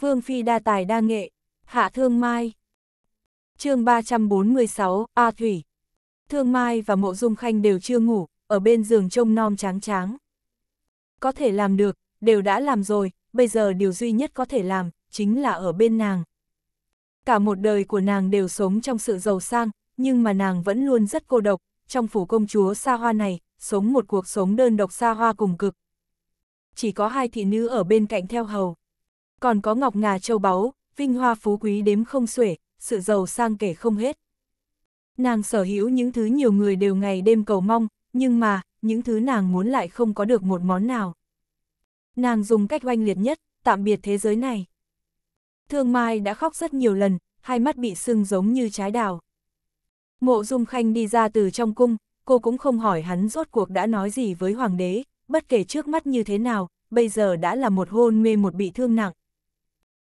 Vương Phi đa tài đa nghệ, hạ thương mai. chương 346, A Thủy. Thương Mai và Mộ Dung Khanh đều chưa ngủ, ở bên giường trông non tráng tráng. Có thể làm được, đều đã làm rồi, bây giờ điều duy nhất có thể làm, chính là ở bên nàng. Cả một đời của nàng đều sống trong sự giàu sang, nhưng mà nàng vẫn luôn rất cô độc, trong phủ công chúa xa hoa này, sống một cuộc sống đơn độc xa hoa cùng cực. Chỉ có hai thị nữ ở bên cạnh theo hầu còn có ngọc ngà châu báu, vinh hoa phú quý đếm không xuể, sự giàu sang kể không hết. Nàng sở hữu những thứ nhiều người đều ngày đêm cầu mong, nhưng mà, những thứ nàng muốn lại không có được một món nào. Nàng dùng cách oanh liệt nhất, tạm biệt thế giới này. Thương Mai đã khóc rất nhiều lần, hai mắt bị sưng giống như trái đào. Mộ Dung Khanh đi ra từ trong cung, cô cũng không hỏi hắn rốt cuộc đã nói gì với hoàng đế, bất kể trước mắt như thế nào, bây giờ đã là một hôn mê một bị thương nặng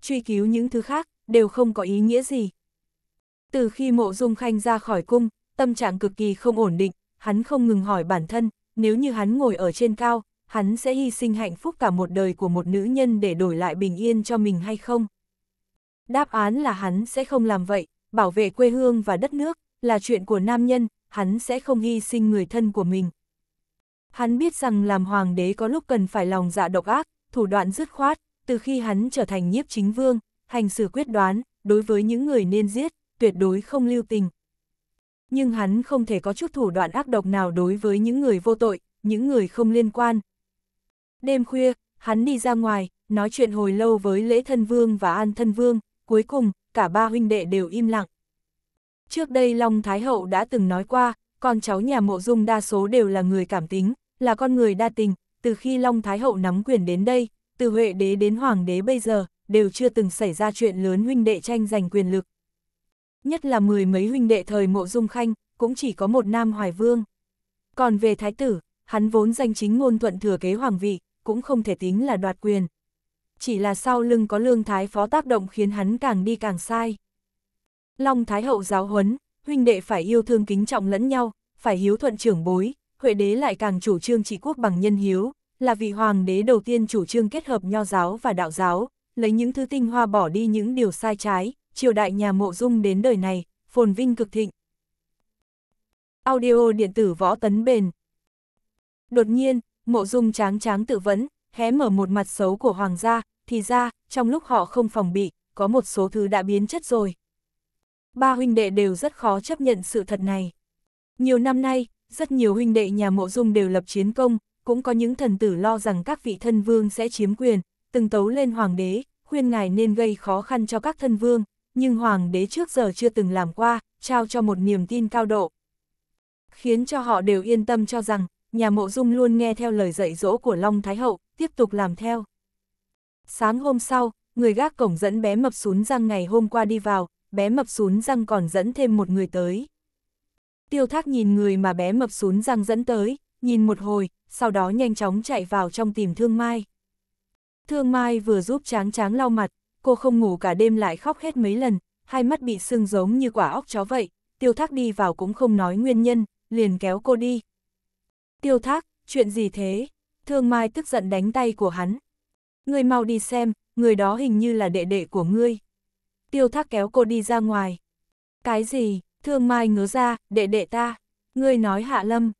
truy cứu những thứ khác, đều không có ý nghĩa gì. Từ khi mộ dung khanh ra khỏi cung, tâm trạng cực kỳ không ổn định, hắn không ngừng hỏi bản thân, nếu như hắn ngồi ở trên cao, hắn sẽ hy sinh hạnh phúc cả một đời của một nữ nhân để đổi lại bình yên cho mình hay không? Đáp án là hắn sẽ không làm vậy, bảo vệ quê hương và đất nước là chuyện của nam nhân, hắn sẽ không hy sinh người thân của mình. Hắn biết rằng làm hoàng đế có lúc cần phải lòng dạ độc ác, thủ đoạn dứt khoát, từ khi hắn trở thành nhiếp chính vương, hành xử quyết đoán, đối với những người nên giết, tuyệt đối không lưu tình. Nhưng hắn không thể có chút thủ đoạn ác độc nào đối với những người vô tội, những người không liên quan. Đêm khuya, hắn đi ra ngoài, nói chuyện hồi lâu với lễ thân vương và an thân vương, cuối cùng, cả ba huynh đệ đều im lặng. Trước đây Long Thái Hậu đã từng nói qua, con cháu nhà mộ dung đa số đều là người cảm tính, là con người đa tình, từ khi Long Thái Hậu nắm quyền đến đây, từ Huệ đế đến Hoàng đế bây giờ, đều chưa từng xảy ra chuyện lớn huynh đệ tranh giành quyền lực. Nhất là mười mấy huynh đệ thời mộ dung khanh, cũng chỉ có một nam hoài vương. Còn về thái tử, hắn vốn danh chính ngôn thuận thừa kế hoàng vị, cũng không thể tính là đoạt quyền. Chỉ là sau lưng có lương thái phó tác động khiến hắn càng đi càng sai. Long thái hậu giáo huấn, huynh đệ phải yêu thương kính trọng lẫn nhau, phải hiếu thuận trưởng bối, huệ đế lại càng chủ trương trị quốc bằng nhân hiếu, là vị hoàng đế đầu tiên chủ trương kết hợp nho giáo và đạo giáo, lấy những thứ tinh hoa bỏ đi những điều sai trái, triều đại nhà mộ dung đến đời này, phồn vinh cực thịnh. Audio điện tử võ tấn bền Đột nhiên, mộ dung tráng tráng tự vấn, hé mở một mặt xấu của hoàng gia, thì ra, trong lúc họ không phòng bị, có một số thứ đã biến chất rồi. Ba huynh đệ đều rất khó chấp nhận sự thật này. Nhiều năm nay, rất nhiều huynh đệ nhà mộ dung đều lập chiến công, cũng có những thần tử lo rằng các vị thân vương sẽ chiếm quyền, từng tấu lên hoàng đế, khuyên ngài nên gây khó khăn cho các thân vương, nhưng hoàng đế trước giờ chưa từng làm qua, trao cho một niềm tin cao độ. Khiến cho họ đều yên tâm cho rằng, nhà mộ dung luôn nghe theo lời dạy dỗ của Long Thái Hậu, tiếp tục làm theo. Sáng hôm sau, người gác cổng dẫn bé mập sún răng ngày hôm qua đi vào, bé mập sún răng còn dẫn thêm một người tới. Tiêu thác nhìn người mà bé mập sún răng dẫn tới, nhìn một hồi, sau đó nhanh chóng chạy vào trong tìm Thương Mai. Thương Mai vừa giúp Tráng Tráng lau mặt, cô không ngủ cả đêm lại khóc hết mấy lần, hai mắt bị sưng giống như quả óc chó vậy, Tiêu Thác đi vào cũng không nói nguyên nhân, liền kéo cô đi. Tiêu Thác, chuyện gì thế? Thương Mai tức giận đánh tay của hắn. Người mau đi xem, người đó hình như là đệ đệ của ngươi. Tiêu Thác kéo cô đi ra ngoài. Cái gì? Thương Mai ngớ ra, đệ đệ ta. Ngươi nói Hạ Lâm,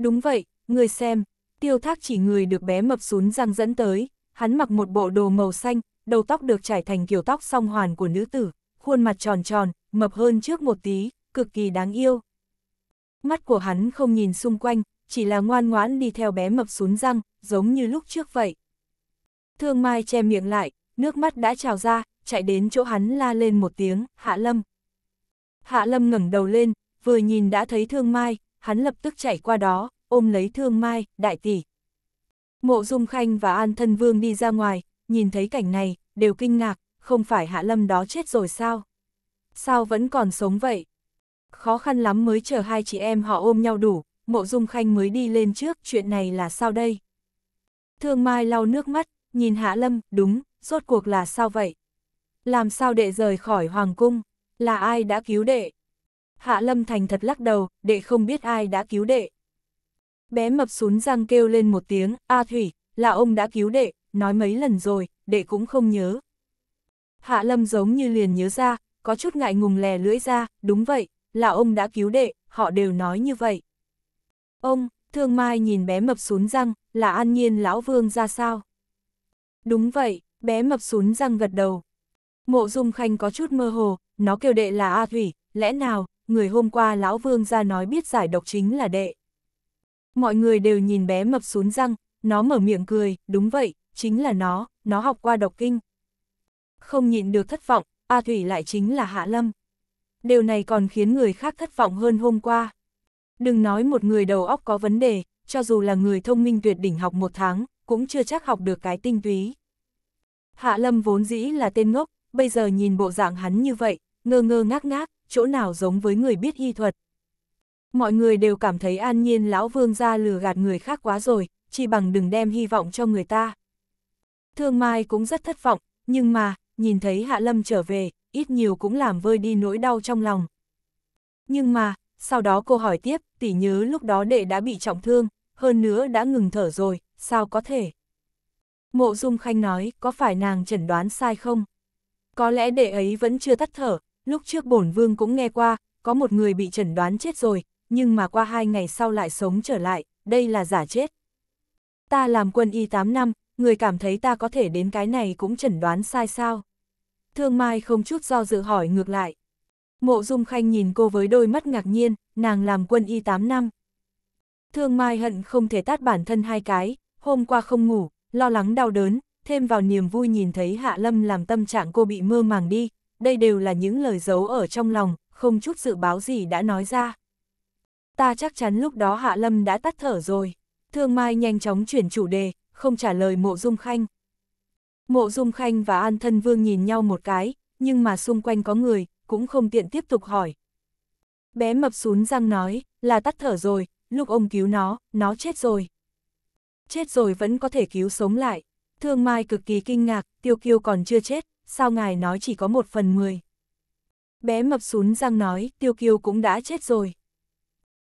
Đúng vậy, người xem, tiêu thác chỉ người được bé mập sún răng dẫn tới, hắn mặc một bộ đồ màu xanh, đầu tóc được trải thành kiểu tóc song hoàn của nữ tử, khuôn mặt tròn tròn, mập hơn trước một tí, cực kỳ đáng yêu. Mắt của hắn không nhìn xung quanh, chỉ là ngoan ngoãn đi theo bé mập sún răng, giống như lúc trước vậy. Thương Mai che miệng lại, nước mắt đã trào ra, chạy đến chỗ hắn la lên một tiếng, Hạ Lâm. Hạ Lâm ngẩng đầu lên, vừa nhìn đã thấy Thương Mai, hắn lập tức chạy qua đó, ôm lấy thương mai, đại tỷ. Mộ Dung Khanh và An Thân Vương đi ra ngoài, nhìn thấy cảnh này, đều kinh ngạc, không phải Hạ Lâm đó chết rồi sao? Sao vẫn còn sống vậy? Khó khăn lắm mới chờ hai chị em họ ôm nhau đủ, Mộ Dung Khanh mới đi lên trước, chuyện này là sao đây? Thương Mai lau nước mắt, nhìn Hạ Lâm, đúng, rốt cuộc là sao vậy? Làm sao đệ rời khỏi Hoàng Cung? Là ai đã cứu đệ? Hạ Lâm Thành thật lắc đầu, đệ không biết ai đã cứu đệ. Bé mập sún răng kêu lên một tiếng, A Thủy, là ông đã cứu đệ, nói mấy lần rồi, đệ cũng không nhớ. Hạ Lâm giống như liền nhớ ra, có chút ngại ngùng lè lưỡi ra, đúng vậy, là ông đã cứu đệ, họ đều nói như vậy. Ông, thương mai nhìn bé mập sún răng, là an nhiên lão vương ra sao? Đúng vậy, bé mập sún răng gật đầu. Mộ dung khanh có chút mơ hồ, nó kêu đệ là A Thủy, lẽ nào, người hôm qua lão vương ra nói biết giải độc chính là đệ. Mọi người đều nhìn bé mập xuống răng, nó mở miệng cười, đúng vậy, chính là nó, nó học qua độc kinh. Không nhịn được thất vọng, A Thủy lại chính là Hạ Lâm. Điều này còn khiến người khác thất vọng hơn hôm qua. Đừng nói một người đầu óc có vấn đề, cho dù là người thông minh tuyệt đỉnh học một tháng, cũng chưa chắc học được cái tinh túy. Hạ Lâm vốn dĩ là tên ngốc, bây giờ nhìn bộ dạng hắn như vậy, ngơ ngơ ngác ngác, chỗ nào giống với người biết y thuật. Mọi người đều cảm thấy an nhiên lão vương ra lừa gạt người khác quá rồi, chỉ bằng đừng đem hy vọng cho người ta. Thương Mai cũng rất thất vọng, nhưng mà, nhìn thấy Hạ Lâm trở về, ít nhiều cũng làm vơi đi nỗi đau trong lòng. Nhưng mà, sau đó cô hỏi tiếp, tỷ nhớ lúc đó đệ đã bị trọng thương, hơn nữa đã ngừng thở rồi, sao có thể? Mộ Dung Khanh nói, có phải nàng chẩn đoán sai không? Có lẽ đệ ấy vẫn chưa tắt thở, lúc trước bổn vương cũng nghe qua, có một người bị chẩn đoán chết rồi, nhưng mà qua hai ngày sau lại sống trở lại, đây là giả chết. Ta làm quân y 8 năm, người cảm thấy ta có thể đến cái này cũng chẩn đoán sai sao. Thương Mai không chút do dự hỏi ngược lại. Mộ Dung Khanh nhìn cô với đôi mắt ngạc nhiên, nàng làm quân y 8 năm. Thương Mai hận không thể tát bản thân hai cái, hôm qua không ngủ, lo lắng đau đớn, thêm vào niềm vui nhìn thấy Hạ Lâm làm tâm trạng cô bị mơ màng đi, đây đều là những lời giấu ở trong lòng, không chút dự báo gì đã nói ra. Ta chắc chắn lúc đó Hạ Lâm đã tắt thở rồi. Thương Mai nhanh chóng chuyển chủ đề, không trả lời Mộ Dung Khanh. Mộ Dung Khanh và An Thân Vương nhìn nhau một cái, nhưng mà xung quanh có người, cũng không tiện tiếp tục hỏi. Bé mập sún răng nói, là tắt thở rồi, lúc ông cứu nó, nó chết rồi. Chết rồi vẫn có thể cứu sống lại. Thương Mai cực kỳ kinh ngạc, Tiêu Kiêu còn chưa chết, sao ngài nói chỉ có một phần mười. Bé mập sún răng nói, tiêu kiêu cũng đã chết rồi.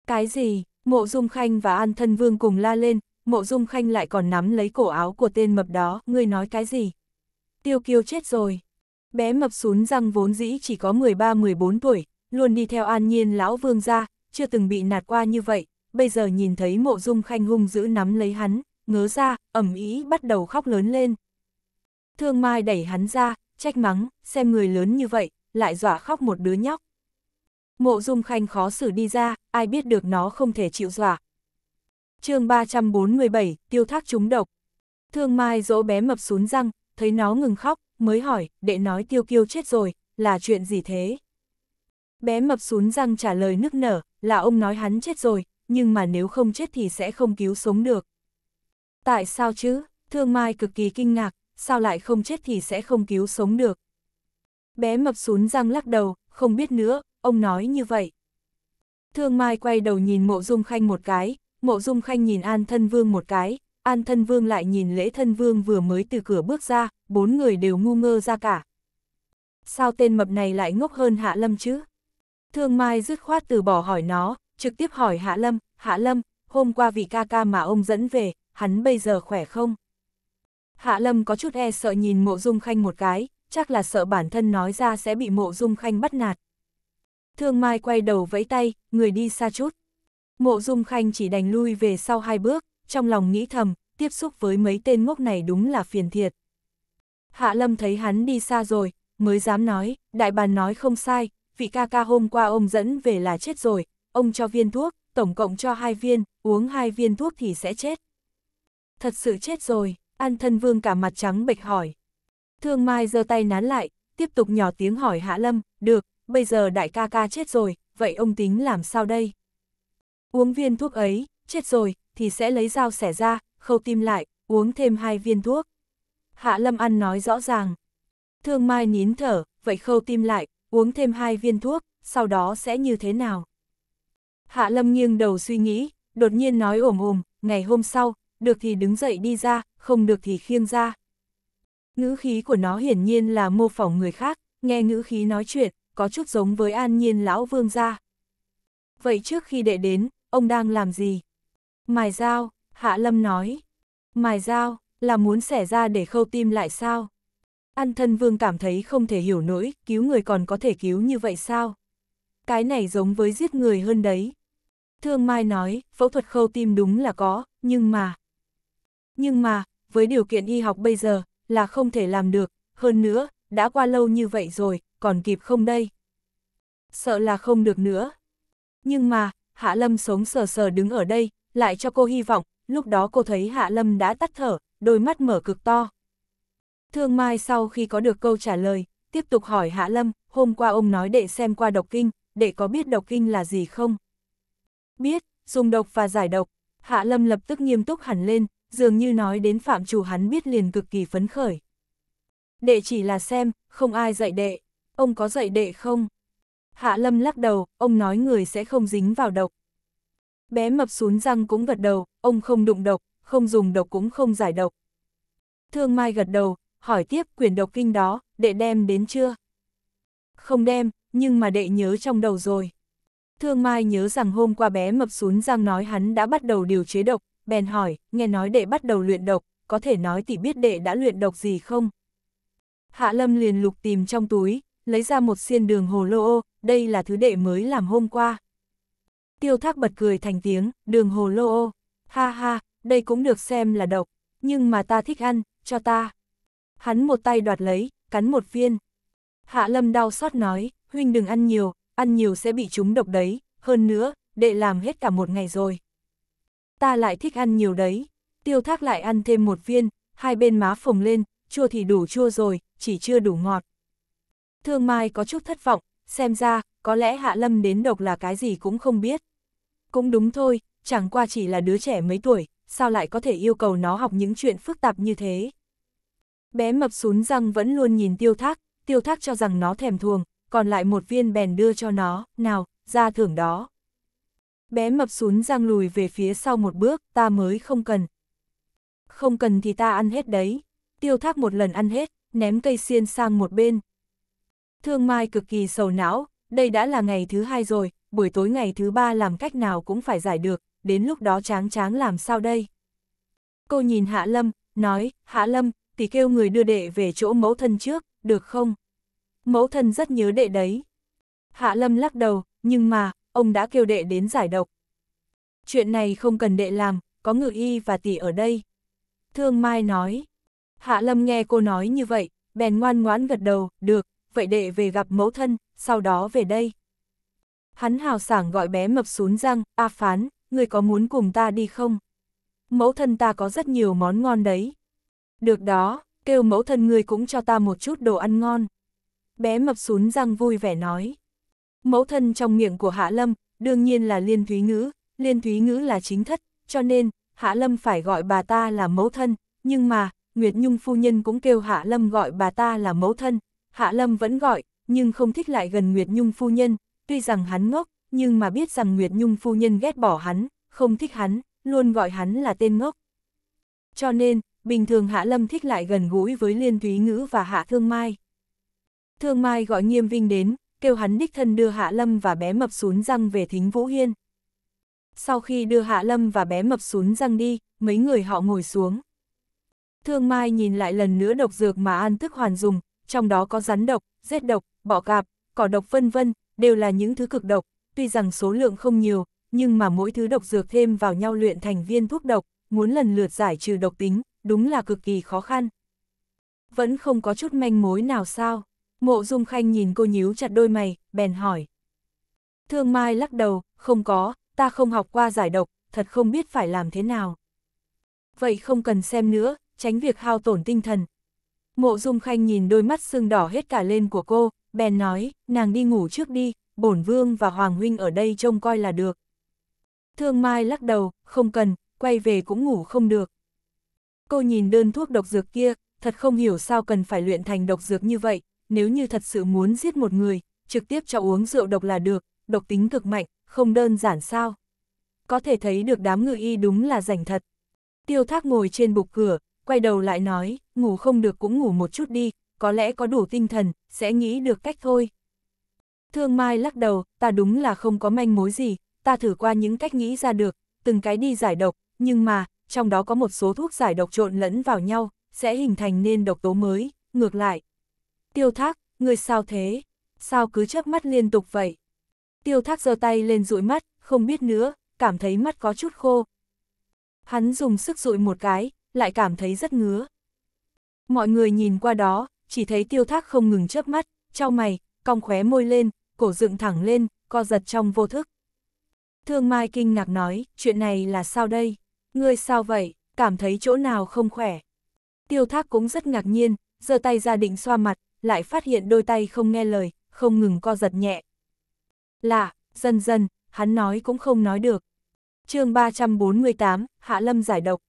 Cái gì, mộ dung khanh và an thân vương cùng la lên, mộ dung khanh lại còn nắm lấy cổ áo của tên mập đó, ngươi nói cái gì? Tiêu kiêu chết rồi. Bé mập sún răng vốn dĩ chỉ có 13-14 tuổi, luôn đi theo an nhiên lão vương gia, chưa từng bị nạt qua như vậy, bây giờ nhìn thấy mộ dung khanh hung dữ nắm lấy hắn, ngớ ra, ẩm ý bắt đầu khóc lớn lên. Thương Mai đẩy hắn ra, trách mắng, xem người lớn như vậy, lại dọa khóc một đứa nhóc. Mộ Dung Khanh khó xử đi ra, ai biết được nó không thể chịu dọa. chương 347, tiêu thác trúng độc. Thương Mai dỗ bé mập xuống răng, thấy nó ngừng khóc, mới hỏi, đệ nói tiêu kiêu chết rồi, là chuyện gì thế? Bé mập xuống răng trả lời nức nở, là ông nói hắn chết rồi, nhưng mà nếu không chết thì sẽ không cứu sống được. Tại sao chứ? Thương Mai cực kỳ kinh ngạc, sao lại không chết thì sẽ không cứu sống được. Bé mập sún răng lắc đầu, không biết nữa, ông nói như vậy. Thương Mai quay đầu nhìn mộ dung khanh một cái, mộ dung khanh nhìn An Thân Vương một cái, An Thân Vương lại nhìn lễ Thân Vương vừa mới từ cửa bước ra, bốn người đều ngu ngơ ra cả. Sao tên mập này lại ngốc hơn Hạ Lâm chứ? Thương Mai dứt khoát từ bỏ hỏi nó, trực tiếp hỏi Hạ Lâm, Hạ Lâm, hôm qua vì ca ca mà ông dẫn về, hắn bây giờ khỏe không? Hạ Lâm có chút e sợ nhìn mộ dung khanh một cái, chắc là sợ bản thân nói ra sẽ bị mộ dung khanh bắt nạt. Thương Mai quay đầu vẫy tay, người đi xa chút. Mộ dung khanh chỉ đành lui về sau hai bước, trong lòng nghĩ thầm, tiếp xúc với mấy tên ngốc này đúng là phiền thiệt. Hạ Lâm thấy hắn đi xa rồi, mới dám nói, đại bàn nói không sai, vị ca ca hôm qua ông dẫn về là chết rồi, ông cho viên thuốc, tổng cộng cho hai viên, uống hai viên thuốc thì sẽ chết. Thật sự chết rồi. An thân vương cả mặt trắng bệch hỏi. Thương Mai giơ tay nán lại, tiếp tục nhỏ tiếng hỏi Hạ Lâm, được, bây giờ đại ca ca chết rồi, vậy ông tính làm sao đây? Uống viên thuốc ấy, chết rồi, thì sẽ lấy dao xẻ ra, khâu tim lại, uống thêm hai viên thuốc. Hạ Lâm ăn nói rõ ràng. Thương Mai nín thở, vậy khâu tim lại, uống thêm hai viên thuốc, sau đó sẽ như thế nào? Hạ Lâm nghiêng đầu suy nghĩ, đột nhiên nói ồm ồm, ngày hôm sau, được thì đứng dậy đi ra, không được thì khiêng ra. Ngữ khí của nó hiển nhiên là mô phỏng người khác, nghe ngữ khí nói chuyện, có chút giống với an nhiên lão vương gia. Vậy trước khi đệ đến, ông đang làm gì? Mài dao, Hạ Lâm nói. Mài dao, là muốn xẻ ra để khâu tim lại sao? An thân vương cảm thấy không thể hiểu nổi, cứu người còn có thể cứu như vậy sao? Cái này giống với giết người hơn đấy. Thương Mai nói, phẫu thuật khâu tim đúng là có, nhưng mà... Nhưng mà, với điều kiện y học bây giờ, là không thể làm được, hơn nữa, đã qua lâu như vậy rồi, còn kịp không đây? Sợ là không được nữa. Nhưng mà, Hạ Lâm sống sờ sờ đứng ở đây, lại cho cô hy vọng, lúc đó cô thấy Hạ Lâm đã tắt thở, đôi mắt mở cực to. Thương Mai sau khi có được câu trả lời, tiếp tục hỏi Hạ Lâm, hôm qua ông nói đệ xem qua độc kinh, đệ có biết độc kinh là gì không? Biết, dùng độc và giải độc, Hạ Lâm lập tức nghiêm túc hẳn lên, dường như nói đến phạm chủ hắn biết liền cực kỳ phấn khởi. Đệ chỉ là xem, không ai dạy đệ, ông có dạy đệ không? Hạ Lâm lắc đầu, ông nói người sẽ không dính vào độc. Bé mập xuống răng cũng gật đầu, ông không đụng độc, không dùng độc cũng không giải độc. Thương Mai gật đầu, hỏi tiếp quyển độc kinh đó, đệ đem đến chưa? Không đem, nhưng mà đệ nhớ trong đầu rồi. Thương Mai nhớ rằng hôm qua bé mập xuống răng nói hắn đã bắt đầu điều chế độc, bèn hỏi, nghe nói đệ bắt đầu luyện độc, có thể nói tỷ biết đệ đã luyện độc gì không? Hạ Lâm liền lục tìm trong túi, lấy ra một xiên đường hồ lô ô, đây là thứ đệ mới làm hôm qua. Tiêu thác bật cười thành tiếng, đường hồ lô ô, ha ha, đây cũng được xem là độc, nhưng mà ta thích ăn, cho ta. Hắn một tay đoạt lấy, cắn một viên. Hạ Lâm đau xót nói, huynh đừng ăn nhiều, ăn nhiều sẽ bị trúng độc đấy, hơn nữa, đệ làm hết cả một ngày rồi ta lại thích ăn nhiều đấy. Tiêu thác lại ăn thêm một viên, hai bên má phồng lên, chua thì đủ chua rồi, chỉ chưa đủ ngọt. Thương Mai có chút thất vọng, xem ra, có lẽ Hạ Lâm đến độc là cái gì cũng không biết. Cũng đúng thôi, chẳng qua chỉ là đứa trẻ mấy tuổi, sao lại có thể yêu cầu nó học những chuyện phức tạp như thế. Bé mập sún răng vẫn luôn nhìn tiêu thác, tiêu thác cho rằng nó thèm thuồng, còn lại một viên bèn đưa cho nó, nào, ra thưởng đó bé mập sún răng lùi về phía sau một bước, ta mới không cần. Không cần thì ta ăn hết đấy. Tiêu thác một lần ăn hết, ném cây xiên sang một bên. Thương Mai cực kỳ sầu não, đây đã là ngày thứ hai rồi, buổi tối ngày thứ ba làm cách nào cũng phải giải được, đến lúc đó tráng tráng làm sao đây? Cô nhìn Hạ Lâm, nói, Hạ Lâm, tỷ kêu người đưa đệ về chỗ mẫu thân trước, được không? Mẫu thân rất nhớ đệ đấy. Hạ Lâm lắc đầu, nhưng mà, ông đã kêu đệ đến giải độc. Chuyện này không cần đệ làm, có ngự y và tỷ ở đây. Thương Mai nói. Hạ Lâm nghe cô nói như vậy, bèn ngoan ngoãn gật đầu, được, vậy đệ về gặp mẫu thân, sau đó về đây. Hắn hào sảng gọi bé mập xuống răng, A Phán, người có muốn cùng ta đi không? Mẫu thân ta có rất nhiều món ngon đấy. Được đó, kêu mẫu thân người cũng cho ta một chút đồ ăn ngon. Bé mập sún răng vui vẻ nói. Mẫu thân trong miệng của Hạ Lâm, đương nhiên là Liên Thúy Ngữ, Liên Thúy Ngữ là chính thất, cho nên, Hạ Lâm phải gọi bà ta là mẫu thân, nhưng mà, Nguyệt Nhung phu nhân cũng kêu Hạ Lâm gọi bà ta là mẫu thân, Hạ Lâm vẫn gọi, nhưng không thích lại gần Nguyệt Nhung phu nhân, tuy rằng hắn ngốc, nhưng mà biết rằng Nguyệt Nhung phu nhân ghét bỏ hắn, không thích hắn, luôn gọi hắn là tên ngốc. Cho nên, bình thường Hạ Lâm thích lại gần gũi với Liên Thúy Ngữ và Hạ Thương Mai. Thương Mai gọi Nghiêm Vinh đến, kêu hắn đích thân đưa Hạ Lâm và bé mập xuống răng về thính Vũ Hiên. Sau khi đưa Hạ Lâm và bé mập xuống răng đi, mấy người họ ngồi xuống. Thương Mai nhìn lại lần nữa độc dược mà An Tức Hoàn dùng, trong đó có rắn độc, rết độc, bọ cạp, cỏ độc vân vân, đều là những thứ cực độc, tuy rằng số lượng không nhiều, nhưng mà mỗi thứ độc dược thêm vào nhau luyện thành viên thuốc độc, muốn lần lượt giải trừ độc tính, đúng là cực kỳ khó khăn. Vẫn không có chút manh mối nào sao? Mộ Dung Khanh nhìn cô nhíu chặt đôi mày, bèn hỏi. Thương Mai lắc đầu, không có, ta không học qua giải độc, thật không biết phải làm thế nào. Vậy không cần xem nữa, tránh việc hao tổn tinh thần. Mộ Dung Khanh nhìn đôi mắt sưng đỏ hết cả lên của cô, bèn nói, nàng đi ngủ trước đi, bổn vương và Hoàng Huynh ở đây trông coi là được. Thương Mai lắc đầu, không cần, quay về cũng ngủ không được. Cô nhìn đơn thuốc độc dược kia, thật không hiểu sao cần phải luyện thành độc dược như vậy, nếu như thật sự muốn giết một người, trực tiếp cho uống rượu độc là được, độc tính cực mạnh, không đơn giản sao. Có thể thấy được đám ngự y đúng là rảnh thật. Tiêu thác ngồi trên bục cửa, quay đầu lại nói, ngủ không được cũng ngủ một chút đi, có lẽ có đủ tinh thần, sẽ nghĩ được cách thôi. Thương Mai lắc đầu, ta đúng là không có manh mối gì, ta thử qua những cách nghĩ ra được, từng cái đi giải độc, nhưng mà, trong đó có một số thuốc giải độc trộn lẫn vào nhau, sẽ hình thành nên độc tố mới, ngược lại, Tiêu thác, người sao thế? Sao cứ chớp mắt liên tục vậy? Tiêu thác giơ tay lên dụi mắt, không biết nữa, cảm thấy mắt có chút khô. Hắn dùng sức dụi một cái, lại cảm thấy rất ngứa. Mọi người nhìn qua đó, chỉ thấy tiêu thác không ngừng chớp mắt, trao mày, cong khóe môi lên, cổ dựng thẳng lên, co giật trong vô thức. Thương Mai kinh ngạc nói, chuyện này là sao đây? Ngươi sao vậy, cảm thấy chỗ nào không khỏe? Tiêu thác cũng rất ngạc nhiên, giơ tay ra định xoa mặt, lại phát hiện đôi tay không nghe lời, không ngừng co giật nhẹ. Lạ, dần dần, hắn nói cũng không nói được. chương 348, Hạ Lâm giải độc.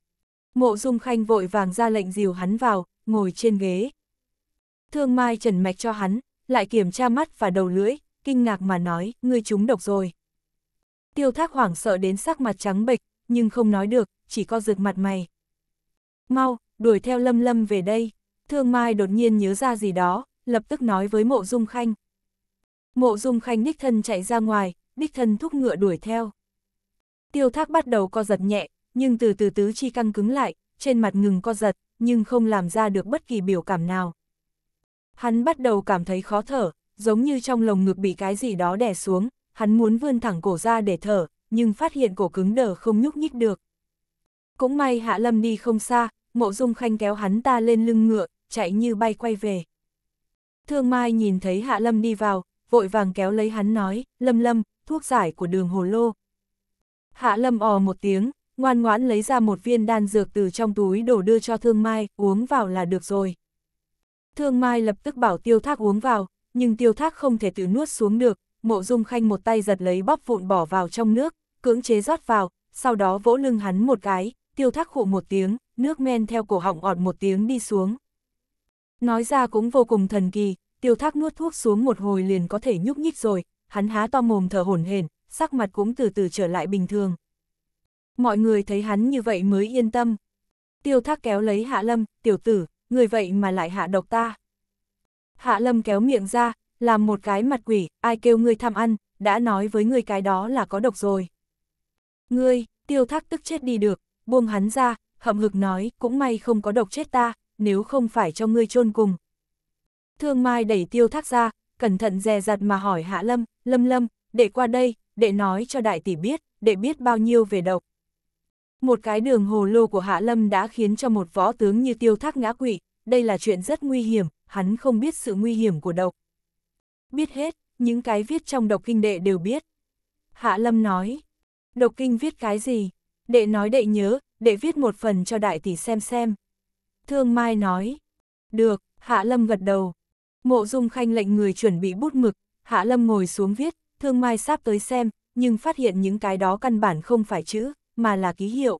Mộ Dung Khanh vội vàng ra lệnh dìu hắn vào, ngồi trên ghế. Thương Mai trần mạch cho hắn, lại kiểm tra mắt và đầu lưỡi, kinh ngạc mà nói, ngươi trúng độc rồi. Tiêu thác hoảng sợ đến sắc mặt trắng bệch, nhưng không nói được, chỉ co rực mặt mày. Mau, đuổi theo Lâm Lâm về đây. Thương Mai đột nhiên nhớ ra gì đó, lập tức nói với Mộ Dung Khanh. Mộ Dung Khanh đích thân chạy ra ngoài, đích thân thúc ngựa đuổi theo. Tiêu thác bắt đầu co giật nhẹ, nhưng từ từ tứ chi căng cứng lại, trên mặt ngừng co giật, nhưng không làm ra được bất kỳ biểu cảm nào. Hắn bắt đầu cảm thấy khó thở, giống như trong lồng ngực bị cái gì đó đè xuống, hắn muốn vươn thẳng cổ ra để thở, nhưng phát hiện cổ cứng đờ không nhúc nhích được. Cũng may Hạ Lâm đi không xa, Mộ Dung Khanh kéo hắn ta lên lưng ngựa, chạy như bay quay về. Thương Mai nhìn thấy Hạ Lâm đi vào, vội vàng kéo lấy hắn nói, Lâm Lâm, thuốc giải của đường hồ lô. Hạ Lâm ò một tiếng, ngoan ngoãn lấy ra một viên đan dược từ trong túi đổ đưa cho Thương Mai, uống vào là được rồi. Thương Mai lập tức bảo tiêu thác uống vào, nhưng tiêu thác không thể tự nuốt xuống được, mộ dung khanh một tay giật lấy bóp vụn bỏ vào trong nước, cưỡng chế rót vào, sau đó vỗ lưng hắn một cái, tiêu thác khụ một tiếng, nước men theo cổ họng ọt một tiếng đi xuống. Nói ra cũng vô cùng thần kỳ, tiêu thác nuốt thuốc xuống một hồi liền có thể nhúc nhích rồi, hắn há to mồm thở hổn hển, sắc mặt cũng từ từ trở lại bình thường. Mọi người thấy hắn như vậy mới yên tâm. Tiêu thác kéo lấy hạ lâm, tiểu tử, người vậy mà lại hạ độc ta. Hạ lâm kéo miệng ra, làm một cái mặt quỷ, ai kêu ngươi tham ăn, đã nói với ngươi cái đó là có độc rồi. Ngươi, tiêu thác tức chết đi được, buông hắn ra, hậm hực nói, cũng may không có độc chết ta, nếu không phải cho ngươi chôn cùng. Thương Mai đẩy tiêu thác ra, cẩn thận dè dặt mà hỏi Hạ Lâm, Lâm Lâm, để qua đây, để nói cho đại tỷ biết, để biết bao nhiêu về độc. Một cái đường hồ lô của Hạ Lâm đã khiến cho một võ tướng như tiêu thác ngã quỵ, đây là chuyện rất nguy hiểm, hắn không biết sự nguy hiểm của độc. Biết hết, những cái viết trong độc kinh đệ đều biết. Hạ Lâm nói, độc kinh viết cái gì? Đệ nói đệ nhớ, đệ viết một phần cho đại tỷ xem xem. Thương Mai nói. Được, Hạ Lâm gật đầu. Mộ Dung Khanh lệnh người chuẩn bị bút mực, Hạ Lâm ngồi xuống viết, Thương Mai sắp tới xem, nhưng phát hiện những cái đó căn bản không phải chữ, mà là ký hiệu.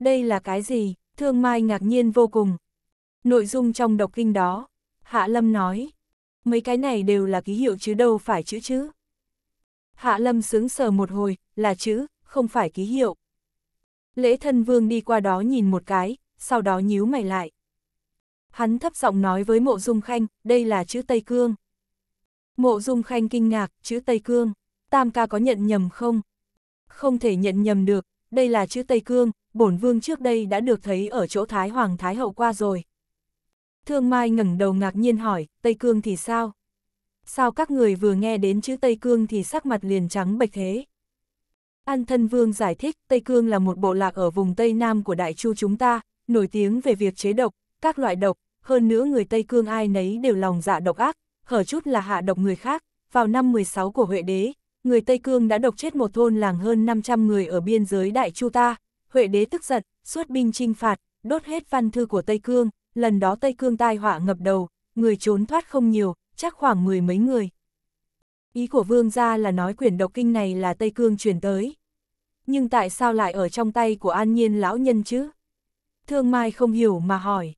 Đây là cái gì? Thương Mai ngạc nhiên vô cùng. Nội dung trong độc kinh đó, Hạ Lâm nói, mấy cái này đều là ký hiệu chứ đâu phải chữ chứ. Hạ Lâm sướng sờ một hồi, là chữ, không phải ký hiệu. Lễ thân vương đi qua đó nhìn một cái, sau đó nhíu mày lại. Hắn thấp giọng nói với mộ dung khanh, đây là chữ Tây Cương. Mộ dung khanh kinh ngạc, chữ Tây Cương, tam ca có nhận nhầm không? Không thể nhận nhầm được, đây là chữ Tây Cương, bổn vương trước đây đã được thấy ở chỗ Thái Hoàng Thái Hậu qua rồi. Thương Mai ngẩng đầu ngạc nhiên hỏi, Tây Cương thì sao? Sao các người vừa nghe đến chữ Tây Cương thì sắc mặt liền trắng bệch thế? An Thân Vương giải thích, Tây Cương là một bộ lạc ở vùng Tây Nam của Đại Chu chúng ta, nổi tiếng về việc chế độc, các loại độc, hơn nữa người Tây Cương ai nấy đều lòng dạ độc ác, hở chút là hạ độc người khác. Vào năm 16 của Huệ Đế, người Tây Cương đã độc chết một thôn làng hơn 500 người ở biên giới Đại Chu ta. Huệ Đế tức giận, xuất binh chinh phạt, đốt hết văn thư của Tây Cương, lần đó Tây Cương tai họa ngập đầu, người trốn thoát không nhiều, chắc khoảng mười mấy người. Ý của vương gia là nói quyển độc kinh này là Tây Cương truyền tới. Nhưng tại sao lại ở trong tay của an nhiên lão nhân chứ? Thương Mai không hiểu mà hỏi.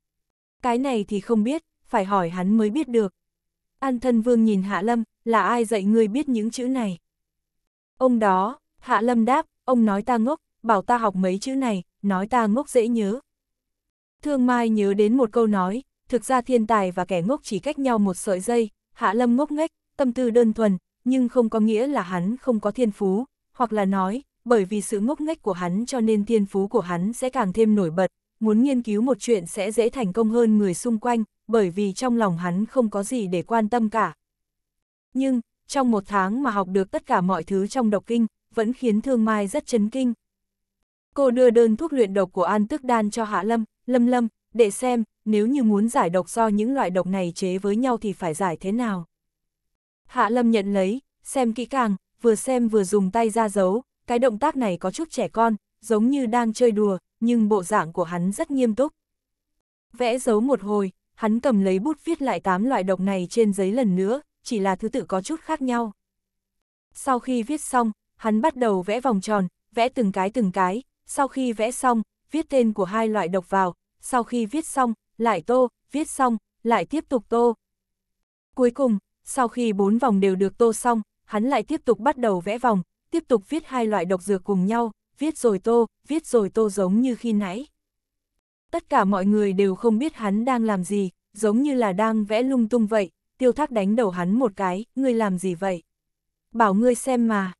Cái này thì không biết, phải hỏi hắn mới biết được. An thân vương nhìn Hạ Lâm, là ai dạy ngươi biết những chữ này? Ông đó, Hạ Lâm đáp, ông nói ta ngốc, bảo ta học mấy chữ này, nói ta ngốc dễ nhớ. Thương Mai nhớ đến một câu nói, thực ra thiên tài và kẻ ngốc chỉ cách nhau một sợi dây, Hạ Lâm ngốc nghếch, tâm tư đơn thuần, nhưng không có nghĩa là hắn không có thiên phú, hoặc là nói, bởi vì sự ngốc nghếch của hắn cho nên thiên phú của hắn sẽ càng thêm nổi bật, muốn nghiên cứu một chuyện sẽ dễ thành công hơn người xung quanh, bởi vì trong lòng hắn không có gì để quan tâm cả. Nhưng, trong một tháng mà học được tất cả mọi thứ trong độc kinh, vẫn khiến Thương Mai rất chấn kinh. Cô đưa đơn thuốc luyện độc của An Tước Đan cho Hạ Lâm, Lâm Lâm, để xem, nếu như muốn giải độc do những loại độc này chế với nhau thì phải giải thế nào. Hạ Lâm nhận lấy, xem kỹ càng, vừa xem vừa dùng tay ra giấu, cái động tác này có chút trẻ con, giống như đang chơi đùa, nhưng bộ dạng của hắn rất nghiêm túc. Vẽ dấu một hồi, hắn cầm lấy bút viết lại tám loại độc này trên giấy lần nữa, chỉ là thứ tự có chút khác nhau. Sau khi viết xong, hắn bắt đầu vẽ vòng tròn, vẽ từng cái từng cái, sau khi vẽ xong, viết tên của hai loại độc vào, sau khi viết xong, lại tô, viết xong, lại tiếp tục tô. Cuối cùng, sau khi bốn vòng đều được tô xong, hắn lại tiếp tục bắt đầu vẽ vòng, tiếp tục viết hai loại độc dược cùng nhau, viết rồi tô, viết rồi tô giống như khi nãy. Tất cả mọi người đều không biết hắn đang làm gì, giống như là đang vẽ lung tung vậy, tiêu thác đánh đầu hắn một cái, ngươi làm gì vậy? Bảo ngươi xem mà.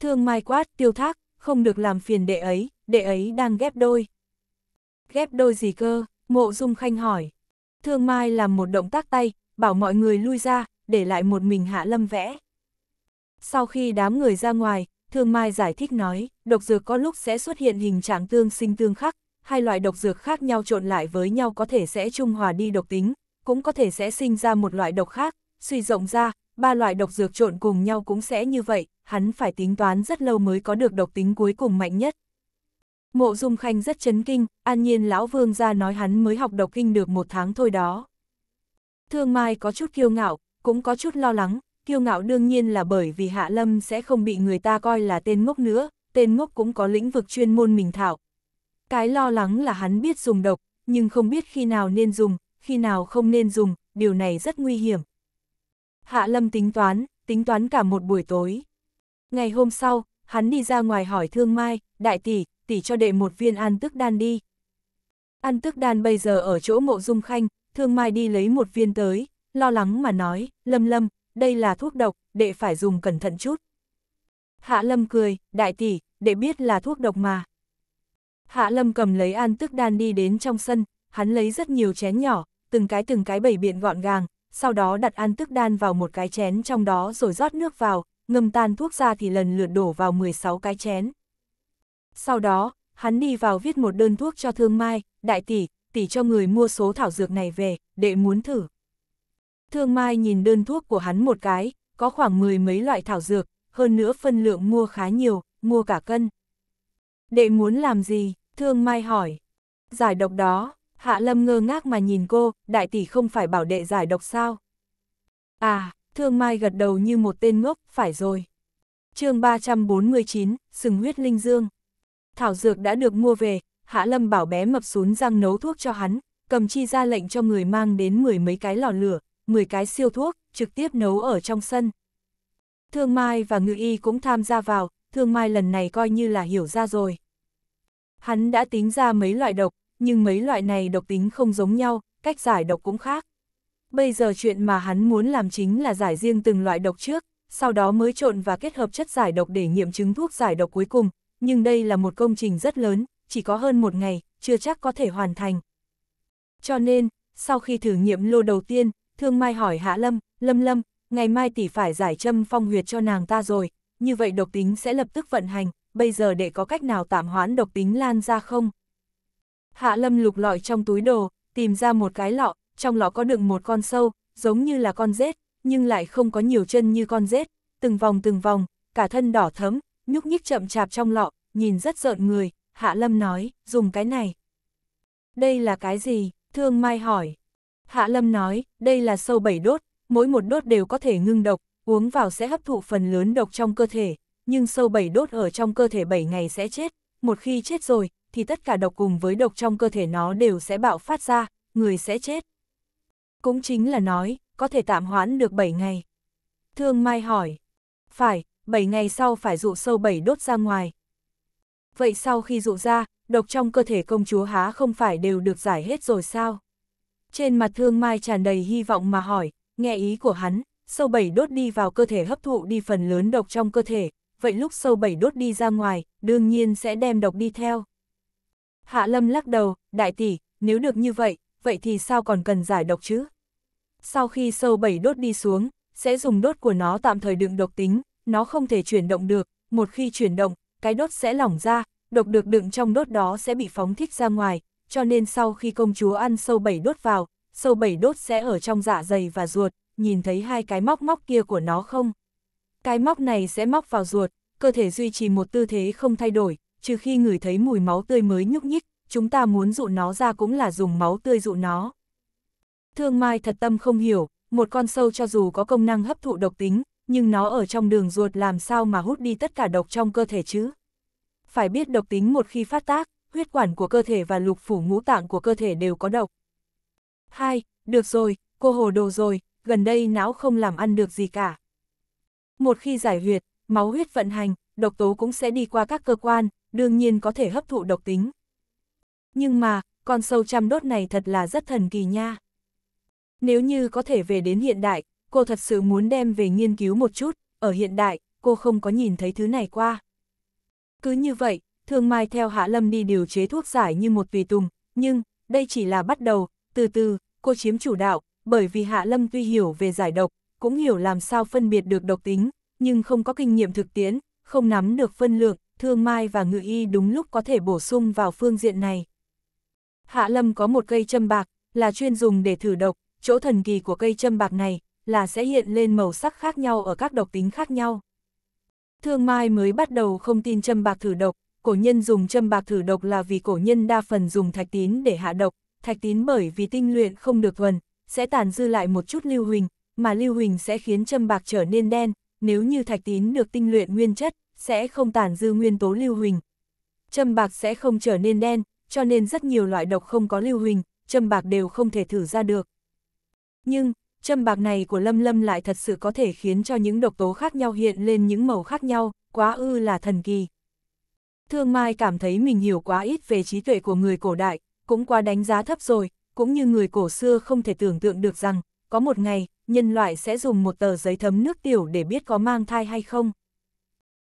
Thương mai quát, tiêu thác, không được làm phiền đệ ấy, đệ ấy đang ghép đôi. Ghép đôi gì cơ? Mộ Dung Khanh hỏi. Thương Mai làm một động tác tay, bảo mọi người lui ra, để lại một mình Hạ Lâm vẽ. Sau khi đám người ra ngoài, Thương Mai giải thích nói, độc dược có lúc sẽ xuất hiện hình trạng tương sinh tương khắc, hai loại độc dược khác nhau trộn lại với nhau có thể sẽ trung hòa đi độc tính, cũng có thể sẽ sinh ra một loại độc khác, suy rộng ra, ba loại độc dược trộn cùng nhau cũng sẽ như vậy, hắn phải tính toán rất lâu mới có được độc tính cuối cùng mạnh nhất. Mộ Dung Khanh rất chấn kinh, an nhiên lão vương ra nói hắn mới học độc kinh được một tháng thôi đó. Thương Mai có chút kiêu ngạo, cũng có chút lo lắng, kiêu ngạo đương nhiên là bởi vì Hạ Lâm sẽ không bị người ta coi là tên ngốc nữa, tên ngốc cũng có lĩnh vực chuyên môn mình thảo. Cái lo lắng là hắn biết dùng độc, nhưng không biết khi nào nên dùng, khi nào không nên dùng, điều này rất nguy hiểm. Hạ Lâm tính toán, tính toán cả một buổi tối. Ngày hôm sau, hắn đi ra ngoài hỏi Thương Mai, đại tỷ, tỷ cho đệ một viên an tức đan đi. An tức đan bây giờ ở chỗ mộ dung khanh, Thương Mai đi lấy một viên tới, lo lắng mà nói, Lâm Lâm, đây là thuốc độc, đệ phải dùng cẩn thận chút. Hạ Lâm cười, đại tỷ, đệ biết là thuốc độc mà. Hạ Lâm cầm lấy an tức đan đi đến trong sân, hắn lấy rất nhiều chén nhỏ, từng cái từng cái bầy biện gọn gàng, sau đó đặt an tức đan vào một cái chén trong đó rồi rót nước vào, ngâm tan thuốc ra thì lần lượt đổ vào 16 cái chén. Sau đó, hắn đi vào viết một đơn thuốc cho Thương Mai, đại tỷ, tỷ cho người mua số thảo dược này về, đệ muốn thử. Thương Mai nhìn đơn thuốc của hắn một cái, có khoảng mười mấy loại thảo dược, hơn nữa phân lượng mua khá nhiều, mua cả cân. Đệ muốn làm gì? Thương Mai hỏi. Giải độc đó, Hạ Lâm ngơ ngác mà nhìn cô, đại tỷ không phải bảo đệ giải độc sao? À, Thương Mai gật đầu như một tên ngốc, phải rồi. chương 349, sừng huyết linh dương. Thảo dược đã được mua về, Hạ Lâm bảo bé mập xuống răng nấu thuốc cho hắn, cầm chi ra lệnh cho người mang đến mười mấy cái lò lửa, 10 cái siêu thuốc, trực tiếp nấu ở trong sân. Thương Mai và Ngự Y cũng tham gia vào, Thương Mai lần này coi như là hiểu ra rồi. Hắn đã tính ra mấy loại độc, nhưng mấy loại này độc tính không giống nhau, cách giải độc cũng khác. Bây giờ chuyện mà hắn muốn làm chính là giải riêng từng loại độc trước, sau đó mới trộn và kết hợp chất giải độc để nghiệm chứng thuốc giải độc cuối cùng, nhưng đây là một công trình rất lớn, chỉ có hơn một ngày, chưa chắc có thể hoàn thành. Cho nên, sau khi thử nghiệm lô đầu tiên, Thương Mai hỏi Hạ Lâm, Lâm Lâm, ngày mai tỷ phải giải châm phong huyệt cho nàng ta rồi, như vậy độc tính sẽ lập tức vận hành, bây giờ để có cách nào tạm hoãn độc tính lan ra không? Hạ Lâm lục lọi trong túi đồ, tìm ra một cái lọ, trong lọ có đựng một con sâu, giống như là con rết, nhưng lại không có nhiều chân như con rết, từng vòng từng vòng, cả thân đỏ thấm, nhúc nhích chậm chạp trong lọ, nhìn rất rợn người, Hạ Lâm nói, dùng cái này. Đây là cái gì? Thương Mai hỏi, Hạ Lâm nói, đây là sâu bảy đốt, mỗi một đốt đều có thể ngưng độc, uống vào sẽ hấp thụ phần lớn độc trong cơ thể, nhưng sâu bảy đốt ở trong cơ thể 7 ngày sẽ chết, một khi chết rồi, thì tất cả độc cùng với độc trong cơ thể nó đều sẽ bạo phát ra, người sẽ chết. Cũng chính là nói, có thể tạm hoãn được 7 ngày. Thương Mai hỏi, phải, 7 ngày sau phải dụ sâu bảy đốt ra ngoài. Vậy sau khi dụ ra, độc trong cơ thể công chúa há không phải đều được giải hết rồi sao? Trên mặt thương mai tràn đầy hy vọng mà hỏi, nghe ý của hắn, sâu bảy đốt đi vào cơ thể hấp thụ đi phần lớn độc trong cơ thể, vậy lúc sâu bảy đốt đi ra ngoài, đương nhiên sẽ đem độc đi theo. Hạ Lâm lắc đầu, đại tỷ, nếu được như vậy, vậy thì sao còn cần giải độc chứ? Sau khi sâu bảy đốt đi xuống, sẽ dùng đốt của nó tạm thời đựng độc tính, nó không thể chuyển động được, một khi chuyển động, cái đốt sẽ lỏng ra, độc được đựng trong đốt đó sẽ bị phóng thích ra ngoài, cho nên sau khi công chúa ăn sâu bảy đốt vào, sâu bảy đốt sẽ ở trong dạ dày và ruột, nhìn thấy hai cái móc móc kia của nó không? Cái móc này sẽ móc vào ruột, cơ thể duy trì một tư thế không thay đổi, trừ khi người thấy mùi máu tươi mới nhúc nhích, chúng ta muốn dụ nó ra cũng là dùng máu tươi dụ nó. Thương Mai thật tâm không hiểu, một con sâu cho dù có công năng hấp thụ độc tính, nhưng nó ở trong đường ruột làm sao mà hút đi tất cả độc trong cơ thể chứ? Phải biết độc tính một khi phát tác, huyết quản của cơ thể và lục phủ ngũ tạng của cơ thể đều có độc. 2. Được rồi, cô hồ đồ rồi, gần đây não không làm ăn được gì cả. Một khi giải huyệt, máu huyết vận hành, độc tố cũng sẽ đi qua các cơ quan, đương nhiên có thể hấp thụ độc tính. Nhưng mà, con sâu trăm đốt này thật là rất thần kỳ nha. Nếu như có thể về đến hiện đại, cô thật sự muốn đem về nghiên cứu một chút, ở hiện đại, cô không có nhìn thấy thứ này qua. Cứ như vậy, Thương Mai theo Hạ Lâm đi điều chế thuốc giải như một tùy tùng, nhưng, đây chỉ là bắt đầu, từ từ, cô chiếm chủ đạo, bởi vì Hạ Lâm tuy hiểu về giải độc, cũng hiểu làm sao phân biệt được độc tính, nhưng không có kinh nghiệm thực tiễn, không nắm được phân lượng, Thương Mai và Ngự Y đúng lúc có thể bổ sung vào phương diện này. Hạ Lâm có một cây châm bạc, là chuyên dùng để thử độc, chỗ thần kỳ của cây châm bạc này là sẽ hiện lên màu sắc khác nhau ở các độc tính khác nhau. Thương Mai mới bắt đầu không tin châm bạc thử độc, cổ nhân dùng châm bạc thử độc là vì cổ nhân đa phần dùng thạch tín để hạ độc, thạch tín bởi vì tinh luyện không được thuần, sẽ tàn dư lại một chút lưu huỳnh, mà lưu huỳnh sẽ khiến châm bạc trở nên đen, nếu như thạch tín được tinh luyện nguyên chất, sẽ không tàn dư nguyên tố lưu huỳnh. Châm bạc sẽ không trở nên đen, cho nên rất nhiều loại độc không có lưu huỳnh, châm bạc đều không thể thử ra được. Nhưng, châm bạc này của Lâm Lâm lại thật sự có thể khiến cho những độc tố khác nhau hiện lên những màu khác nhau, quá ư là thần kỳ. Thương Mai cảm thấy mình hiểu quá ít về trí tuệ của người cổ đại, cũng quá đánh giá thấp rồi, cũng như người cổ xưa không thể tưởng tượng được rằng, có một ngày, nhân loại sẽ dùng một tờ giấy thấm nước tiểu để biết có mang thai hay không.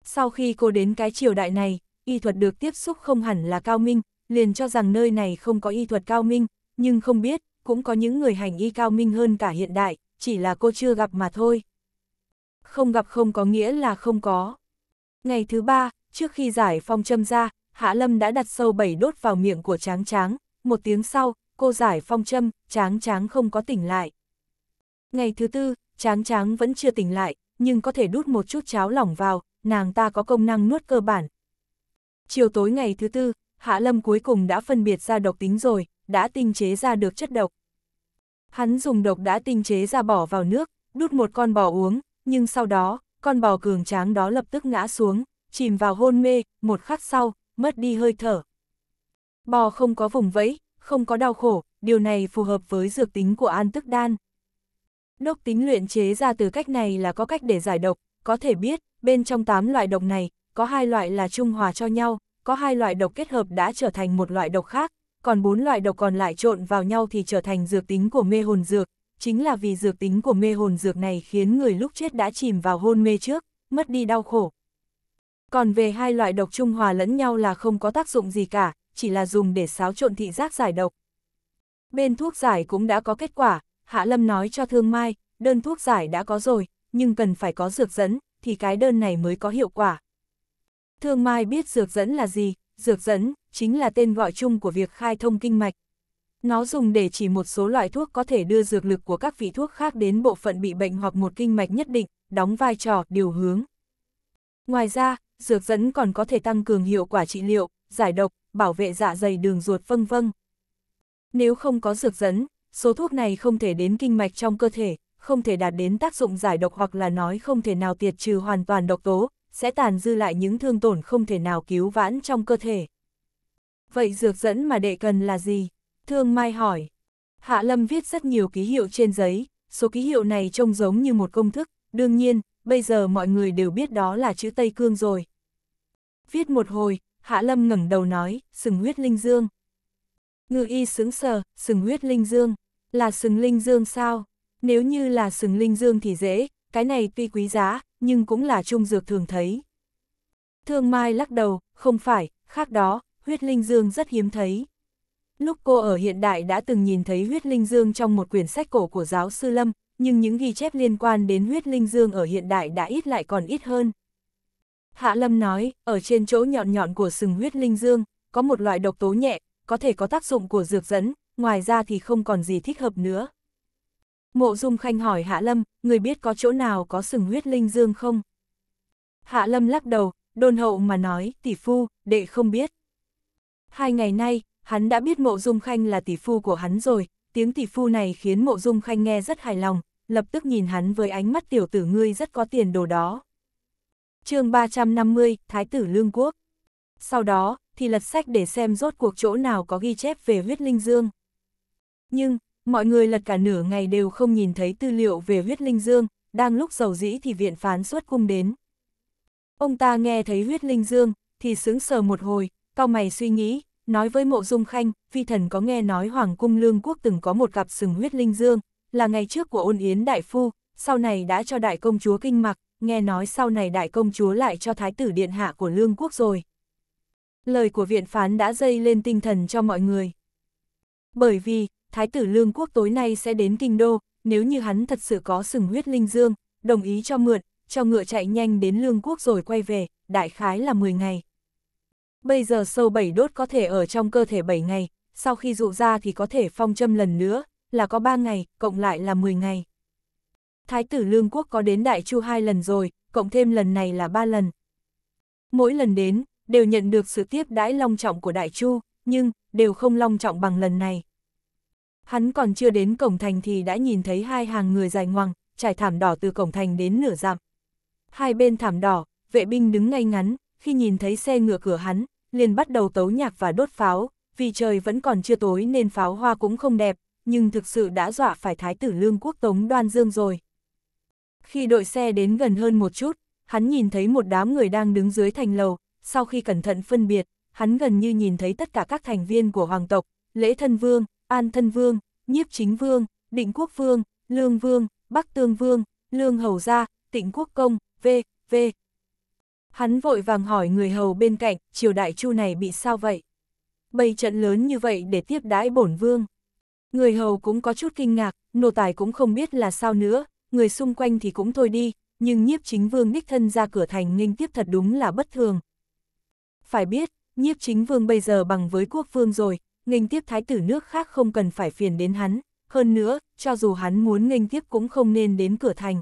Sau khi cô đến cái triều đại này, y thuật được tiếp xúc không hẳn là cao minh, liền cho rằng nơi này không có y thuật cao minh, nhưng không biết, cũng có những người hành y cao minh hơn cả hiện đại, chỉ là cô chưa gặp mà thôi. Không gặp không có nghĩa là không có. Ngày thứ ba, Trước khi giải phong châm ra, Hạ Lâm đã đặt sâu bảy đốt vào miệng của Tráng Tráng, một tiếng sau, cô giải phong châm, Tráng Tráng không có tỉnh lại. Ngày thứ tư, Tráng Tráng vẫn chưa tỉnh lại, nhưng có thể đút một chút cháo lỏng vào, nàng ta có công năng nuốt cơ bản. Chiều tối ngày thứ tư, Hạ Lâm cuối cùng đã phân biệt ra độc tính rồi, đã tinh chế ra được chất độc. Hắn dùng độc đã tinh chế ra bỏ vào nước, đút một con bò uống, nhưng sau đó, con bò cường tráng đó lập tức ngã xuống, chìm vào hôn mê, một khắc sau, mất đi hơi thở. Bò không có vùng vẫy, không có đau khổ, điều này phù hợp với dược tính của an tức đan. Độc tính luyện chế ra từ cách này là có cách để giải độc, có thể biết, bên trong 8 loại độc này, có hai loại là trung hòa cho nhau, có hai loại độc kết hợp đã trở thành một loại độc khác, còn bốn loại độc còn lại trộn vào nhau thì trở thành dược tính của mê hồn dược, chính là vì dược tính của mê hồn dược này khiến người lúc chết đã chìm vào hôn mê trước, mất đi đau khổ. Còn về hai loại độc trung hòa lẫn nhau là không có tác dụng gì cả, chỉ là dùng để xáo trộn thị giác giải độc. Bên thuốc giải cũng đã có kết quả, Hạ Lâm nói cho Thương Mai, đơn thuốc giải đã có rồi, nhưng cần phải có dược dẫn, thì cái đơn này mới có hiệu quả. Thương Mai biết dược dẫn là gì, dược dẫn chính là tên gọi chung của việc khai thông kinh mạch. Nó dùng để chỉ một số loại thuốc có thể đưa dược lực của các vị thuốc khác đến bộ phận bị bệnh hoặc một kinh mạch nhất định, đóng vai trò điều hướng. Ngoài ra, dược dẫn còn có thể tăng cường hiệu quả trị liệu, giải độc, bảo vệ dạ dày đường ruột vân vân. Nếu không có dược dẫn, số thuốc này không thể đến kinh mạch trong cơ thể, không thể đạt đến tác dụng giải độc hoặc là nói không thể nào tiệt trừ hoàn toàn độc tố, sẽ tàn dư lại những thương tổn không thể nào cứu vãn trong cơ thể. Vậy dược dẫn mà đệ cần là gì? Thương Mai hỏi. Hạ Lâm viết rất nhiều ký hiệu trên giấy, số ký hiệu này trông giống như một công thức, đương nhiên, bây giờ mọi người đều biết đó là chữ Tây Cương rồi. Viết một hồi, Hạ Lâm ngẩng đầu nói, sừng huyết linh dương. Ngự y sững sờ, sừng huyết linh dương, là sừng linh dương sao? Nếu như là sừng linh dương thì dễ, cái này tuy quý giá, nhưng cũng là trung dược thường thấy. Thương Mai lắc đầu, không phải, khác đó, huyết linh dương rất hiếm thấy. Lúc cô ở hiện đại đã từng nhìn thấy huyết linh dương trong một quyển sách cổ của giáo sư Lâm, nhưng những ghi chép liên quan đến huyết linh dương ở hiện đại đã ít lại còn ít hơn. Hạ Lâm nói, ở trên chỗ nhọn nhọn của sừng huyết linh dương, có một loại độc tố nhẹ, có thể có tác dụng của dược dẫn, ngoài ra thì không còn gì thích hợp nữa. Mộ Dung Khanh hỏi Hạ Lâm, người biết có chỗ nào có sừng huyết linh dương không? Hạ Lâm lắc đầu, đôn hậu mà nói, tỷ phu, đệ không biết. Hai ngày nay, hắn đã biết Mộ Dung Khanh là tỷ phu của hắn rồi, tiếng tỷ phu này khiến Mộ Dung Khanh nghe rất hài lòng, lập tức nhìn hắn với ánh mắt tiểu tử ngươi rất có tiền đồ đó. chương 350, Thái tử Lương Quốc. Sau đó, thì lật sách để xem rốt cuộc chỗ nào có ghi chép về huyết linh dương. Nhưng, mọi người lật cả nửa ngày đều không nhìn thấy tư liệu về huyết linh dương, đang lúc giàu dĩ thì viện phán xuất cung đến. Ông ta nghe thấy huyết linh dương, thì sững sờ một hồi, cao mày suy nghĩ, nói với mộ dung khanh, phi thần có nghe nói Hoàng cung lương quốc từng có một cặp sừng huyết linh dương, là ngày trước của ôn yến đại phu, sau này đã cho đại công chúa kinh mặc, nghe nói sau này đại công chúa lại cho thái tử điện hạ của lương quốc rồi. Lời của viện phán đã dây lên tinh thần cho mọi người. Bởi vì, thái tử lương quốc tối nay sẽ đến kinh đô, nếu như hắn thật sự có sừng huyết linh dương, đồng ý cho mượn, cho ngựa chạy nhanh đến lương quốc rồi quay về, đại khái là 10 ngày. Bây giờ sâu bảy đốt có thể ở trong cơ thể 7 ngày, sau khi dụ ra thì có thể phong châm lần nữa, là có 3 ngày, cộng lại là 10 ngày. Thái tử Lương Quốc có đến Đại Chu hai lần rồi, cộng thêm lần này là 3 lần. Mỗi lần đến, đều nhận được sự tiếp đãi long trọng của Đại Chu, nhưng, đều không long trọng bằng lần này. Hắn còn chưa đến cổng thành thì đã nhìn thấy hai hàng người dài ngoằng, trải thảm đỏ từ cổng thành đến nửa dặm. Hai bên thảm đỏ, vệ binh đứng ngay ngắn, khi nhìn thấy xe ngựa cửa hắn, liền bắt đầu tấu nhạc và đốt pháo, vì trời vẫn còn chưa tối nên pháo hoa cũng không đẹp, nhưng thực sự đã dọa phải Thái tử Lương Quốc Tống Đoan Dương rồi. Khi đội xe đến gần hơn một chút, hắn nhìn thấy một đám người đang đứng dưới thành lầu, sau khi cẩn thận phân biệt, hắn gần như nhìn thấy tất cả các thành viên của hoàng tộc, lễ thân vương, an thân vương, nhiếp chính vương, định quốc vương, lương vương, bắc tương vương, lương hầu gia, tịnh quốc công, v, v. Hắn vội vàng hỏi người hầu bên cạnh, triều đại chu này bị sao vậy? Bày trận lớn như vậy để tiếp đãi bổn vương. Người hầu cũng có chút kinh ngạc, nô tài cũng không biết là sao nữa, người xung quanh thì cũng thôi đi, nhưng nhiếp chính vương đích thân ra cửa thành nghênh tiếp thật đúng là bất thường. Phải biết, nhiếp chính vương bây giờ bằng với quốc vương rồi, nghênh tiếp thái tử nước khác không cần phải phiền đến hắn, hơn nữa, cho dù hắn muốn nghênh tiếp cũng không nên đến cửa thành.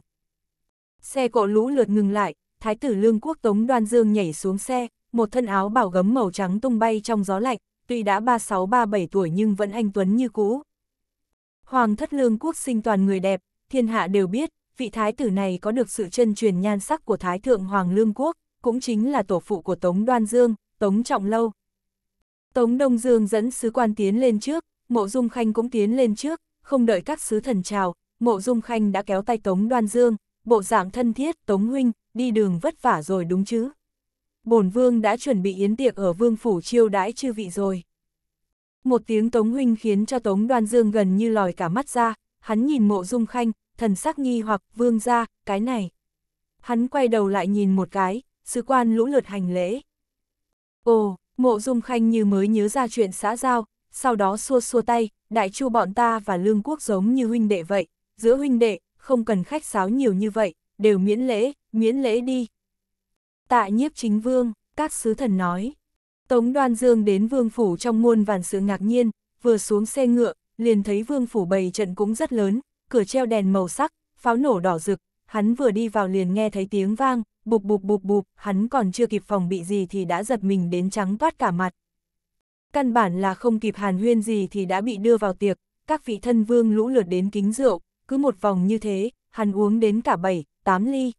Xe cộ lũ lượt ngừng lại, thái tử lương quốc tống đoan dương nhảy xuống xe, một thân áo bảo gấm màu trắng tung bay trong gió lạnh, tuy đã 36-37 tuổi nhưng vẫn anh Tuấn như cũ. Hoàng thất lương quốc sinh toàn người đẹp, thiên hạ đều biết, vị thái tử này có được sự chân truyền nhan sắc của thái thượng hoàng lương quốc, cũng chính là tổ phụ của Tống Đoan Dương, Tống Trọng Lâu. Tống Đông Dương dẫn sứ quan tiến lên trước, Mộ Dung Khanh cũng tiến lên trước, không đợi các sứ thần chào, Mộ Dung Khanh đã kéo tay Tống Đoan Dương, bộ dạng thân thiết Tống Huynh, đi đường vất vả rồi đúng chứ. Bổn Vương đã chuẩn bị yến tiệc ở Vương Phủ chiêu đãi chư vị rồi. Một tiếng Tống Huynh khiến cho Tống Đoan Dương gần như lòi cả mắt ra, hắn nhìn mộ dung khanh, thần sắc nghi hoặc vương ra, cái này. Hắn quay đầu lại nhìn một cái, sứ quan lũ lượt hành lễ. Ồ, mộ dung khanh như mới nhớ ra chuyện xã giao, sau đó xua xua tay, đại chu bọn ta và lương quốc giống như huynh đệ vậy, giữa huynh đệ, không cần khách sáo nhiều như vậy, đều miễn lễ, miễn lễ đi. Tạ nhiếp chính vương, các sứ thần nói. Tống Đoan Dương đến vương phủ trong muôn vàn sự ngạc nhiên, vừa xuống xe ngựa, liền thấy vương phủ bày trận cũng rất lớn, cửa treo đèn màu sắc, pháo nổ đỏ rực, hắn vừa đi vào liền nghe thấy tiếng vang, bụp bụp bụp bụp, hắn còn chưa kịp phòng bị gì thì đã giật mình đến trắng toát cả mặt. Căn bản là không kịp hàn huyên gì thì đã bị đưa vào tiệc, các vị thân vương lũ lượt đến kính rượu, cứ một vòng như thế, hắn uống đến cả 7, 8 ly.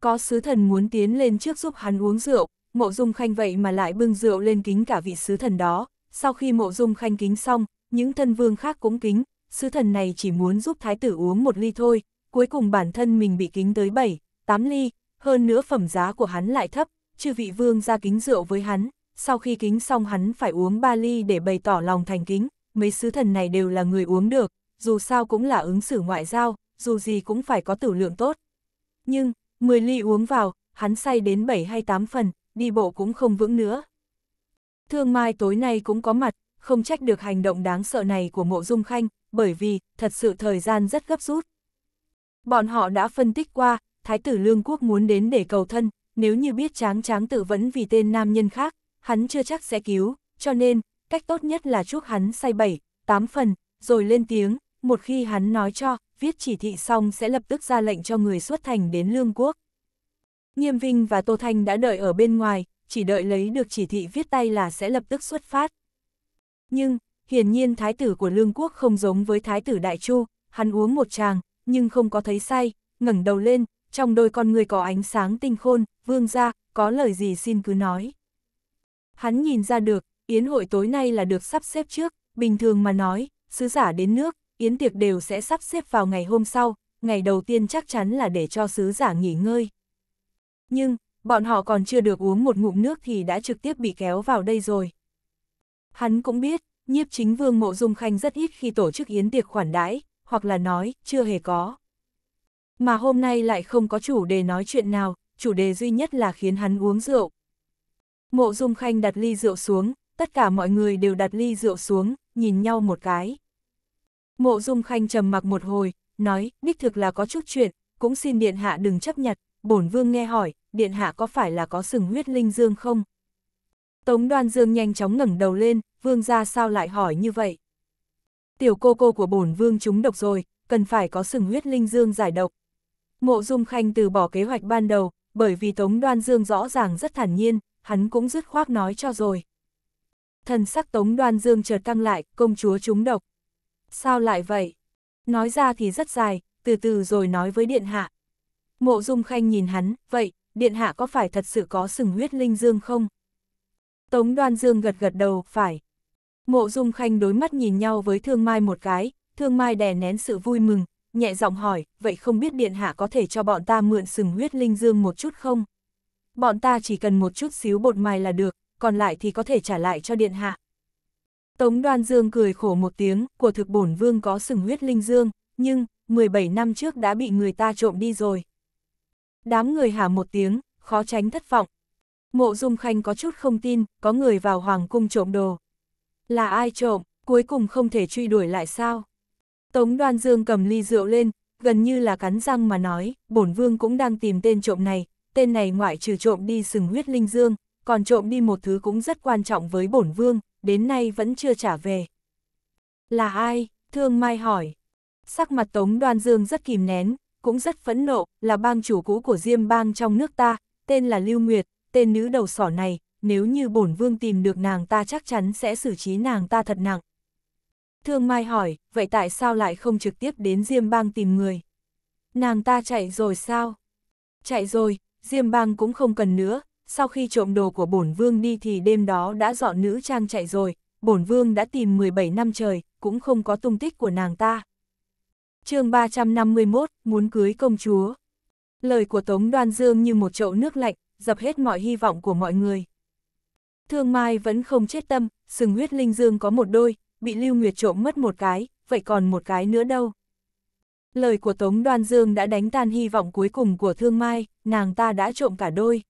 Có sứ thần muốn tiến lên trước giúp hắn uống rượu, mộ dung khanh vậy mà lại bưng rượu lên kính cả vị sứ thần đó, sau khi mộ dung khanh kính xong, những thân vương khác cũng kính, sứ thần này chỉ muốn giúp thái tử uống một ly thôi, cuối cùng bản thân mình bị kính tới 7, 8 ly, hơn nữa phẩm giá của hắn lại thấp, chư vị vương ra kính rượu với hắn, sau khi kính xong hắn phải uống 3 ly để bày tỏ lòng thành kính, mấy sứ thần này đều là người uống được, dù sao cũng là ứng xử ngoại giao, dù gì cũng phải có tử lượng tốt. Nhưng, 10 ly uống vào, hắn say đến 7 hay 8 phần, đi bộ cũng không vững nữa. Thương Mai tối nay cũng có mặt, không trách được hành động đáng sợ này của Mộ Dung Khanh, bởi vì thật sự thời gian rất gấp rút. Bọn họ đã phân tích qua, Thái tử Lương Quốc muốn đến để cầu thân, nếu như biết Tráng Tráng tự vẫn vì tên nam nhân khác, hắn chưa chắc sẽ cứu, cho nên, cách tốt nhất là chúc hắn say bảy, tám phần, rồi lên tiếng, một khi hắn nói cho, viết chỉ thị xong sẽ lập tức ra lệnh cho người xuất thành đến Lương Quốc. Nghiêm Vinh và Tô Thanh đã đợi ở bên ngoài, chỉ đợi lấy được chỉ thị viết tay là sẽ lập tức xuất phát. Nhưng, hiển nhiên thái tử của Lương Quốc không giống với thái tử Đại Chu, hắn uống một tràng, nhưng không có thấy say, ngẩng đầu lên, trong đôi con người có ánh sáng tinh khôn, vương ra, có lời gì xin cứ nói. Hắn nhìn ra được, yến hội tối nay là được sắp xếp trước, bình thường mà nói, sứ giả đến nước, yến tiệc đều sẽ sắp xếp vào ngày hôm sau, ngày đầu tiên chắc chắn là để cho sứ giả nghỉ ngơi. Nhưng, bọn họ còn chưa được uống một ngụm nước thì đã trực tiếp bị kéo vào đây rồi. Hắn cũng biết, nhiếp chính vương mộ dung khanh rất ít khi tổ chức yến tiệc khoản đãi, hoặc là nói, chưa hề có. Mà hôm nay lại không có chủ đề nói chuyện nào, chủ đề duy nhất là khiến hắn uống rượu. Mộ dung khanh đặt ly rượu xuống, tất cả mọi người đều đặt ly rượu xuống, nhìn nhau một cái. Mộ dung khanh trầm mặc một hồi, nói, đích thực là có chút chuyện, cũng xin điện hạ đừng chấp nhận bổn vương nghe hỏi, điện hạ có phải là có sừng huyết linh dương không? Tống đoan dương nhanh chóng ngẩng đầu lên, vương ra sao lại hỏi như vậy? Tiểu cô cô của bổn vương trúng độc rồi, cần phải có sừng huyết linh dương giải độc. Mộ dung khanh từ bỏ kế hoạch ban đầu, bởi vì tống đoan dương rõ ràng rất thản nhiên, hắn cũng dứt khoác nói cho rồi. Thần sắc tống đoan dương chợt căng lại, công chúa trúng độc. Sao lại vậy? Nói ra thì rất dài, từ từ rồi nói với điện hạ. Mộ Dung Khanh nhìn hắn, vậy, Điện Hạ có phải thật sự có sừng huyết linh dương không? Tống Đoan Dương gật gật đầu, phải. Mộ Dung Khanh đối mắt nhìn nhau với Thương Mai một cái, Thương Mai đè nén sự vui mừng, nhẹ giọng hỏi, vậy không biết Điện Hạ có thể cho bọn ta mượn sừng huyết linh dương một chút không? Bọn ta chỉ cần một chút xíu bột mài là được, còn lại thì có thể trả lại cho Điện Hạ. Tống Đoan Dương cười khổ một tiếng, của thực bổn vương có sừng huyết linh dương, nhưng, 17 năm trước đã bị người ta trộm đi rồi. Đám người hả một tiếng, khó tránh thất vọng. Mộ Dung Khanh có chút không tin, có người vào hoàng cung trộm đồ. Là ai trộm, cuối cùng không thể truy đuổi lại sao? Tống Đoan Dương cầm ly rượu lên, gần như là cắn răng mà nói, bổn vương cũng đang tìm tên trộm này, tên này ngoại trừ trộm đi sừng huyết linh dương, còn trộm đi một thứ cũng rất quan trọng với bổn vương, đến nay vẫn chưa trả về. Là ai? Thương Mai hỏi. Sắc mặt Tống Đoan Dương rất kìm nén, cũng rất phẫn nộ, là bang chủ cũ của Diêm bang trong nước ta, tên là Lưu Nguyệt, tên nữ đầu sỏ này, nếu như bổn vương tìm được nàng ta chắc chắn sẽ xử trí nàng ta thật nặng. Thương Mai hỏi, vậy tại sao lại không trực tiếp đến Diêm bang tìm người? Nàng ta chạy rồi sao? Chạy rồi, Diêm bang cũng không cần nữa, sau khi trộm đồ của bổn vương đi thì đêm đó đã dọn nữ trang chạy rồi, bổn vương đã tìm 17 năm trời, cũng không có tung tích của nàng ta chương 351, muốn cưới công chúa. Lời của Tống Đoan Dương như một chậu nước lạnh, dập hết mọi hy vọng của mọi người. Thương Mai vẫn không chết tâm, sừng huyết linh dương có một đôi, bị Lưu Nguyệt trộm mất một cái, vậy còn một cái nữa đâu. Lời của Tống Đoan Dương đã đánh tan hy vọng cuối cùng của Thương Mai, nàng ta đã trộm cả đôi.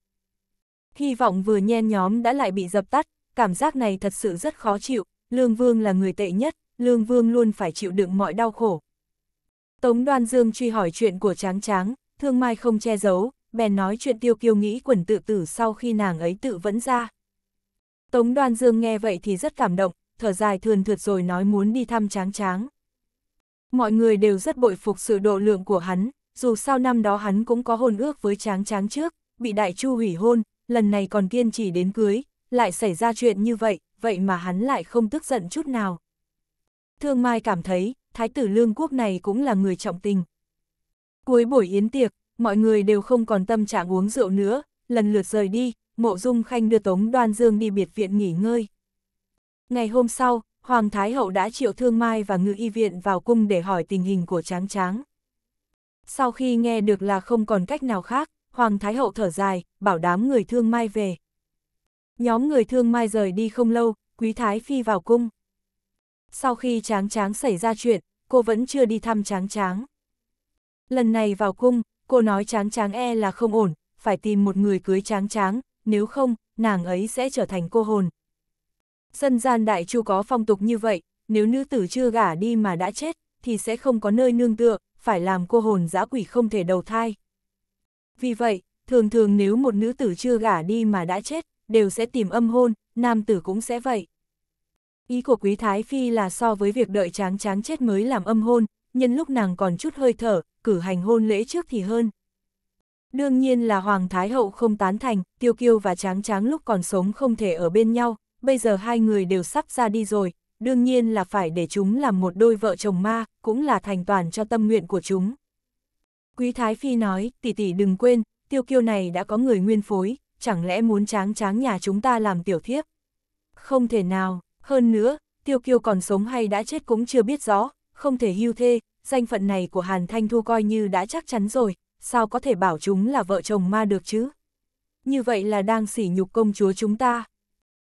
Hy vọng vừa nhen nhóm đã lại bị dập tắt, cảm giác này thật sự rất khó chịu, Lương Vương là người tệ nhất, Lương Vương luôn phải chịu đựng mọi đau khổ, Tống Đoan Dương truy hỏi chuyện của Tráng Tráng, Thương Mai không che giấu, bèn nói chuyện tiêu kiêu nghĩ quần tự tử sau khi nàng ấy tự vẫn ra. Tống Đoan Dương nghe vậy thì rất cảm động, thở dài thườn thượt rồi nói muốn đi thăm Tráng Tráng. Mọi người đều rất bội phục sự độ lượng của hắn, dù sao năm đó hắn cũng có hôn ước với Tráng Tráng trước, bị đại chu hủy hôn, lần này còn kiên trì đến cưới, lại xảy ra chuyện như vậy, vậy mà hắn lại không tức giận chút nào. Thương Mai cảm thấy, thái tử lương quốc này cũng là người trọng tình. Cuối buổi yến tiệc, mọi người đều không còn tâm trạng uống rượu nữa, lần lượt rời đi, mộ dung khanh đưa Tống Đoan Dương đi biệt viện nghỉ ngơi. Ngày hôm sau, Hoàng Thái Hậu đã triệu Thương Mai và Ngự Y Viện vào cung để hỏi tình hình của Tráng Tráng. Sau khi nghe được là không còn cách nào khác, Hoàng Thái Hậu thở dài, bảo đám người Thương Mai về. Nhóm người Thương Mai rời đi không lâu, Quý Thái Phi vào cung sau khi tráng tráng xảy ra chuyện, cô vẫn chưa đi thăm tráng tráng. Lần này vào cung, cô nói tráng tráng e là không ổn, phải tìm một người cưới tráng tráng, nếu không, nàng ấy sẽ trở thành cô hồn. Dân gian đại chu có phong tục như vậy, nếu nữ tử chưa gả đi mà đã chết, thì sẽ không có nơi nương tựa, phải làm cô hồn dã quỷ không thể đầu thai. Vì vậy, thường thường nếu một nữ tử chưa gả đi mà đã chết, đều sẽ tìm âm hôn, nam tử cũng sẽ vậy. Ý của Quý Thái Phi là so với việc đợi tráng tráng chết mới làm âm hôn, nhân lúc nàng còn chút hơi thở, cử hành hôn lễ trước thì hơn. Đương nhiên là Hoàng Thái Hậu không tán thành, Tiêu Kiêu và Tráng Tráng lúc còn sống không thể ở bên nhau, bây giờ hai người đều sắp ra đi rồi, đương nhiên là phải để chúng làm một đôi vợ chồng ma, cũng là thành toàn cho tâm nguyện của chúng. Quý Thái Phi nói, tỷ tỷ đừng quên, Tiêu Kiêu này đã có người nguyên phối, chẳng lẽ muốn Tráng Tráng nhà chúng ta làm tiểu thiếp? Không thể nào, hơn nữa, Tiêu Kiêu còn sống hay đã chết cũng chưa biết rõ, không thể hưu thê, danh phận này của Hàn Thanh Thu coi như đã chắc chắn rồi, sao có thể bảo chúng là vợ chồng ma được chứ? Như vậy là đang sỉ nhục công chúa chúng ta.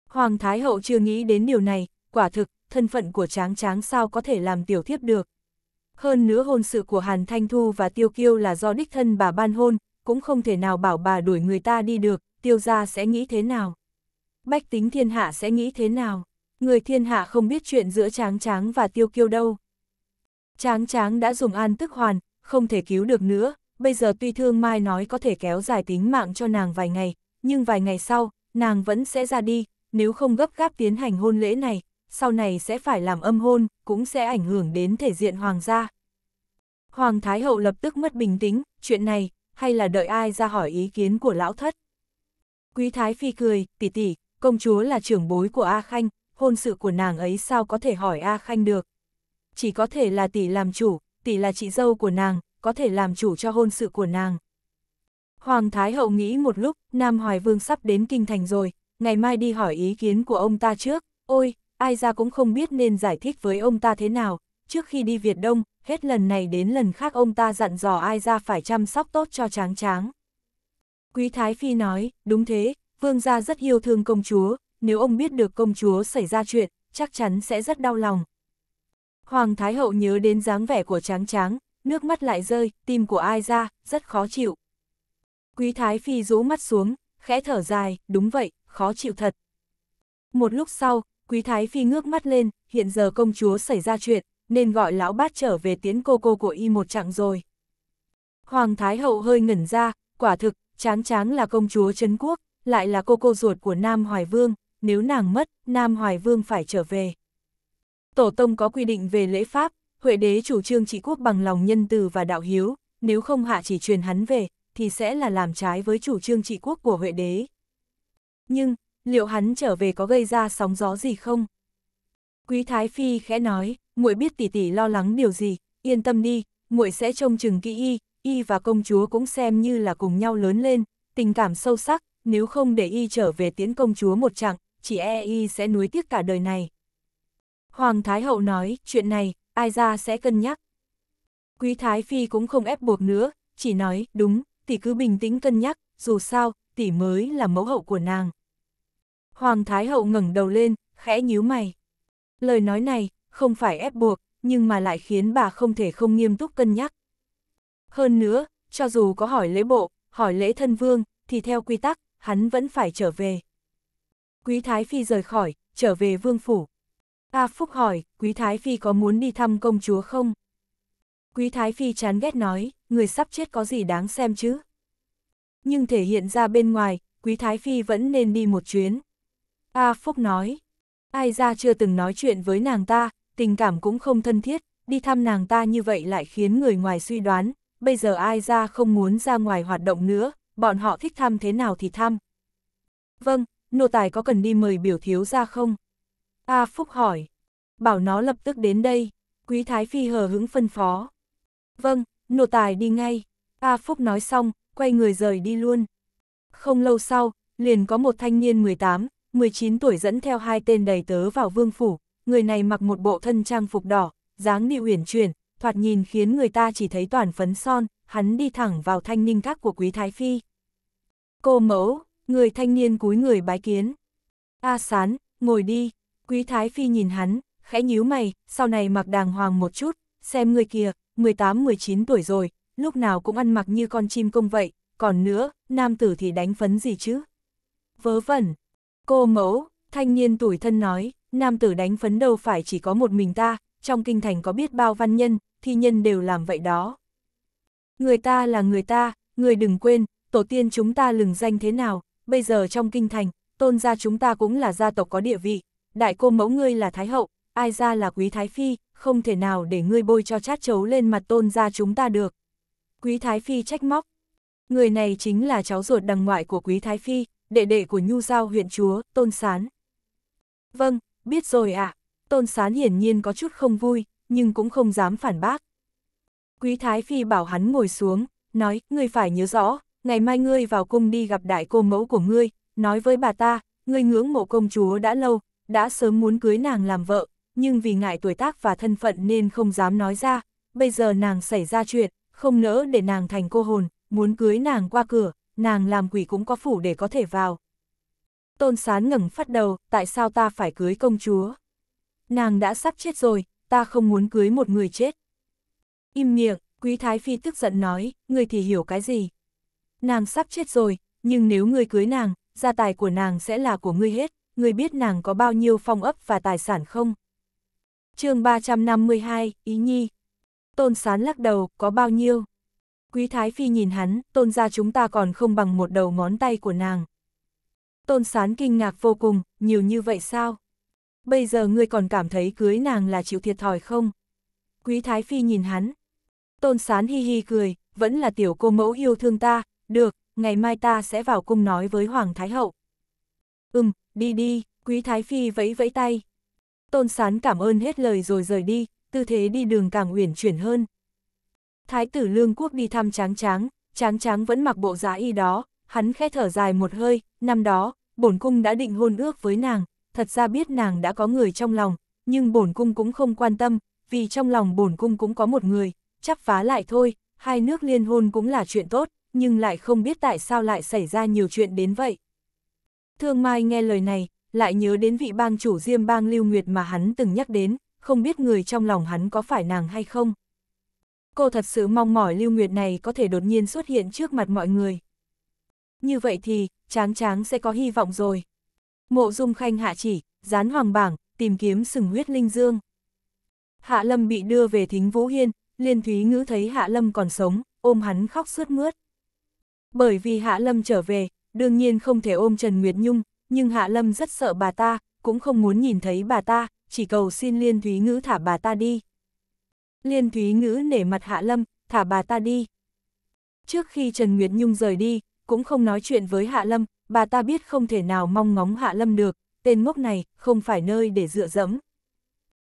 Hoàng Thái Hậu chưa nghĩ đến điều này, quả thực, thân phận của tráng tráng sao có thể làm tiểu thiếp được. Hơn nữa hôn sự của Hàn Thanh Thu và Tiêu Kiêu là do đích thân bà ban hôn, cũng không thể nào bảo bà đuổi người ta đi được, tiêu gia sẽ nghĩ thế nào? Bách tính thiên hạ sẽ nghĩ thế nào? người thiên hạ không biết chuyện giữa Tráng Tráng và Tiêu Kiêu đâu. Tráng Tráng đã dùng an tức hoàn, không thể cứu được nữa, bây giờ tuy Thương Mai nói có thể kéo dài tính mạng cho nàng vài ngày, nhưng vài ngày sau, nàng vẫn sẽ ra đi, nếu không gấp gáp tiến hành hôn lễ này, sau này sẽ phải làm âm hôn, cũng sẽ ảnh hưởng đến thể diện hoàng gia. Hoàng Thái Hậu lập tức mất bình tĩnh, chuyện này, hay là đợi ai ra hỏi ý kiến của lão thất. Quý Thái Phi cười, tỷ tỷ, công chúa là trưởng bối của A Khanh, hôn sự của nàng ấy sao có thể hỏi A Khanh được. Chỉ có thể là tỷ làm chủ, tỷ là chị dâu của nàng, có thể làm chủ cho hôn sự của nàng. Hoàng Thái Hậu nghĩ một lúc, Nam Hoài Vương sắp đến Kinh Thành rồi, ngày mai đi hỏi ý kiến của ông ta trước, ôi, ai ra cũng không biết nên giải thích với ông ta thế nào, trước khi đi Việt Đông, hết lần này đến lần khác ông ta dặn dò ai ra phải chăm sóc tốt cho tráng tráng. Quý Thái Phi nói, đúng thế, vương gia rất yêu thương công chúa, nếu ông biết được công chúa xảy ra chuyện, chắc chắn sẽ rất đau lòng. Hoàng Thái Hậu nhớ đến dáng vẻ của tráng tráng, nước mắt lại rơi, tim của ai ra, rất khó chịu. Quý Thái Phi rũ mắt xuống, khẽ thở dài, đúng vậy, khó chịu thật. Một lúc sau, Quý Thái Phi ngước mắt lên, hiện giờ công chúa xảy ra chuyện, nên gọi lão bát trở về tiến cô cô của y một chặng rồi. Hoàng Thái Hậu hơi ngẩn ra, quả thực, tráng tráng là công chúa Trấn Quốc, lại là cô cô ruột của Nam Hoài Vương, nếu nàng mất, Nam Hoài Vương phải trở về. Tổ tông có quy định về lễ pháp, Huệ đế chủ trương trị quốc bằng lòng nhân từ và đạo hiếu, nếu không hạ chỉ truyền hắn về, thì sẽ là làm trái với chủ trương trị quốc của Huệ đế. Nhưng, liệu hắn trở về có gây ra sóng gió gì không? Quý Thái Phi khẽ nói, muội biết tỷ tỷ lo lắng điều gì, yên tâm đi, muội sẽ trông chừng kỹ y, y và công chúa cũng xem như là cùng nhau lớn lên, tình cảm sâu sắc, nếu không để y trở về tiến công chúa một chặng, chỉ e y sẽ nuối tiếc cả đời này. Hoàng Thái Hậu nói, chuyện này, ai ra sẽ cân nhắc. Quý Thái Phi cũng không ép buộc nữa, chỉ nói, đúng, tỷ cứ bình tĩnh cân nhắc, dù sao, tỷ mới là mẫu hậu của nàng. Hoàng Thái Hậu ngẩng đầu lên, khẽ nhíu mày. Lời nói này, không phải ép buộc, nhưng mà lại khiến bà không thể không nghiêm túc cân nhắc. Hơn nữa, cho dù có hỏi lễ bộ, hỏi lễ thân vương, thì theo quy tắc, hắn vẫn phải trở về. Quý Thái Phi rời khỏi, trở về vương phủ. A Phúc hỏi, Quý Thái Phi có muốn đi thăm công chúa không? Quý Thái Phi chán ghét nói, người sắp chết có gì đáng xem chứ? Nhưng thể hiện ra bên ngoài, Quý Thái Phi vẫn nên đi một chuyến. A Phúc nói, ai ra chưa từng nói chuyện với nàng ta, tình cảm cũng không thân thiết, đi thăm nàng ta như vậy lại khiến người ngoài suy đoán, bây giờ ai ra không muốn ra ngoài hoạt động nữa, bọn họ thích thăm thế nào thì thăm. Vâng, nô tài có cần đi mời biểu thiếu ra không? A Phúc hỏi. Bảo nó lập tức đến đây, quý thái phi hờ hững phân phó. Vâng, nô tài đi ngay. A Phúc nói xong, quay người rời đi luôn. Không lâu sau, liền có một thanh niên 18, 19 tuổi dẫn theo hai tên đầy tớ vào vương phủ. Người này mặc một bộ thân trang phục đỏ, dáng đi uyển chuyển, thoạt nhìn khiến người ta chỉ thấy toàn phấn son. Hắn đi thẳng vào thanh ninh các của quý thái phi. Cô mẫu, Người thanh niên cúi người bái kiến. A sán, ngồi đi, quý thái phi nhìn hắn, khẽ nhíu mày, sau này mặc đàng hoàng một chút, xem người kia, 18-19 tuổi rồi, lúc nào cũng ăn mặc như con chim công vậy, còn nữa, nam tử thì đánh phấn gì chứ? Vớ vẩn, cô mẫu, thanh niên tuổi thân nói, nam tử đánh phấn đâu phải chỉ có một mình ta, trong kinh thành có biết bao văn nhân, thi nhân đều làm vậy đó. Người ta là người ta, người đừng quên, tổ tiên chúng ta lừng danh thế nào, bây giờ trong kinh thành, tôn gia chúng ta cũng là gia tộc có địa vị, đại cô mẫu ngươi là thái hậu, ai ra là quý thái phi, không thể nào để ngươi bôi cho chát chấu lên mặt tôn gia chúng ta được. Quý thái phi trách móc, người này chính là cháu ruột đằng ngoại của quý thái phi, đệ đệ của nhu giao huyện chúa, tôn sán. Vâng, biết rồi ạ, à. tôn sán hiển nhiên có chút không vui, nhưng cũng không dám phản bác. Quý Thái Phi bảo hắn ngồi xuống, nói, ngươi phải nhớ rõ, ngày mai ngươi vào cung đi gặp đại cô mẫu của ngươi, nói với bà ta, ngươi ngưỡng mộ công chúa đã lâu, đã sớm muốn cưới nàng làm vợ, nhưng vì ngại tuổi tác và thân phận nên không dám nói ra, bây giờ nàng xảy ra chuyện, không nỡ để nàng thành cô hồn, muốn cưới nàng qua cửa, nàng làm quỷ cũng có phủ để có thể vào. Tôn sán ngẩng phát đầu, tại sao ta phải cưới công chúa? Nàng đã sắp chết rồi, ta không muốn cưới một người chết. Im miệng, quý thái phi tức giận nói, người thì hiểu cái gì? nàng sắp chết rồi, nhưng nếu ngươi cưới nàng, gia tài của nàng sẽ là của ngươi hết, ngươi biết nàng có bao nhiêu phong ấp và tài sản không? chương 352, Ý Nhi Tôn sán lắc đầu, có bao nhiêu? Quý Thái Phi nhìn hắn, tôn ra chúng ta còn không bằng một đầu ngón tay của nàng. Tôn sán kinh ngạc vô cùng, nhiều như vậy sao? Bây giờ ngươi còn cảm thấy cưới nàng là chịu thiệt thòi không? Quý Thái Phi nhìn hắn. Tôn sán hi hi cười, vẫn là tiểu cô mẫu yêu thương ta, được, ngày mai ta sẽ vào cung nói với Hoàng Thái Hậu. Ừm, đi đi, Quý Thái Phi vẫy vẫy tay. Tôn Sán cảm ơn hết lời rồi rời đi, tư thế đi đường càng uyển chuyển hơn. Thái tử Lương Quốc đi thăm Tráng Tráng, Tráng Tráng vẫn mặc bộ giá y đó, hắn khẽ thở dài một hơi, năm đó, bổn cung đã định hôn ước với nàng, thật ra biết nàng đã có người trong lòng, nhưng bổn cung cũng không quan tâm, vì trong lòng bổn cung cũng có một người, chắp phá lại thôi, hai nước liên hôn cũng là chuyện tốt nhưng lại không biết tại sao lại xảy ra nhiều chuyện đến vậy. Thương Mai nghe lời này, lại nhớ đến vị bang chủ Diêm bang Lưu Nguyệt mà hắn từng nhắc đến, không biết người trong lòng hắn có phải nàng hay không. Cô thật sự mong mỏi Lưu Nguyệt này có thể đột nhiên xuất hiện trước mặt mọi người. Như vậy thì, tráng tráng sẽ có hy vọng rồi. Mộ dung khanh hạ chỉ, dán hoàng bảng, tìm kiếm sừng huyết linh dương. Hạ Lâm bị đưa về thính Vũ Hiên, Liên Thúy Ngữ thấy Hạ Lâm còn sống, ôm hắn khóc suốt mướt. Bởi vì Hạ Lâm trở về, đương nhiên không thể ôm Trần Nguyệt Nhung, nhưng Hạ Lâm rất sợ bà ta, cũng không muốn nhìn thấy bà ta, chỉ cầu xin Liên Thúy Ngữ thả bà ta đi. Liên Thúy Ngữ nể mặt Hạ Lâm, thả bà ta đi. Trước khi Trần Nguyệt Nhung rời đi, cũng không nói chuyện với Hạ Lâm, bà ta biết không thể nào mong ngóng Hạ Lâm được, tên ngốc này không phải nơi để dựa dẫm.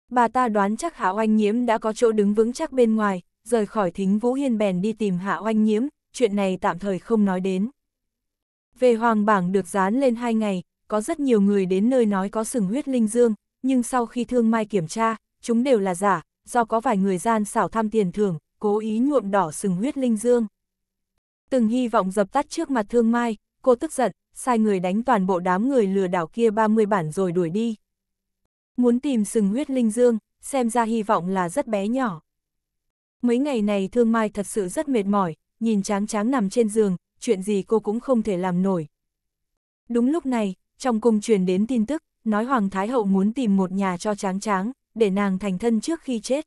Bà ta đoán chắc Hạ Oanh Nhiễm đã có chỗ đứng vững chắc bên ngoài, rời khỏi thính Vũ Hiên bèn đi tìm Hạ Oanh Nhiễm, chuyện này tạm thời không nói đến. Về hoàng bảng được dán lên hai ngày, có rất nhiều người đến nơi nói có sừng huyết linh dương, nhưng sau khi thương mai kiểm tra, chúng đều là giả, do có vài người gian xảo tham tiền thưởng, cố ý nhuộm đỏ sừng huyết linh dương. Từng hy vọng dập tắt trước mặt thương mai, cô tức giận, sai người đánh toàn bộ đám người lừa đảo kia 30 bản rồi đuổi đi. Muốn tìm sừng huyết linh dương, xem ra hy vọng là rất bé nhỏ. Mấy ngày này thương mai thật sự rất mệt mỏi, nhìn tráng tráng nằm trên giường, chuyện gì cô cũng không thể làm nổi. Đúng lúc này, trong cung truyền đến tin tức, nói Hoàng Thái Hậu muốn tìm một nhà cho tráng tráng, để nàng thành thân trước khi chết.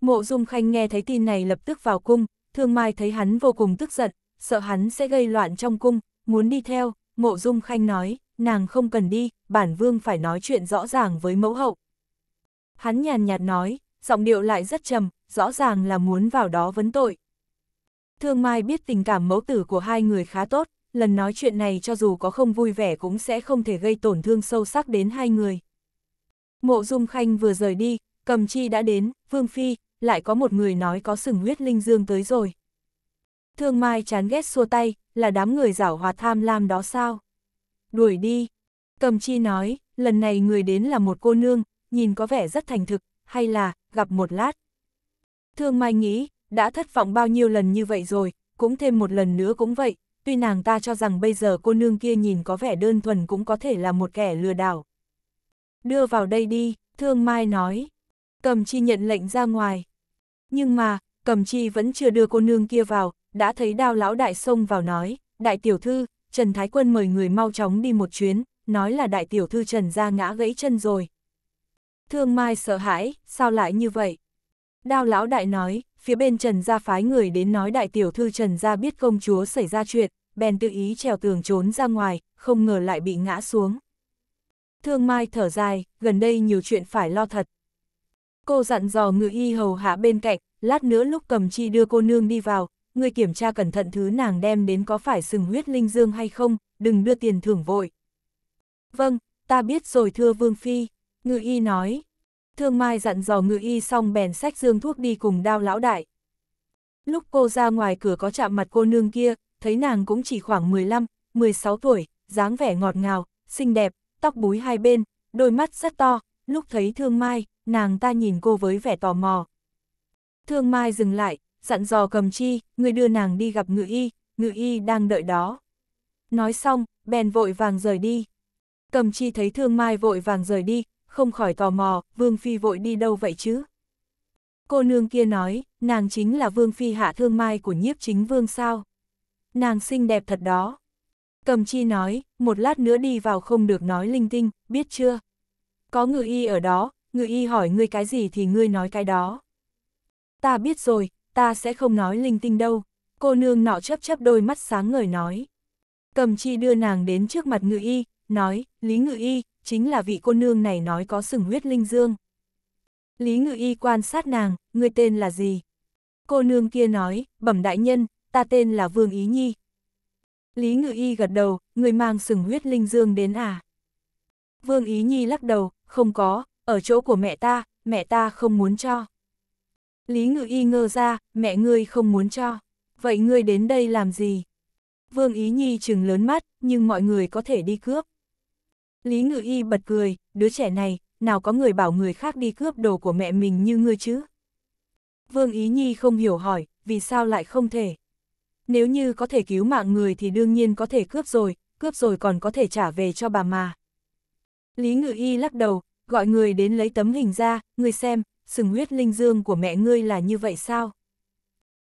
Mộ Dung Khanh nghe thấy tin này lập tức vào cung, Thương Mai thấy hắn vô cùng tức giận, sợ hắn sẽ gây loạn trong cung, muốn đi theo, Mộ Dung Khanh nói, nàng không cần đi, bản vương phải nói chuyện rõ ràng với mẫu hậu. Hắn nhàn nhạt nói, giọng điệu lại rất trầm, rõ ràng là muốn vào đó vấn tội. Thương Mai biết tình cảm mẫu tử của hai người khá tốt, lần nói chuyện này cho dù có không vui vẻ cũng sẽ không thể gây tổn thương sâu sắc đến hai người. Mộ Dung Khanh vừa rời đi, Cầm Chi đã đến, Vương Phi, lại có một người nói có sừng huyết linh dương tới rồi. Thương Mai chán ghét xua tay, là đám người giảo hòa tham lam đó sao? Đuổi đi. Cầm Chi nói, lần này người đến là một cô nương, nhìn có vẻ rất thành thực, hay là, gặp một lát. Thương Mai nghĩ, đã thất vọng bao nhiêu lần như vậy rồi, cũng thêm một lần nữa cũng vậy, tuy nàng ta cho rằng bây giờ cô nương kia nhìn có vẻ đơn thuần cũng có thể là một kẻ lừa đảo. Đưa vào đây đi, Thương Mai nói. Cầm Chi nhận lệnh ra ngoài. Nhưng mà, Cầm Chi vẫn chưa đưa cô nương kia vào, đã thấy đao lão đại xông vào nói, đại tiểu thư, Trần Thái Quân mời người mau chóng đi một chuyến, nói là đại tiểu thư Trần ra ngã gãy chân rồi. Thương Mai sợ hãi, sao lại như vậy? Đao lão đại nói, phía bên Trần gia phái người đến nói đại tiểu thư Trần gia biết công chúa xảy ra chuyện, bèn tự ý trèo tường trốn ra ngoài, không ngờ lại bị ngã xuống. Thương Mai thở dài, gần đây nhiều chuyện phải lo thật. Cô dặn dò ngự y hầu hạ bên cạnh, lát nữa lúc cầm chi đưa cô nương đi vào, người kiểm tra cẩn thận thứ nàng đem đến có phải sừng huyết linh dương hay không, đừng đưa tiền thưởng vội. Vâng, ta biết rồi thưa Vương Phi, ngự y nói, Thương Mai dặn dò ngự y xong bèn sách dương thuốc đi cùng đao lão đại. Lúc cô ra ngoài cửa có chạm mặt cô nương kia, thấy nàng cũng chỉ khoảng 15, 16 tuổi, dáng vẻ ngọt ngào, xinh đẹp, tóc búi hai bên, đôi mắt rất to, lúc thấy Thương Mai, nàng ta nhìn cô với vẻ tò mò. Thương Mai dừng lại, dặn dò cầm chi, người đưa nàng đi gặp ngự y, ngự y đang đợi đó. Nói xong, bèn vội vàng rời đi. Cầm chi thấy Thương Mai vội vàng rời đi, không khỏi tò mò, Vương Phi vội đi đâu vậy chứ? Cô nương kia nói, nàng chính là Vương Phi hạ thương mai của nhiếp chính Vương sao? Nàng xinh đẹp thật đó. Cầm chi nói, một lát nữa đi vào không được nói linh tinh, biết chưa? Có ngự y ở đó, ngự y hỏi ngươi cái gì thì ngươi nói cái đó. Ta biết rồi, ta sẽ không nói linh tinh đâu, cô nương nọ chấp chấp đôi mắt sáng ngời nói. Cầm chi đưa nàng đến trước mặt ngự y, nói, Lý ngự y, chính là vị cô nương này nói có sừng huyết linh dương. Lý ngự y quan sát nàng, người tên là gì? Cô nương kia nói, bẩm đại nhân, ta tên là Vương Ý Nhi. Lý ngự y gật đầu, người mang sừng huyết linh dương đến à? Vương Ý Nhi lắc đầu, không có, ở chỗ của mẹ ta, mẹ ta không muốn cho. Lý ngự y ngơ ra, mẹ ngươi không muốn cho. Vậy ngươi đến đây làm gì? Vương Ý Nhi trừng lớn mắt, nhưng mọi người có thể đi cướp. Lý Ngự Y bật cười, đứa trẻ này, nào có người bảo người khác đi cướp đồ của mẹ mình như ngươi chứ? Vương Ý Nhi không hiểu hỏi, vì sao lại không thể? Nếu như có thể cứu mạng người thì đương nhiên có thể cướp rồi, cướp rồi còn có thể trả về cho bà mà. Lý Ngự Y lắc đầu, gọi người đến lấy tấm hình ra, ngươi xem, sừng huyết linh dương của mẹ ngươi là như vậy sao?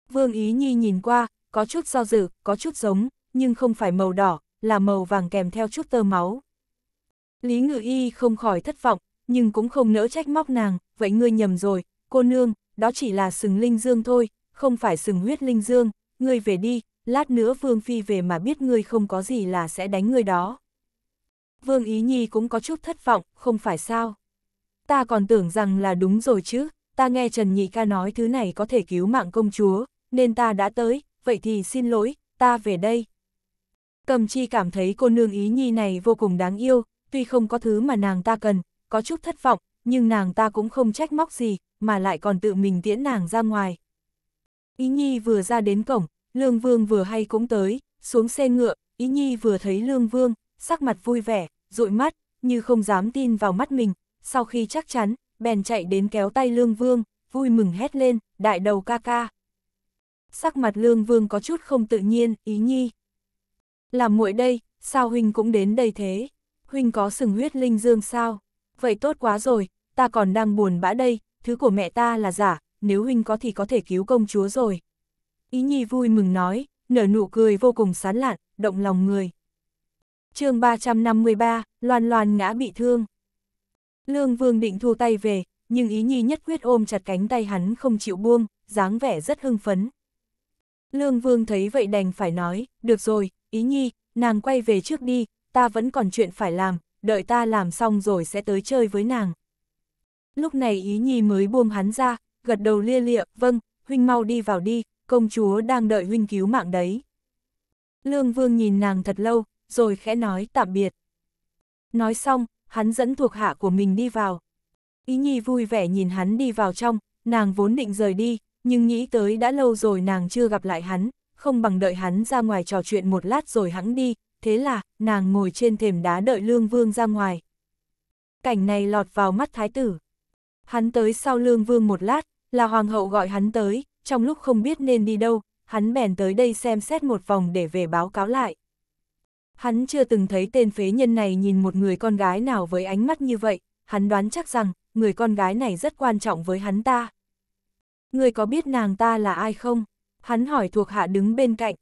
Vương Ý Nhi nhìn qua, có chút do dự, có chút giống, nhưng không phải màu đỏ, là màu vàng kèm theo chút tơ máu. Lý Ngự Y không khỏi thất vọng, nhưng cũng không nỡ trách móc nàng, vậy ngươi nhầm rồi, cô nương, đó chỉ là sừng linh dương thôi, không phải sừng huyết linh dương, ngươi về đi, lát nữa Vương Phi về mà biết ngươi không có gì là sẽ đánh ngươi đó. Vương Ý Nhi cũng có chút thất vọng, không phải sao. Ta còn tưởng rằng là đúng rồi chứ, ta nghe Trần Nhị Ca nói thứ này có thể cứu mạng công chúa, nên ta đã tới, vậy thì xin lỗi, ta về đây. Cầm chi cảm thấy cô nương Ý Nhi này vô cùng đáng yêu, tuy không có thứ mà nàng ta cần, có chút thất vọng, nhưng nàng ta cũng không trách móc gì, mà lại còn tự mình tiễn nàng ra ngoài. Ý Nhi vừa ra đến cổng, Lương Vương vừa hay cũng tới, xuống xe ngựa, Ý Nhi vừa thấy Lương Vương, sắc mặt vui vẻ, dụi mắt, như không dám tin vào mắt mình, sau khi chắc chắn, bèn chạy đến kéo tay Lương Vương, vui mừng hét lên, đại đầu ca ca. Sắc mặt Lương Vương có chút không tự nhiên, Ý Nhi. làm muội đây, sao huynh cũng đến đây thế? huynh có sừng huyết linh dương sao? Vậy tốt quá rồi, ta còn đang buồn bã đây, thứ của mẹ ta là giả, nếu huynh có thì có thể cứu công chúa rồi. Ý nhi vui mừng nói, nở nụ cười vô cùng sán lạn, động lòng người. chương 353, loan loan ngã bị thương. Lương Vương định thu tay về, nhưng ý nhi nhất quyết ôm chặt cánh tay hắn không chịu buông, dáng vẻ rất hưng phấn. Lương Vương thấy vậy đành phải nói, được rồi, ý nhi, nàng quay về trước đi, ta vẫn còn chuyện phải làm, đợi ta làm xong rồi sẽ tới chơi với nàng. Lúc này ý nhi mới buông hắn ra, gật đầu lia lịa, vâng, huynh mau đi vào đi, công chúa đang đợi huynh cứu mạng đấy. Lương vương nhìn nàng thật lâu, rồi khẽ nói tạm biệt. Nói xong, hắn dẫn thuộc hạ của mình đi vào. Ý nhi vui vẻ nhìn hắn đi vào trong, nàng vốn định rời đi, nhưng nghĩ tới đã lâu rồi nàng chưa gặp lại hắn, không bằng đợi hắn ra ngoài trò chuyện một lát rồi hắn đi, thế là, nàng ngồi trên thềm đá đợi Lương Vương ra ngoài. Cảnh này lọt vào mắt thái tử. Hắn tới sau Lương Vương một lát, là hoàng hậu gọi hắn tới, trong lúc không biết nên đi đâu, hắn bèn tới đây xem xét một vòng để về báo cáo lại. Hắn chưa từng thấy tên phế nhân này nhìn một người con gái nào với ánh mắt như vậy, hắn đoán chắc rằng, người con gái này rất quan trọng với hắn ta. Người có biết nàng ta là ai không? Hắn hỏi thuộc hạ đứng bên cạnh.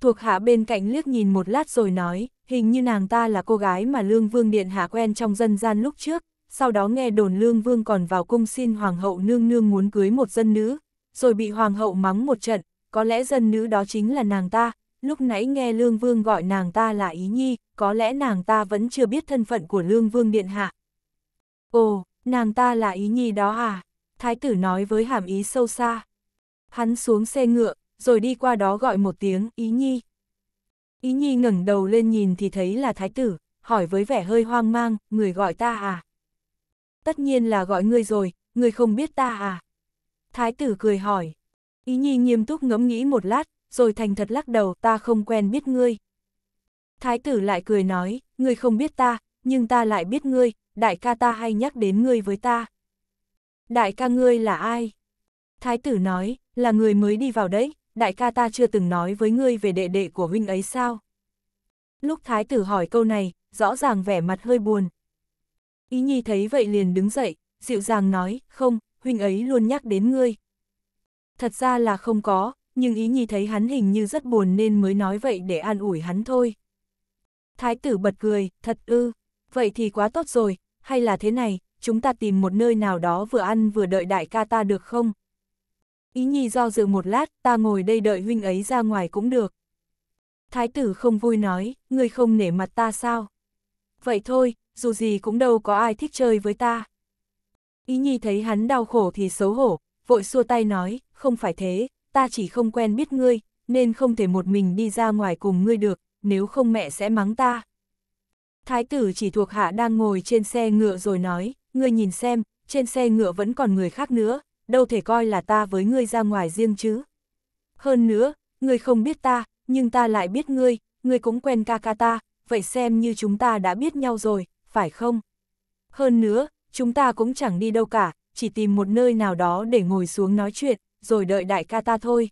Thuộc hạ bên cạnh liếc nhìn một lát rồi nói, hình như nàng ta là cô gái mà Lương Vương Điện Hạ quen trong dân gian lúc trước, sau đó nghe đồn Lương Vương còn vào cung xin Hoàng hậu nương nương muốn cưới một dân nữ, rồi bị Hoàng hậu mắng một trận, có lẽ dân nữ đó chính là nàng ta, lúc nãy nghe Lương Vương gọi nàng ta là Ý Nhi, có lẽ nàng ta vẫn chưa biết thân phận của Lương Vương Điện Hạ. Ồ, nàng ta là Ý Nhi đó à? Thái tử nói với hàm ý sâu xa. Hắn xuống xe ngựa, rồi đi qua đó gọi một tiếng, ý nhi. Ý nhi ngẩng đầu lên nhìn thì thấy là thái tử, hỏi với vẻ hơi hoang mang, người gọi ta à? Tất nhiên là gọi ngươi rồi, ngươi không biết ta à? Thái tử cười hỏi. Ý nhi nghiêm túc ngẫm nghĩ một lát, rồi thành thật lắc đầu, ta không quen biết ngươi. Thái tử lại cười nói, ngươi không biết ta, nhưng ta lại biết ngươi, đại ca ta hay nhắc đến ngươi với ta. Đại ca ngươi là ai? Thái tử nói, là người mới đi vào đấy, đại ca ta chưa từng nói với ngươi về đệ đệ của huynh ấy sao? Lúc thái tử hỏi câu này, rõ ràng vẻ mặt hơi buồn. Ý nhi thấy vậy liền đứng dậy, dịu dàng nói, không, huynh ấy luôn nhắc đến ngươi. Thật ra là không có, nhưng ý nhi thấy hắn hình như rất buồn nên mới nói vậy để an ủi hắn thôi. Thái tử bật cười, thật ư, vậy thì quá tốt rồi, hay là thế này, chúng ta tìm một nơi nào đó vừa ăn vừa đợi đại ca ta được không? Ý nhi do dự một lát, ta ngồi đây đợi huynh ấy ra ngoài cũng được. Thái tử không vui nói, ngươi không nể mặt ta sao? Vậy thôi, dù gì cũng đâu có ai thích chơi với ta. Ý nhi thấy hắn đau khổ thì xấu hổ, vội xua tay nói, không phải thế, ta chỉ không quen biết ngươi, nên không thể một mình đi ra ngoài cùng ngươi được, nếu không mẹ sẽ mắng ta. Thái tử chỉ thuộc hạ đang ngồi trên xe ngựa rồi nói, ngươi nhìn xem, trên xe ngựa vẫn còn người khác nữa, đâu thể coi là ta với ngươi ra ngoài riêng chứ. Hơn nữa, ngươi không biết ta, nhưng ta lại biết ngươi, ngươi cũng quen ca ca ta, vậy xem như chúng ta đã biết nhau rồi, phải không? Hơn nữa, chúng ta cũng chẳng đi đâu cả, chỉ tìm một nơi nào đó để ngồi xuống nói chuyện, rồi đợi đại ca ta thôi.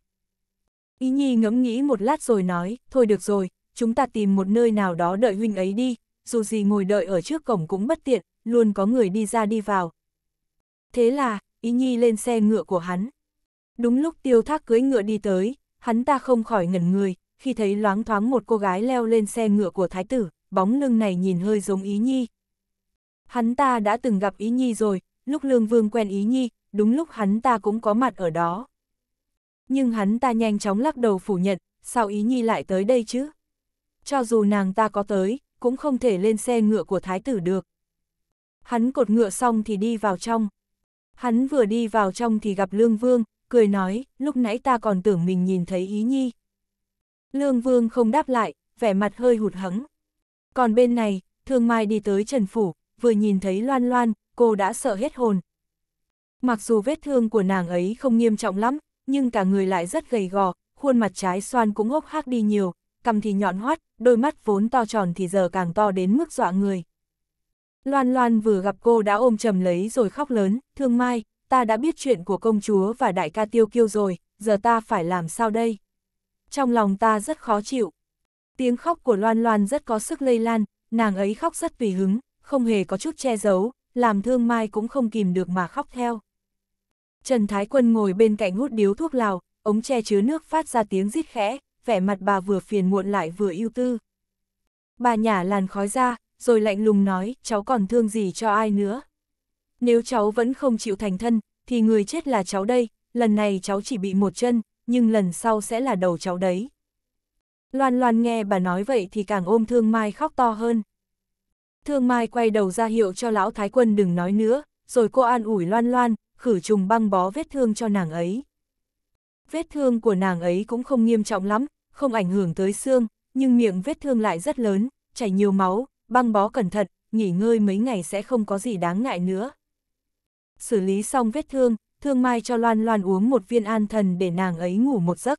Ý Nhi ngẫm nghĩ một lát rồi nói, thôi được rồi, chúng ta tìm một nơi nào đó đợi huynh ấy đi, dù gì ngồi đợi ở trước cổng cũng bất tiện, luôn có người đi ra đi vào. Thế là, ý nhi lên xe ngựa của hắn. Đúng lúc tiêu thác cưới ngựa đi tới, hắn ta không khỏi ngẩn người, khi thấy loáng thoáng một cô gái leo lên xe ngựa của thái tử, bóng lưng này nhìn hơi giống ý nhi. Hắn ta đã từng gặp ý nhi rồi, lúc lương vương quen ý nhi, đúng lúc hắn ta cũng có mặt ở đó. Nhưng hắn ta nhanh chóng lắc đầu phủ nhận, sao ý nhi lại tới đây chứ? Cho dù nàng ta có tới, cũng không thể lên xe ngựa của thái tử được. Hắn cột ngựa xong thì đi vào trong, Hắn vừa đi vào trong thì gặp Lương Vương, cười nói, lúc nãy ta còn tưởng mình nhìn thấy ý nhi. Lương Vương không đáp lại, vẻ mặt hơi hụt hẫng. Còn bên này, Thương Mai đi tới Trần Phủ, vừa nhìn thấy Loan Loan, cô đã sợ hết hồn. Mặc dù vết thương của nàng ấy không nghiêm trọng lắm, nhưng cả người lại rất gầy gò, khuôn mặt trái xoan cũng hốc hác đi nhiều, cầm thì nhọn hoắt, đôi mắt vốn to tròn thì giờ càng to đến mức dọa người. Loan Loan vừa gặp cô đã ôm chầm lấy rồi khóc lớn, thương mai, ta đã biết chuyện của công chúa và đại ca tiêu kiêu rồi, giờ ta phải làm sao đây? Trong lòng ta rất khó chịu. Tiếng khóc của Loan Loan rất có sức lây lan, nàng ấy khóc rất vì hứng, không hề có chút che giấu, làm thương mai cũng không kìm được mà khóc theo. Trần Thái Quân ngồi bên cạnh hút điếu thuốc lào, ống che chứa nước phát ra tiếng rít khẽ, vẻ mặt bà vừa phiền muộn lại vừa ưu tư. Bà nhả làn khói ra, rồi lạnh lùng nói, cháu còn thương gì cho ai nữa. Nếu cháu vẫn không chịu thành thân, thì người chết là cháu đây, lần này cháu chỉ bị một chân, nhưng lần sau sẽ là đầu cháu đấy. Loan Loan nghe bà nói vậy thì càng ôm Thương Mai khóc to hơn. Thương Mai quay đầu ra hiệu cho Lão Thái Quân đừng nói nữa, rồi cô an ủi Loan Loan, khử trùng băng bó vết thương cho nàng ấy. Vết thương của nàng ấy cũng không nghiêm trọng lắm, không ảnh hưởng tới xương, nhưng miệng vết thương lại rất lớn, chảy nhiều máu, băng bó cẩn thận, nghỉ ngơi mấy ngày sẽ không có gì đáng ngại nữa. Xử lý xong vết thương, thương mai cho Loan Loan uống một viên an thần để nàng ấy ngủ một giấc.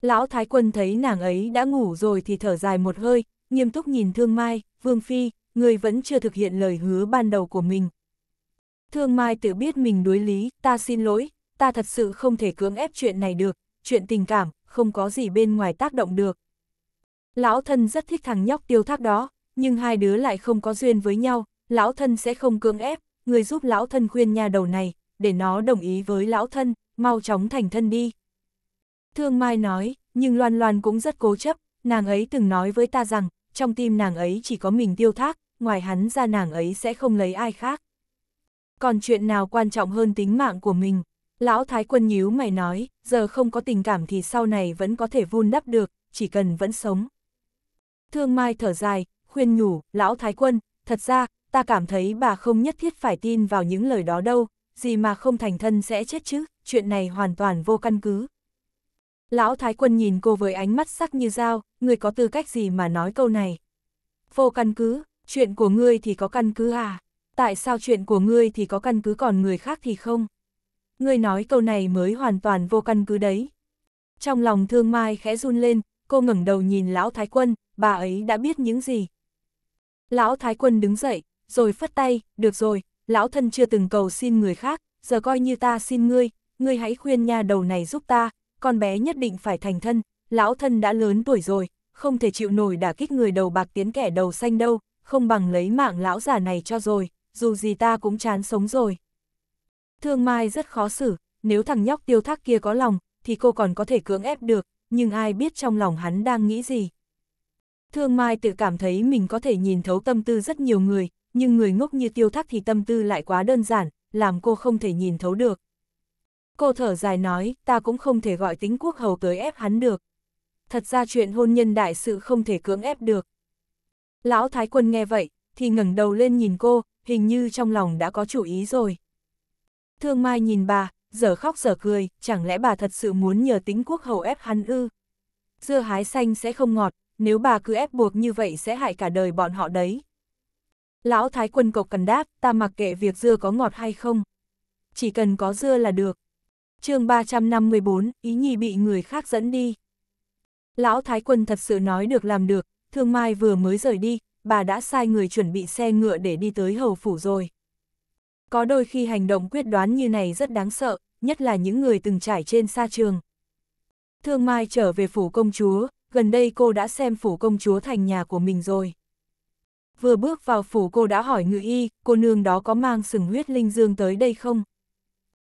Lão Thái Quân thấy nàng ấy đã ngủ rồi thì thở dài một hơi, nghiêm túc nhìn Thương Mai, Vương Phi, người vẫn chưa thực hiện lời hứa ban đầu của mình. Thương Mai tự biết mình đối lý, ta xin lỗi, ta thật sự không thể cưỡng ép chuyện này được, chuyện tình cảm, không có gì bên ngoài tác động được. Lão thân rất thích thằng nhóc tiêu thác đó, nhưng hai đứa lại không có duyên với nhau, lão thân sẽ không cưỡng ép, người giúp lão thân khuyên nha đầu này, để nó đồng ý với lão thân, mau chóng thành thân đi. Thương Mai nói, nhưng Loan Loan cũng rất cố chấp, nàng ấy từng nói với ta rằng, trong tim nàng ấy chỉ có mình tiêu thác, ngoài hắn ra nàng ấy sẽ không lấy ai khác. Còn chuyện nào quan trọng hơn tính mạng của mình? Lão Thái Quân nhíu mày nói, giờ không có tình cảm thì sau này vẫn có thể vun đắp được, chỉ cần vẫn sống. Thương Mai thở dài, khuyên nhủ, lão thái quân, thật ra, ta cảm thấy bà không nhất thiết phải tin vào những lời đó đâu, gì mà không thành thân sẽ chết chứ, chuyện này hoàn toàn vô căn cứ. Lão thái quân nhìn cô với ánh mắt sắc như dao, người có tư cách gì mà nói câu này. Vô căn cứ, chuyện của ngươi thì có căn cứ à? Tại sao chuyện của ngươi thì có căn cứ còn người khác thì không? Ngươi nói câu này mới hoàn toàn vô căn cứ đấy. Trong lòng thương mai khẽ run lên, cô ngẩng đầu nhìn lão thái quân, bà ấy đã biết những gì. Lão Thái Quân đứng dậy, rồi phất tay, được rồi, lão thân chưa từng cầu xin người khác, giờ coi như ta xin ngươi, ngươi hãy khuyên nha đầu này giúp ta, con bé nhất định phải thành thân, lão thân đã lớn tuổi rồi, không thể chịu nổi đả kích người đầu bạc tiến kẻ đầu xanh đâu, không bằng lấy mạng lão già này cho rồi, dù gì ta cũng chán sống rồi. Thương Mai rất khó xử, nếu thằng nhóc tiêu thác kia có lòng, thì cô còn có thể cưỡng ép được, nhưng ai biết trong lòng hắn đang nghĩ gì. Thương Mai tự cảm thấy mình có thể nhìn thấu tâm tư rất nhiều người, nhưng người ngốc như tiêu thác thì tâm tư lại quá đơn giản, làm cô không thể nhìn thấu được. Cô thở dài nói, ta cũng không thể gọi tính quốc hầu tới ép hắn được. Thật ra chuyện hôn nhân đại sự không thể cưỡng ép được. Lão Thái Quân nghe vậy, thì ngẩng đầu lên nhìn cô, hình như trong lòng đã có chủ ý rồi. Thương Mai nhìn bà, giờ khóc giờ cười, chẳng lẽ bà thật sự muốn nhờ tính quốc hầu ép hắn ư? Dưa hái xanh sẽ không ngọt, nếu bà cứ ép buộc như vậy sẽ hại cả đời bọn họ đấy. Lão Thái quân cộc cần đáp, ta mặc kệ việc dưa có ngọt hay không. Chỉ cần có dưa là được. chương 354, ý nhi bị người khác dẫn đi. Lão Thái quân thật sự nói được làm được, thương mai vừa mới rời đi, bà đã sai người chuẩn bị xe ngựa để đi tới hầu phủ rồi. Có đôi khi hành động quyết đoán như này rất đáng sợ, nhất là những người từng trải trên xa trường. Thương Mai trở về phủ công chúa, gần đây cô đã xem phủ công chúa thành nhà của mình rồi. Vừa bước vào phủ cô đã hỏi ngự y, cô nương đó có mang sừng huyết linh dương tới đây không?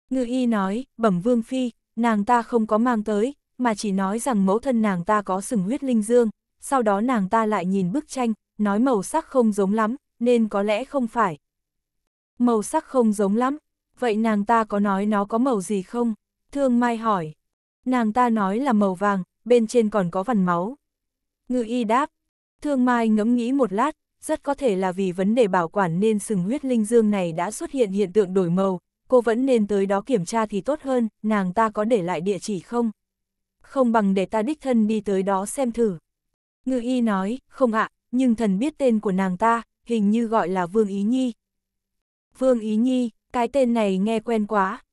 Ngự y nói, bẩm vương phi, nàng ta không có mang tới, mà chỉ nói rằng mẫu thân nàng ta có sừng huyết linh dương, sau đó nàng ta lại nhìn bức tranh, nói màu sắc không giống lắm, nên có lẽ không phải. Màu sắc không giống lắm, vậy nàng ta có nói nó có màu gì không? Thương Mai hỏi. Nàng ta nói là màu vàng, bên trên còn có vằn máu. Ngự y đáp, thương mai ngẫm nghĩ một lát, rất có thể là vì vấn đề bảo quản nên sừng huyết linh dương này đã xuất hiện hiện tượng đổi màu, cô vẫn nên tới đó kiểm tra thì tốt hơn, nàng ta có để lại địa chỉ không? Không bằng để ta đích thân đi tới đó xem thử. Ngự y nói, không ạ, nhưng thần biết tên của nàng ta, hình như gọi là Vương Ý Nhi. Vương Ý Nhi, cái tên này nghe quen quá.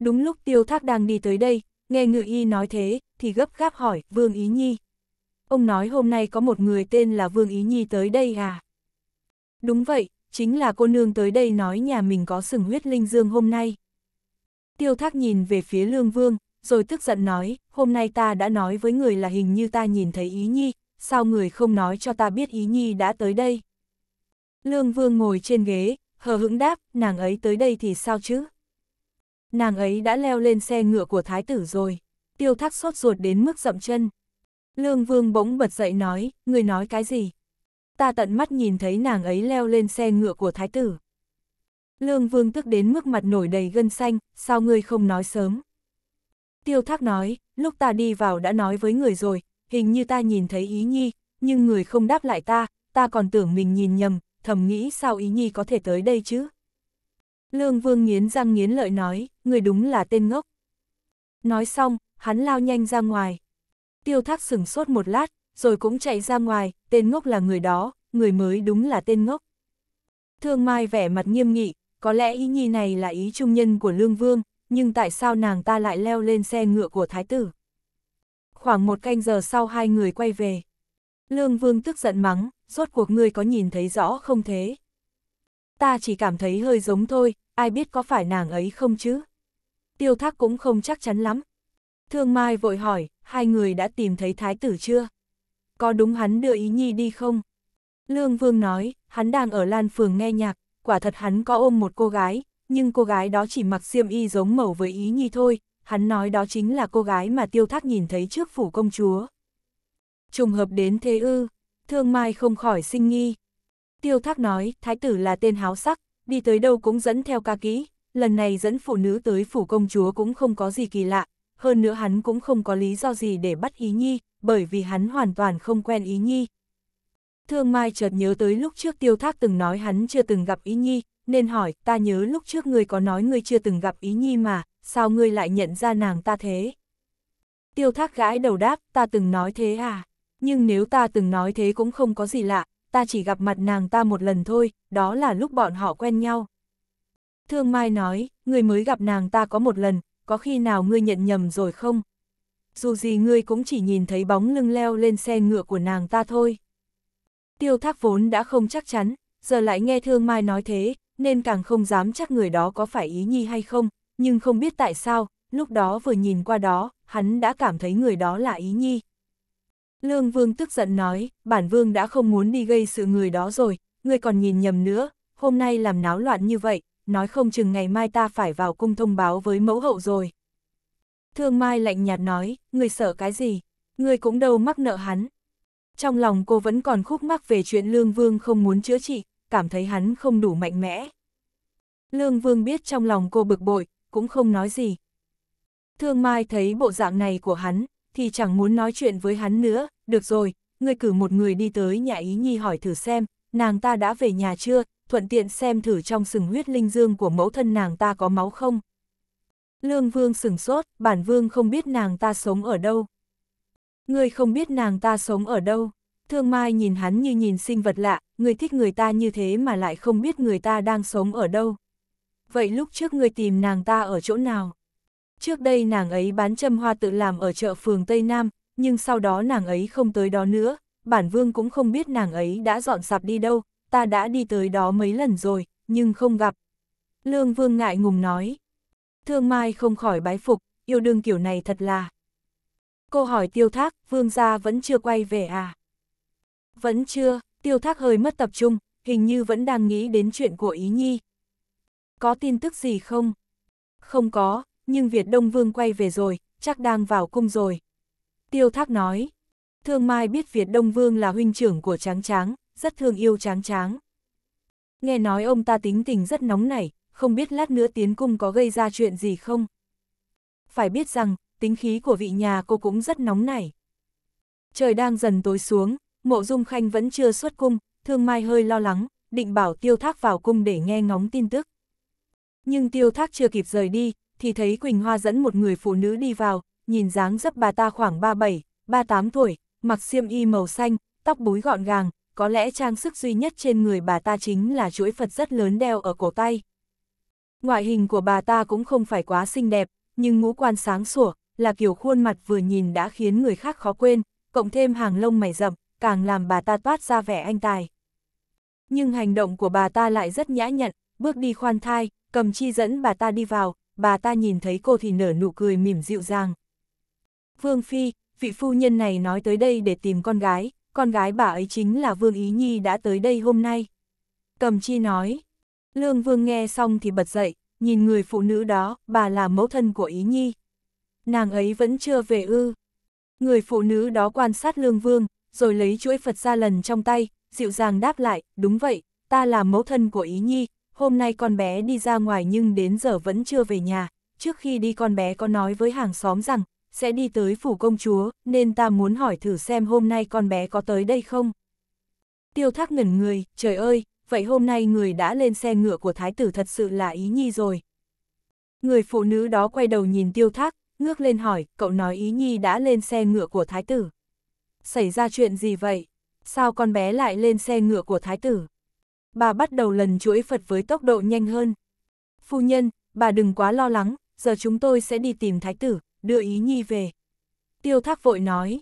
Đúng lúc tiêu thác đang đi tới đây, Nghe ngự y nói thế, thì gấp gáp hỏi, Vương Ý Nhi. Ông nói hôm nay có một người tên là Vương Ý Nhi tới đây à? Đúng vậy, chính là cô nương tới đây nói nhà mình có sừng huyết linh dương hôm nay. Tiêu thác nhìn về phía lương vương, rồi tức giận nói, hôm nay ta đã nói với người là hình như ta nhìn thấy ý nhi, sao người không nói cho ta biết ý nhi đã tới đây. Lương vương ngồi trên ghế, hờ hững đáp, nàng ấy tới đây thì sao chứ? nàng ấy đã leo lên xe ngựa của thái tử rồi. Tiêu thác sốt ruột đến mức dậm chân. Lương vương bỗng bật dậy nói, người nói cái gì? Ta tận mắt nhìn thấy nàng ấy leo lên xe ngựa của thái tử. Lương vương tức đến mức mặt nổi đầy gân xanh, sao ngươi không nói sớm? Tiêu thác nói, lúc ta đi vào đã nói với người rồi, hình như ta nhìn thấy ý nhi, nhưng người không đáp lại ta, ta còn tưởng mình nhìn nhầm, thầm nghĩ sao ý nhi có thể tới đây chứ? Lương Vương nghiến răng nghiến lợi nói, người đúng là tên ngốc. Nói xong, hắn lao nhanh ra ngoài. Tiêu thác sửng sốt một lát, rồi cũng chạy ra ngoài, tên ngốc là người đó, người mới đúng là tên ngốc. Thương Mai vẻ mặt nghiêm nghị, có lẽ ý nhi này là ý trung nhân của Lương Vương, nhưng tại sao nàng ta lại leo lên xe ngựa của Thái Tử? Khoảng một canh giờ sau hai người quay về. Lương Vương tức giận mắng, rốt cuộc ngươi có nhìn thấy rõ không thế? Ta chỉ cảm thấy hơi giống thôi, ai biết có phải nàng ấy không chứ? Tiêu thác cũng không chắc chắn lắm. Thương Mai vội hỏi, hai người đã tìm thấy thái tử chưa? Có đúng hắn đưa ý nhi đi không? Lương Vương nói, hắn đang ở Lan Phường nghe nhạc, quả thật hắn có ôm một cô gái, nhưng cô gái đó chỉ mặc xiêm y giống màu với ý nhi thôi, hắn nói đó chính là cô gái mà tiêu thác nhìn thấy trước phủ công chúa. Trùng hợp đến thế ư, thương mai không khỏi sinh nghi. Tiêu thác nói, thái tử là tên háo sắc, đi tới đâu cũng dẫn theo ca kỹ, lần này dẫn phụ nữ tới phủ công chúa cũng không có gì kỳ lạ, hơn nữa hắn cũng không có lý do gì để bắt Ý Nhi, bởi vì hắn hoàn toàn không quen Ý Nhi. Thương Mai chợt nhớ tới lúc trước Tiêu Thác từng nói hắn chưa từng gặp Ý Nhi, nên hỏi, ta nhớ lúc trước ngươi có nói ngươi chưa từng gặp Ý Nhi mà, sao ngươi lại nhận ra nàng ta thế? Tiêu Thác gãi đầu đáp, ta từng nói thế à? Nhưng nếu ta từng nói thế cũng không có gì lạ, ta chỉ gặp mặt nàng ta một lần thôi, đó là lúc bọn họ quen nhau. Thương Mai nói, người mới gặp nàng ta có một lần, có khi nào ngươi nhận nhầm rồi không? Dù gì ngươi cũng chỉ nhìn thấy bóng lưng leo lên xe ngựa của nàng ta thôi. Tiêu thác vốn đã không chắc chắn, giờ lại nghe Thương Mai nói thế, nên càng không dám chắc người đó có phải ý nhi hay không, nhưng không biết tại sao, lúc đó vừa nhìn qua đó, hắn đã cảm thấy người đó là ý nhi, Lương Vương tức giận nói, bản Vương đã không muốn đi gây sự người đó rồi, ngươi còn nhìn nhầm nữa, hôm nay làm náo loạn như vậy, nói không chừng ngày mai ta phải vào cung thông báo với mẫu hậu rồi. Thương Mai lạnh nhạt nói, ngươi sợ cái gì, ngươi cũng đâu mắc nợ hắn. Trong lòng cô vẫn còn khúc mắc về chuyện Lương Vương không muốn chữa trị, cảm thấy hắn không đủ mạnh mẽ. Lương Vương biết trong lòng cô bực bội, cũng không nói gì. Thương Mai thấy bộ dạng này của hắn, thì chẳng muốn nói chuyện với hắn nữa, được rồi, ngươi cử một người đi tới nhà Ý Nhi hỏi thử xem, nàng ta đã về nhà chưa, thuận tiện xem thử trong sừng huyết linh dương của mẫu thân nàng ta có máu không. Lương Vương sừng sốt, bản Vương không biết nàng ta sống ở đâu. Ngươi không biết nàng ta sống ở đâu. Thương Mai nhìn hắn như nhìn sinh vật lạ, ngươi thích người ta như thế mà lại không biết người ta đang sống ở đâu. Vậy lúc trước ngươi tìm nàng ta ở chỗ nào? Trước đây nàng ấy bán châm hoa tự làm ở chợ phường Tây Nam, nhưng sau đó nàng ấy không tới đó nữa, bản vương cũng không biết nàng ấy đã dọn sạp đi đâu, ta đã đi tới đó mấy lần rồi, nhưng không gặp. Lương vương ngại ngùng nói. Thương Mai không khỏi bái phục, yêu đương kiểu này thật là. Cô hỏi tiêu thác, vương gia vẫn chưa quay về à? Vẫn chưa, tiêu thác hơi mất tập trung, hình như vẫn đang nghĩ đến chuyện của ý nhi. Có tin tức gì không? Không có, nhưng Việt Đông Vương quay về rồi, chắc đang vào cung rồi. Tiêu Thác nói, Thương Mai biết Việt Đông Vương là huynh trưởng của Tráng Tráng, rất thương yêu Tráng Tráng. Nghe nói ông ta tính tình rất nóng nảy, không biết lát nữa tiến cung có gây ra chuyện gì không. Phải biết rằng, tính khí của vị nhà cô cũng rất nóng nảy. Trời đang dần tối xuống, mộ dung khanh vẫn chưa xuất cung, thương mai hơi lo lắng, định bảo tiêu thác vào cung để nghe ngóng tin tức. Nhưng tiêu thác chưa kịp rời đi, thì thấy Quỳnh Hoa dẫn một người phụ nữ đi vào, nhìn dáng dấp bà ta khoảng 37, 38 tuổi, mặc xiêm y màu xanh, tóc búi gọn gàng, có lẽ trang sức duy nhất trên người bà ta chính là chuỗi Phật rất lớn đeo ở cổ tay. Ngoại hình của bà ta cũng không phải quá xinh đẹp, nhưng ngũ quan sáng sủa, là kiểu khuôn mặt vừa nhìn đã khiến người khác khó quên, cộng thêm hàng lông mày rậm, càng làm bà ta toát ra vẻ anh tài. Nhưng hành động của bà ta lại rất nhã nhặn, bước đi khoan thai, cầm chi dẫn bà ta đi vào, bà ta nhìn thấy cô thì nở nụ cười mỉm dịu dàng. Vương Phi, vị phu nhân này nói tới đây để tìm con gái, con gái bà ấy chính là Vương Ý Nhi đã tới đây hôm nay. Cầm chi nói, Lương Vương nghe xong thì bật dậy, nhìn người phụ nữ đó, bà là mẫu thân của Ý Nhi. Nàng ấy vẫn chưa về ư. Người phụ nữ đó quan sát Lương Vương, rồi lấy chuỗi Phật ra lần trong tay, dịu dàng đáp lại, đúng vậy, ta là mẫu thân của Ý Nhi, hôm nay con bé đi ra ngoài nhưng đến giờ vẫn chưa về nhà, trước khi đi con bé có nói với hàng xóm rằng, sẽ đi tới phủ công chúa, nên ta muốn hỏi thử xem hôm nay con bé có tới đây không. Tiêu thác ngẩn người, trời ơi, vậy hôm nay người đã lên xe ngựa của thái tử thật sự là ý nhi rồi. Người phụ nữ đó quay đầu nhìn tiêu thác, ngước lên hỏi, cậu nói ý nhi đã lên xe ngựa của thái tử. Xảy ra chuyện gì vậy? Sao con bé lại lên xe ngựa của thái tử? bà bắt đầu lần chuỗi Phật với tốc độ nhanh hơn. Phu nhân, bà đừng quá lo lắng, giờ chúng tôi sẽ đi tìm thái tử, đưa ý nhi về. Tiêu thác vội nói.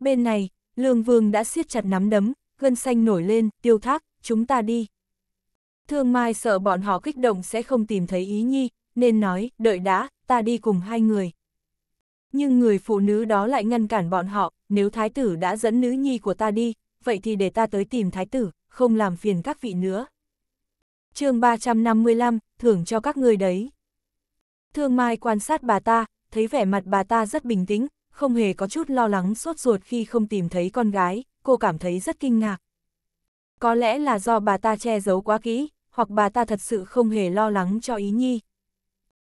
Bên này, lương vương đã siết chặt nắm đấm, gân xanh nổi lên, tiêu thác, chúng ta đi. Thương Mai sợ bọn họ kích động sẽ không tìm thấy ý nhi, nên nói, đợi đã, ta đi cùng hai người. Nhưng người phụ nữ đó lại ngăn cản bọn họ, nếu thái tử đã dẫn nữ nhi của ta đi, vậy thì để ta tới tìm thái tử không làm phiền các vị nữa. chương 355, thưởng cho các người đấy. Thương Mai quan sát bà ta, thấy vẻ mặt bà ta rất bình tĩnh, không hề có chút lo lắng sốt ruột khi không tìm thấy con gái, cô cảm thấy rất kinh ngạc. Có lẽ là do bà ta che giấu quá kỹ, hoặc bà ta thật sự không hề lo lắng cho ý nhi.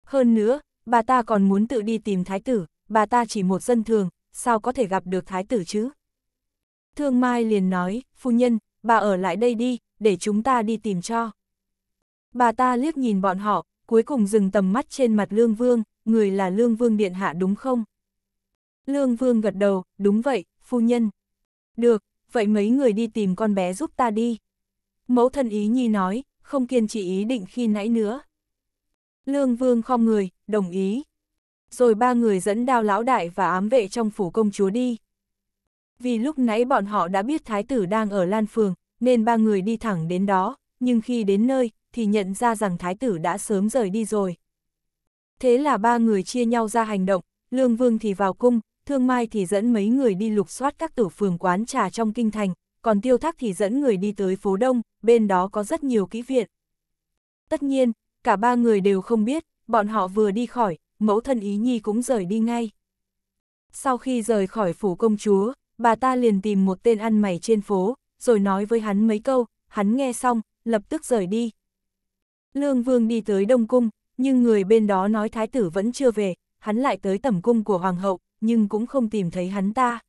Hơn nữa, bà ta còn muốn tự đi tìm thái tử, bà ta chỉ một dân thường, sao có thể gặp được thái tử chứ? Thương Mai liền nói, phu nhân, bà ở lại đây đi, để chúng ta đi tìm cho. Bà ta liếc nhìn bọn họ, cuối cùng dừng tầm mắt trên mặt Lương Vương, người là Lương Vương Điện Hạ đúng không? Lương Vương gật đầu, đúng vậy, phu nhân. Được, vậy mấy người đi tìm con bé giúp ta đi. Mẫu thân ý nhi nói, không kiên trì ý định khi nãy nữa. Lương Vương khom người, đồng ý. Rồi ba người dẫn đao lão đại và ám vệ trong phủ công chúa đi. Vì lúc nãy bọn họ đã biết thái tử đang ở Lan Phường, nên ba người đi thẳng đến đó, nhưng khi đến nơi, thì nhận ra rằng thái tử đã sớm rời đi rồi. Thế là ba người chia nhau ra hành động, Lương Vương thì vào cung, Thương Mai thì dẫn mấy người đi lục soát các tử phường quán trà trong kinh thành, còn Tiêu Thác thì dẫn người đi tới phố Đông, bên đó có rất nhiều kỹ viện. Tất nhiên, cả ba người đều không biết, bọn họ vừa đi khỏi, mẫu thân Ý Nhi cũng rời đi ngay. Sau khi rời khỏi phủ công chúa, bà ta liền tìm một tên ăn mày trên phố, rồi nói với hắn mấy câu, hắn nghe xong, lập tức rời đi. Lương Vương đi tới Đông Cung, nhưng người bên đó nói thái tử vẫn chưa về, hắn lại tới tẩm cung của hoàng hậu, nhưng cũng không tìm thấy hắn ta.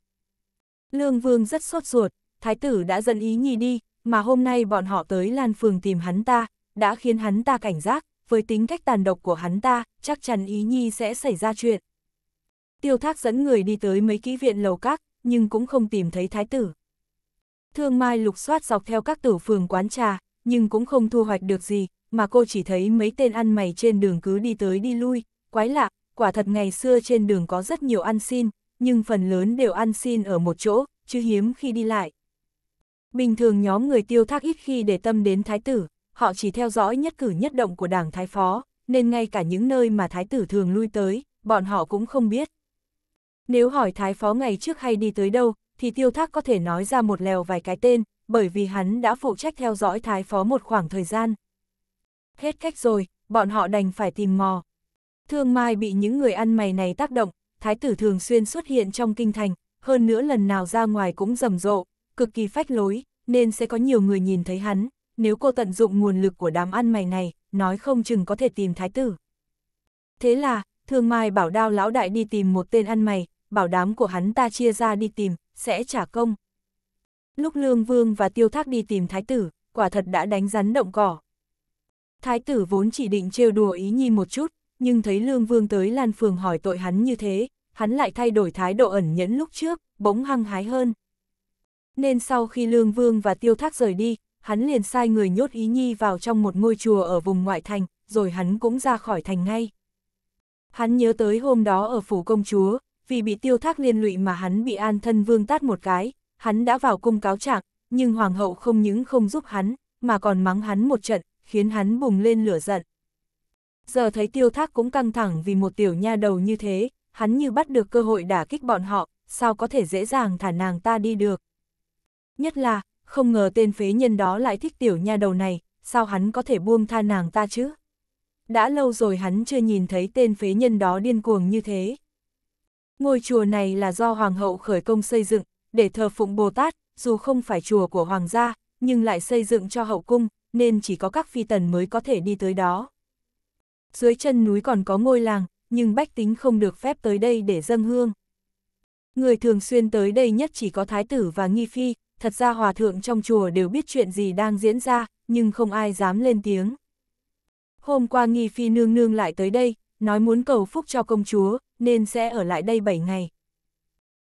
Lương Vương rất sốt ruột, thái tử đã dẫn ý nhì đi, mà hôm nay bọn họ tới Lan Phường tìm hắn ta, đã khiến hắn ta cảnh giác, với tính cách tàn độc của hắn ta, chắc chắn ý nhi sẽ xảy ra chuyện. Tiêu thác dẫn người đi tới mấy kỹ viện lầu các, nhưng cũng không tìm thấy thái tử. Thương Mai lục soát dọc theo các tử phường quán trà, nhưng cũng không thu hoạch được gì, mà cô chỉ thấy mấy tên ăn mày trên đường cứ đi tới đi lui, quái lạ, quả thật ngày xưa trên đường có rất nhiều ăn xin, nhưng phần lớn đều ăn xin ở một chỗ, chứ hiếm khi đi lại. Bình thường nhóm người tiêu thác ít khi để tâm đến thái tử, họ chỉ theo dõi nhất cử nhất động của đảng thái phó, nên ngay cả những nơi mà thái tử thường lui tới, bọn họ cũng không biết. Nếu hỏi Thái Phó ngày trước hay đi tới đâu, thì Tiêu Thác có thể nói ra một lèo vài cái tên, bởi vì hắn đã phụ trách theo dõi Thái Phó một khoảng thời gian. Hết cách rồi, bọn họ đành phải tìm mò. Thương Mai bị những người ăn mày này tác động, Thái tử thường xuyên xuất hiện trong kinh thành, hơn nữa lần nào ra ngoài cũng rầm rộ, cực kỳ phách lối, nên sẽ có nhiều người nhìn thấy hắn, nếu cô tận dụng nguồn lực của đám ăn mày này, nói không chừng có thể tìm thái tử. Thế là, Thương Mai bảo đao lão đại đi tìm một tên ăn mày, bảo đám của hắn ta chia ra đi tìm, sẽ trả công. Lúc Lương Vương và Tiêu Thác đi tìm Thái tử, quả thật đã đánh rắn động cỏ. Thái tử vốn chỉ định trêu đùa ý nhi một chút, nhưng thấy Lương Vương tới Lan Phường hỏi tội hắn như thế, hắn lại thay đổi thái độ ẩn nhẫn lúc trước, bỗng hăng hái hơn. Nên sau khi Lương Vương và Tiêu Thác rời đi, hắn liền sai người nhốt ý nhi vào trong một ngôi chùa ở vùng ngoại thành, rồi hắn cũng ra khỏi thành ngay. Hắn nhớ tới hôm đó ở phủ công chúa, vì bị tiêu thác liên lụy mà hắn bị an thân vương tát một cái, hắn đã vào cung cáo trạng, nhưng hoàng hậu không những không giúp hắn, mà còn mắng hắn một trận, khiến hắn bùng lên lửa giận. Giờ thấy tiêu thác cũng căng thẳng vì một tiểu nha đầu như thế, hắn như bắt được cơ hội đả kích bọn họ, sao có thể dễ dàng thả nàng ta đi được. Nhất là, không ngờ tên phế nhân đó lại thích tiểu nha đầu này, sao hắn có thể buông tha nàng ta chứ? đã lâu rồi hắn chưa nhìn thấy tên phế nhân đó điên cuồng như thế. Ngôi chùa này là do Hoàng hậu khởi công xây dựng, để thờ phụng Bồ Tát, dù không phải chùa của Hoàng gia, nhưng lại xây dựng cho hậu cung, nên chỉ có các phi tần mới có thể đi tới đó. Dưới chân núi còn có ngôi làng, nhưng bách tính không được phép tới đây để dâng hương. Người thường xuyên tới đây nhất chỉ có thái tử và nghi phi, thật ra hòa thượng trong chùa đều biết chuyện gì đang diễn ra, nhưng không ai dám lên tiếng hôm qua nghi phi nương nương lại tới đây, nói muốn cầu phúc cho công chúa, nên sẽ ở lại đây 7 ngày.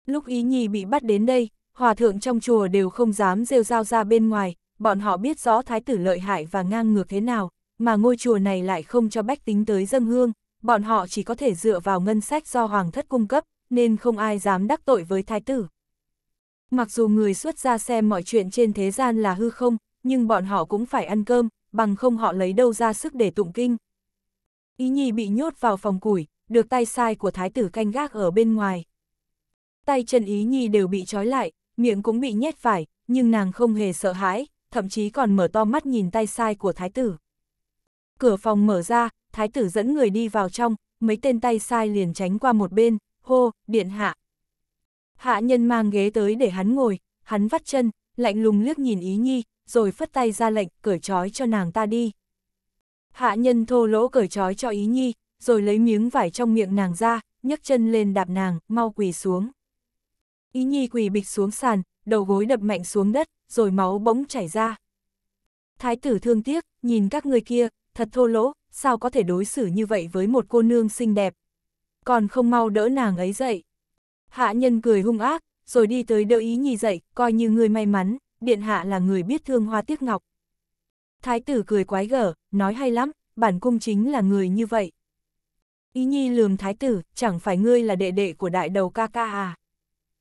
Lúc ý nhi bị bắt đến đây, hòa thượng trong chùa đều không dám rêu rao ra bên ngoài, bọn họ biết rõ thái tử lợi hại và ngang ngược thế nào, mà ngôi chùa này lại không cho bách tính tới dân hương, bọn họ chỉ có thể dựa vào ngân sách do hoàng thất cung cấp, nên không ai dám đắc tội với thái tử. Mặc dù người xuất ra xem mọi chuyện trên thế gian là hư không, nhưng bọn họ cũng phải ăn cơm, bằng không họ lấy đâu ra sức để tụng kinh. Ý nhi bị nhốt vào phòng củi, được tay sai của thái tử canh gác ở bên ngoài. Tay chân ý nhi đều bị trói lại, miệng cũng bị nhét phải, nhưng nàng không hề sợ hãi, thậm chí còn mở to mắt nhìn tay sai của thái tử. Cửa phòng mở ra, thái tử dẫn người đi vào trong, mấy tên tay sai liền tránh qua một bên, hô, điện hạ. Hạ nhân mang ghế tới để hắn ngồi, hắn vắt chân, lạnh lùng liếc nhìn ý nhi, rồi phất tay ra lệnh, cởi trói cho nàng ta đi. Hạ nhân thô lỗ cởi trói cho ý nhi, rồi lấy miếng vải trong miệng nàng ra, nhấc chân lên đạp nàng, mau quỳ xuống. Ý nhi quỳ bịch xuống sàn, đầu gối đập mạnh xuống đất, rồi máu bỗng chảy ra. Thái tử thương tiếc, nhìn các người kia, thật thô lỗ, sao có thể đối xử như vậy với một cô nương xinh đẹp. Còn không mau đỡ nàng ấy dậy. Hạ nhân cười hung ác, rồi đi tới đỡ ý nhi dậy, coi như người may mắn, điện hạ là người biết thương hoa tiếc ngọc. Thái tử cười quái gở, nói hay lắm, bản cung chính là người như vậy. Ý nhi lườm thái tử, chẳng phải ngươi là đệ đệ của đại đầu ca ca à.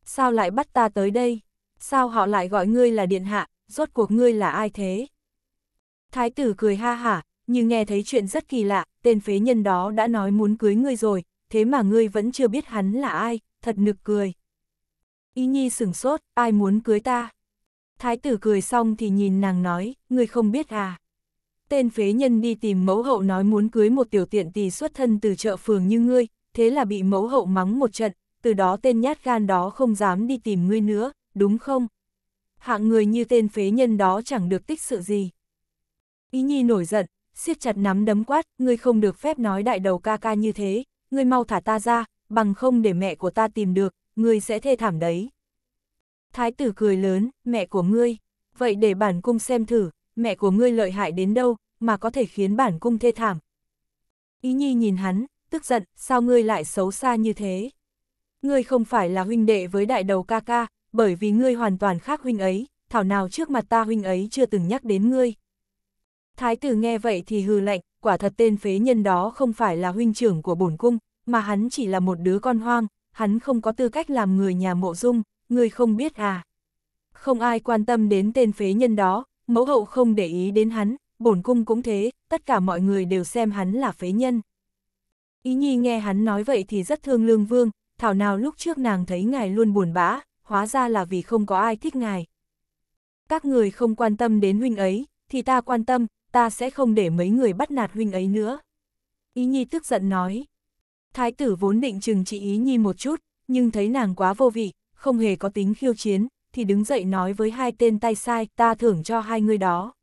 Sao lại bắt ta tới đây? Sao họ lại gọi ngươi là điện hạ, rốt cuộc ngươi là ai thế? Thái tử cười ha hả, nhưng nghe thấy chuyện rất kỳ lạ, tên phế nhân đó đã nói muốn cưới ngươi rồi, thế mà ngươi vẫn chưa biết hắn là ai, thật nực cười. Ý nhi sửng sốt, ai muốn cưới ta? Thái tử cười xong thì nhìn nàng nói, ngươi không biết à? Tên phế nhân đi tìm mẫu hậu nói muốn cưới một tiểu tiện tỳ xuất thân từ chợ phường như ngươi, thế là bị mẫu hậu mắng một trận, từ đó tên nhát gan đó không dám đi tìm ngươi nữa, đúng không? Hạng người như tên phế nhân đó chẳng được tích sự gì. Ý nhi nổi giận, siết chặt nắm đấm quát, ngươi không được phép nói đại đầu ca ca như thế, ngươi mau thả ta ra, bằng không để mẹ của ta tìm được, ngươi sẽ thê thảm đấy. Thái tử cười lớn, mẹ của ngươi, vậy để bản cung xem thử, mẹ của ngươi lợi hại đến đâu, mà có thể khiến bản cung thê thảm. Ý nhi nhìn hắn, tức giận, sao ngươi lại xấu xa như thế? Ngươi không phải là huynh đệ với đại đầu ca ca, bởi vì ngươi hoàn toàn khác huynh ấy, thảo nào trước mặt ta huynh ấy chưa từng nhắc đến ngươi. Thái tử nghe vậy thì hừ lạnh, quả thật tên phế nhân đó không phải là huynh trưởng của bổn cung, mà hắn chỉ là một đứa con hoang, hắn không có tư cách làm người nhà mộ dung, người không biết à. Không ai quan tâm đến tên phế nhân đó, mẫu hậu không để ý đến hắn, bổn cung cũng thế, tất cả mọi người đều xem hắn là phế nhân. Ý nhi nghe hắn nói vậy thì rất thương lương vương, thảo nào lúc trước nàng thấy ngài luôn buồn bã, hóa ra là vì không có ai thích ngài. Các người không quan tâm đến huynh ấy, thì ta quan tâm, ta sẽ không để mấy người bắt nạt huynh ấy nữa. Ý nhi tức giận nói. Thái tử vốn định chừng chị Ý Nhi một chút, nhưng thấy nàng quá vô vị, không hề có tính khiêu chiến, thì đứng dậy nói với hai tên tay sai, ta thưởng cho hai người đó.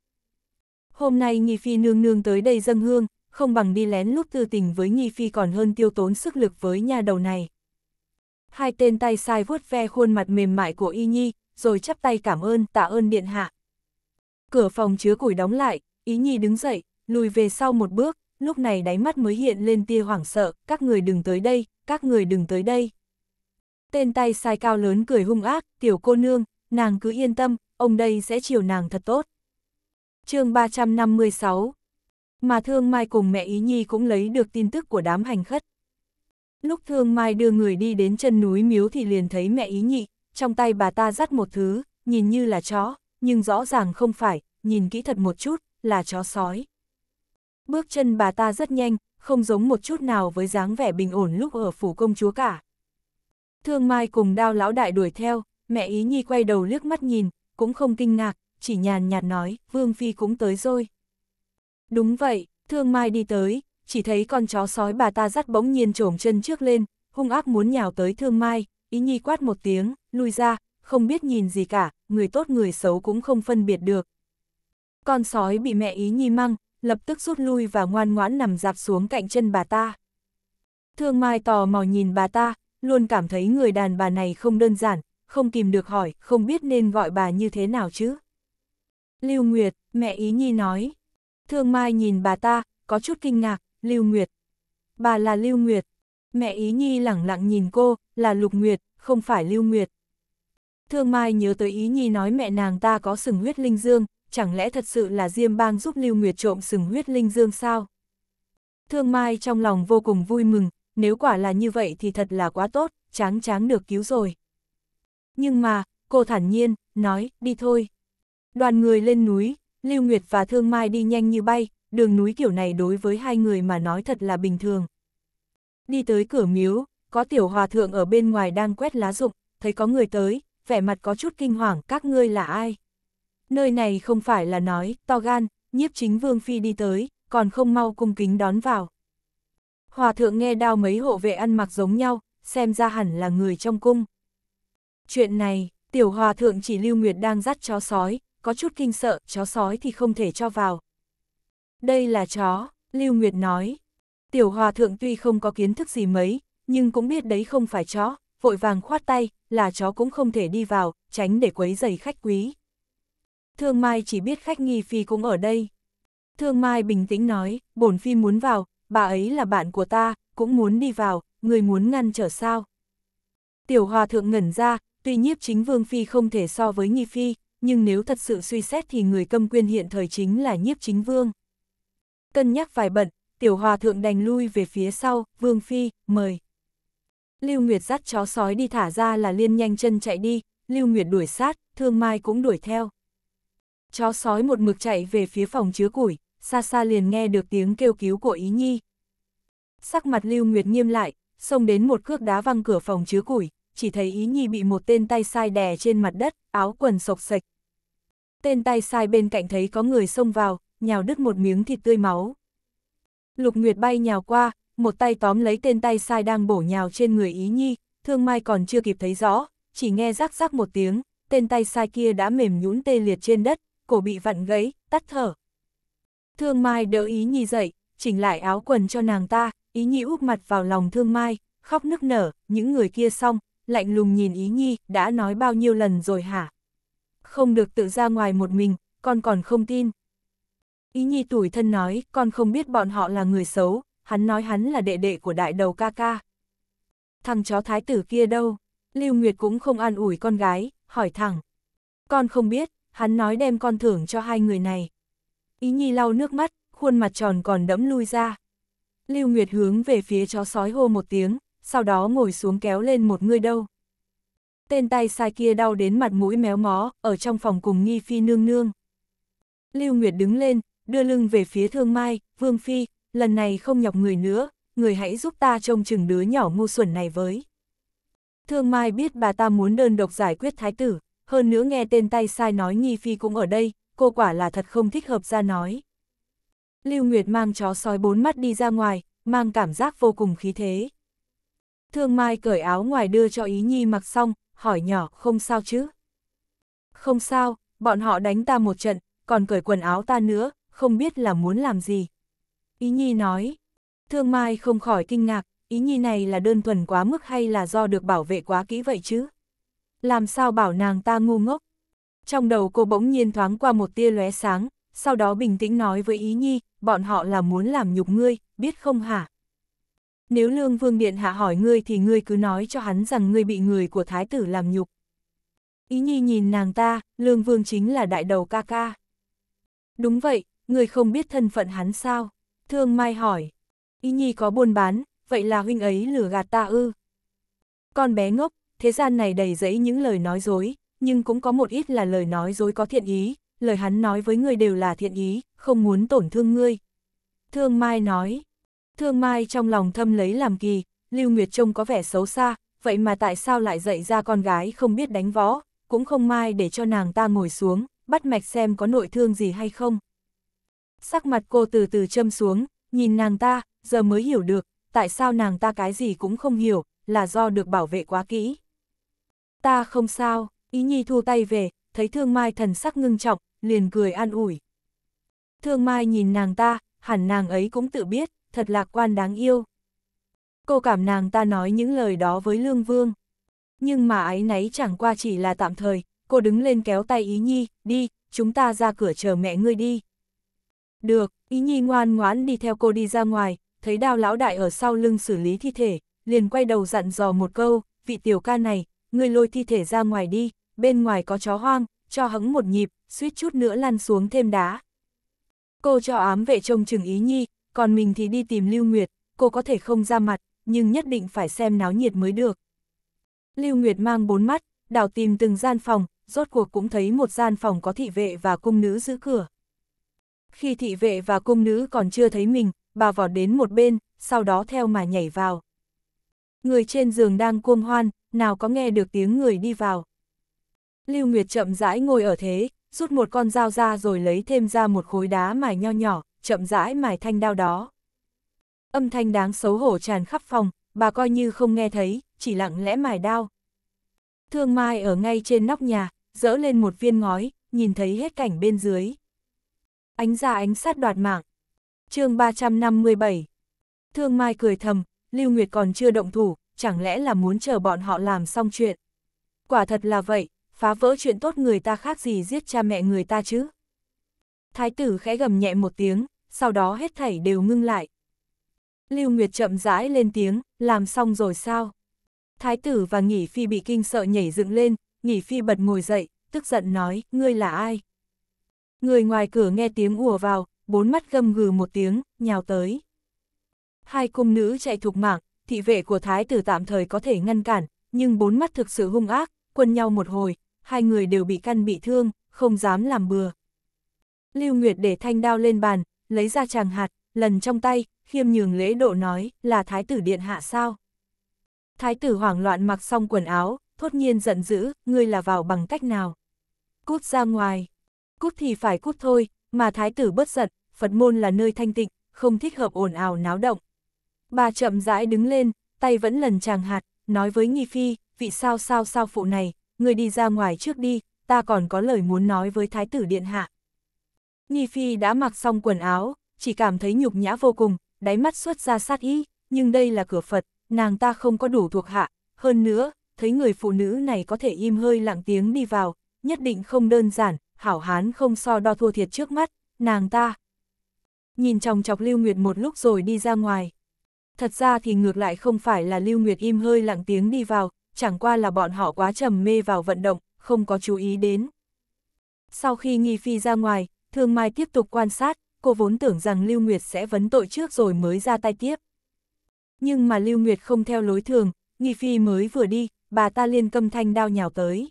Hôm nay Nhi Phi nương nương tới đây dâng hương, không bằng đi lén lút tư tình với Nhi Phi còn hơn tiêu tốn sức lực với nhà đầu này. Hai tên tay sai vuốt ve khuôn mặt mềm mại của Y Nhi, rồi chắp tay cảm ơn, tạ ơn điện hạ. Cửa phòng chứa củi đóng lại, Ý Nhi đứng dậy, lùi về sau một bước, lúc này đáy mắt mới hiện lên tia hoảng sợ, các người đừng tới đây, các người đừng tới đây. Tên tay sai cao lớn cười hung ác, tiểu cô nương, nàng cứ yên tâm, ông đây sẽ chiều nàng thật tốt. chương 356 Mà Thương Mai cùng mẹ Ý Nhi cũng lấy được tin tức của đám hành khất. Lúc Thương Mai đưa người đi đến chân núi miếu thì liền thấy mẹ Ý Nhị, trong tay bà ta dắt một thứ, nhìn như là chó, nhưng rõ ràng không phải, nhìn kỹ thật một chút, là chó sói. Bước chân bà ta rất nhanh, không giống một chút nào với dáng vẻ bình ổn lúc ở phủ công chúa cả. Thương Mai cùng đao lão đại đuổi theo, mẹ Ý Nhi quay đầu liếc mắt nhìn, cũng không kinh ngạc, chỉ nhàn nhạt nói, Vương Phi cũng tới rồi. Đúng vậy, Thương Mai đi tới, chỉ thấy con chó sói bà ta dắt bỗng nhiên trổm chân trước lên, hung ác muốn nhào tới Thương Mai, Ý Nhi quát một tiếng, lui ra, không biết nhìn gì cả, người tốt người xấu cũng không phân biệt được. Con sói bị mẹ Ý Nhi măng, lập tức rút lui và ngoan ngoãn nằm dạp xuống cạnh chân bà ta. Thương Mai tò mò nhìn bà ta, luôn cảm thấy người đàn bà này không đơn giản, không kìm được hỏi, không biết nên gọi bà như thế nào chứ. Lưu Nguyệt, mẹ ý nhi nói. Thương Mai nhìn bà ta, có chút kinh ngạc, Lưu Nguyệt. Bà là Lưu Nguyệt. Mẹ ý nhi lẳng lặng nhìn cô, là Lục Nguyệt, không phải Lưu Nguyệt. Thương Mai nhớ tới ý nhi nói mẹ nàng ta có sừng huyết linh dương, chẳng lẽ thật sự là Diêm Bang giúp Lưu Nguyệt trộm sừng huyết linh dương sao? Thương Mai trong lòng vô cùng vui mừng, nếu quả là như vậy thì thật là quá tốt, tráng tráng được cứu rồi. Nhưng mà, cô thản nhiên, nói, đi thôi. Đoàn người lên núi, Lưu Nguyệt và Thương Mai đi nhanh như bay, đường núi kiểu này đối với hai người mà nói thật là bình thường. Đi tới cửa miếu, có tiểu hòa thượng ở bên ngoài đang quét lá rụng, thấy có người tới, vẻ mặt có chút kinh hoàng, các ngươi là ai? Nơi này không phải là nói, to gan, nhiếp chính vương phi đi tới, còn không mau cung kính đón vào. Hòa thượng nghe đao mấy hộ vệ ăn mặc giống nhau, xem ra hẳn là người trong cung. Chuyện này, tiểu hòa thượng chỉ lưu nguyệt đang dắt chó sói, có chút kinh sợ, chó sói thì không thể cho vào. Đây là chó, lưu nguyệt nói. Tiểu hòa thượng tuy không có kiến thức gì mấy, nhưng cũng biết đấy không phải chó, vội vàng khoát tay, là chó cũng không thể đi vào, tránh để quấy giày khách quý. Thương Mai chỉ biết khách nghi phi cũng ở đây. Thương Mai bình tĩnh nói, bổn phi muốn vào, bà ấy là bạn của ta, cũng muốn đi vào, người muốn ngăn trở sao. Tiểu hòa thượng ngẩn ra, tuy nhiếp chính vương phi không thể so với nghi phi, nhưng nếu thật sự suy xét thì người cầm quyền hiện thời chính là nhiếp chính vương. Cân nhắc vài bận, tiểu hòa thượng đành lui về phía sau, vương phi, mời. Lưu Nguyệt dắt chó sói đi thả ra là liên nhanh chân chạy đi, Lưu Nguyệt đuổi sát, Thương Mai cũng đuổi theo chó sói một mực chạy về phía phòng chứa củi, xa xa liền nghe được tiếng kêu cứu của Ý Nhi. Sắc mặt Lưu Nguyệt nghiêm lại, xông đến một cước đá văng cửa phòng chứa củi, chỉ thấy Ý Nhi bị một tên tay sai đè trên mặt đất, áo quần sộc sạch. Tên tay sai bên cạnh thấy có người xông vào, nhào đứt một miếng thịt tươi máu. Lục Nguyệt bay nhào qua, một tay tóm lấy tên tay sai đang bổ nhào trên người Ý Nhi, thương mai còn chưa kịp thấy rõ, chỉ nghe rắc rắc một tiếng, tên tay sai kia đã mềm nhũn tê liệt trên đất, cổ bị vặn gãy, tắt thở. Thương Mai đỡ ý nhi dậy, chỉnh lại áo quần cho nàng ta, ý nhi úp mặt vào lòng Thương Mai, khóc nức nở, những người kia xong, lạnh lùng nhìn ý nhi, đã nói bao nhiêu lần rồi hả? Không được tự ra ngoài một mình, con còn không tin. Ý nhi tủi thân nói, con không biết bọn họ là người xấu, hắn nói hắn là đệ đệ của đại đầu ca ca. Thằng chó thái tử kia đâu? Lưu Nguyệt cũng không an ủi con gái, hỏi thẳng. Con không biết, hắn nói đem con thưởng cho hai người này. Ý nhi lau nước mắt, khuôn mặt tròn còn đẫm lui ra. Lưu Nguyệt hướng về phía chó sói hô một tiếng, sau đó ngồi xuống kéo lên một người đâu. Tên tay sai kia đau đến mặt mũi méo mó, ở trong phòng cùng nghi phi nương nương. Lưu Nguyệt đứng lên, đưa lưng về phía thương mai, vương phi, lần này không nhọc người nữa, người hãy giúp ta trông chừng đứa nhỏ ngu xuẩn này với. Thương mai biết bà ta muốn đơn độc giải quyết thái tử, hơn nữa nghe tên tay sai nói Nhi Phi cũng ở đây, cô quả là thật không thích hợp ra nói. Lưu Nguyệt mang chó sói bốn mắt đi ra ngoài, mang cảm giác vô cùng khí thế. Thương Mai cởi áo ngoài đưa cho Ý Nhi mặc xong, hỏi nhỏ không sao chứ? Không sao, bọn họ đánh ta một trận, còn cởi quần áo ta nữa, không biết là muốn làm gì. Ý Nhi nói, Thương Mai không khỏi kinh ngạc, Ý Nhi này là đơn thuần quá mức hay là do được bảo vệ quá kỹ vậy chứ? làm sao bảo nàng ta ngu ngốc. Trong đầu cô bỗng nhiên thoáng qua một tia lóe sáng, sau đó bình tĩnh nói với Ý Nhi, bọn họ là muốn làm nhục ngươi, biết không hả? Nếu Lương Vương Điện Hạ hỏi ngươi thì ngươi cứ nói cho hắn rằng ngươi bị người của Thái tử làm nhục. Ý Nhi nhìn nàng ta, Lương Vương chính là đại đầu ca ca. Đúng vậy, ngươi không biết thân phận hắn sao? Thương Mai hỏi. Ý Nhi có buôn bán, vậy là huynh ấy lừa gạt ta ư? Con bé ngốc, thế gian này đầy rẫy những lời nói dối, nhưng cũng có một ít là lời nói dối có thiện ý, lời hắn nói với ngươi đều là thiện ý, không muốn tổn thương ngươi. Thương Mai nói, Thương Mai trong lòng thâm lấy làm kỳ, Lưu Nguyệt trông có vẻ xấu xa, vậy mà tại sao lại dạy ra con gái không biết đánh võ, cũng không mai để cho nàng ta ngồi xuống, bắt mạch xem có nội thương gì hay không. Sắc mặt cô từ từ châm xuống, nhìn nàng ta, giờ mới hiểu được, tại sao nàng ta cái gì cũng không hiểu, là do được bảo vệ quá kỹ ta không sao, ý nhi thu tay về, thấy thương mai thần sắc ngưng trọng, liền cười an ủi. Thương mai nhìn nàng ta, hẳn nàng ấy cũng tự biết, thật lạc quan đáng yêu. Cô cảm nàng ta nói những lời đó với Lương Vương. Nhưng mà ái náy chẳng qua chỉ là tạm thời, cô đứng lên kéo tay Ý Nhi, đi, chúng ta ra cửa chờ mẹ ngươi đi. Được, Ý Nhi ngoan ngoãn đi theo cô đi ra ngoài, thấy đào lão đại ở sau lưng xử lý thi thể, liền quay đầu dặn dò một câu, vị tiểu ca này, ngươi lôi thi thể ra ngoài đi, bên ngoài có chó hoang, cho hắn một nhịp, suýt chút nữa lăn xuống thêm đá. Cô cho ám vệ trông chừng ý nhi, còn mình thì đi tìm Lưu Nguyệt, cô có thể không ra mặt, nhưng nhất định phải xem náo nhiệt mới được. Lưu Nguyệt mang bốn mắt, đảo tìm từng gian phòng, rốt cuộc cũng thấy một gian phòng có thị vệ và cung nữ giữ cửa. Khi thị vệ và cung nữ còn chưa thấy mình, bà vỏ đến một bên, sau đó theo mà nhảy vào. Người trên giường đang cuông hoan, nào có nghe được tiếng người đi vào. Lưu Nguyệt chậm rãi ngồi ở thế, rút một con dao ra rồi lấy thêm ra một khối đá mài nho nhỏ, chậm rãi mài thanh đao đó. Âm thanh đáng xấu hổ tràn khắp phòng, bà coi như không nghe thấy, chỉ lặng lẽ mài đao. Thương Mai ở ngay trên nóc nhà, dỡ lên một viên ngói, nhìn thấy hết cảnh bên dưới. Ánh ra ánh sát đoạt mạng. chương 357. Thương Mai cười thầm, Lưu Nguyệt còn chưa động thủ, chẳng lẽ là muốn chờ bọn họ làm xong chuyện. Quả thật là vậy, phá vỡ chuyện tốt người ta khác gì giết cha mẹ người ta chứ. Thái tử khẽ gầm nhẹ một tiếng, sau đó hết thảy đều ngưng lại. Lưu Nguyệt chậm rãi lên tiếng, làm xong rồi sao? Thái tử và Nghỉ Phi bị kinh sợ nhảy dựng lên, Nghỉ Phi bật ngồi dậy, tức giận nói, ngươi là ai? Người ngoài cửa nghe tiếng ùa vào, bốn mắt gầm gừ một tiếng, nhào tới. Hai cung nữ chạy thục mạng, thị vệ của thái tử tạm thời có thể ngăn cản, nhưng bốn mắt thực sự hung ác, quân nhau một hồi, hai người đều bị căn bị thương, không dám làm bừa. Lưu Nguyệt để thanh đao lên bàn, lấy ra chàng hạt, lần trong tay, khiêm nhường lễ độ nói, là thái tử điện hạ sao? Thái tử hoảng loạn mặc xong quần áo, thốt nhiên giận dữ, ngươi là vào bằng cách nào? Cút ra ngoài, cút thì phải cút thôi, mà thái tử bất giận, Phật môn là nơi thanh tịnh, không thích hợp ồn ào náo động. Bà chậm rãi đứng lên, tay vẫn lần chàng hạt, nói với Nghi Phi, vị sao sao sao phụ này, người đi ra ngoài trước đi, ta còn có lời muốn nói với Thái tử Điện Hạ. Nghi Phi đã mặc xong quần áo, chỉ cảm thấy nhục nhã vô cùng, đáy mắt xuất ra sát ý, nhưng đây là cửa Phật, nàng ta không có đủ thuộc hạ, hơn nữa, thấy người phụ nữ này có thể im hơi lặng tiếng đi vào, nhất định không đơn giản, hảo hán không so đo thua thiệt trước mắt, nàng ta. Nhìn chòng chọc Lưu Nguyệt một lúc rồi đi ra ngoài, Thật ra thì ngược lại không phải là Lưu Nguyệt im hơi lặng tiếng đi vào, chẳng qua là bọn họ quá trầm mê vào vận động, không có chú ý đến. Sau khi nghi phi ra ngoài, Thương Mai tiếp tục quan sát, cô vốn tưởng rằng Lưu Nguyệt sẽ vấn tội trước rồi mới ra tay tiếp. Nhưng mà Lưu Nguyệt không theo lối thường, nghi phi mới vừa đi, bà ta liên câm thanh đao nhào tới.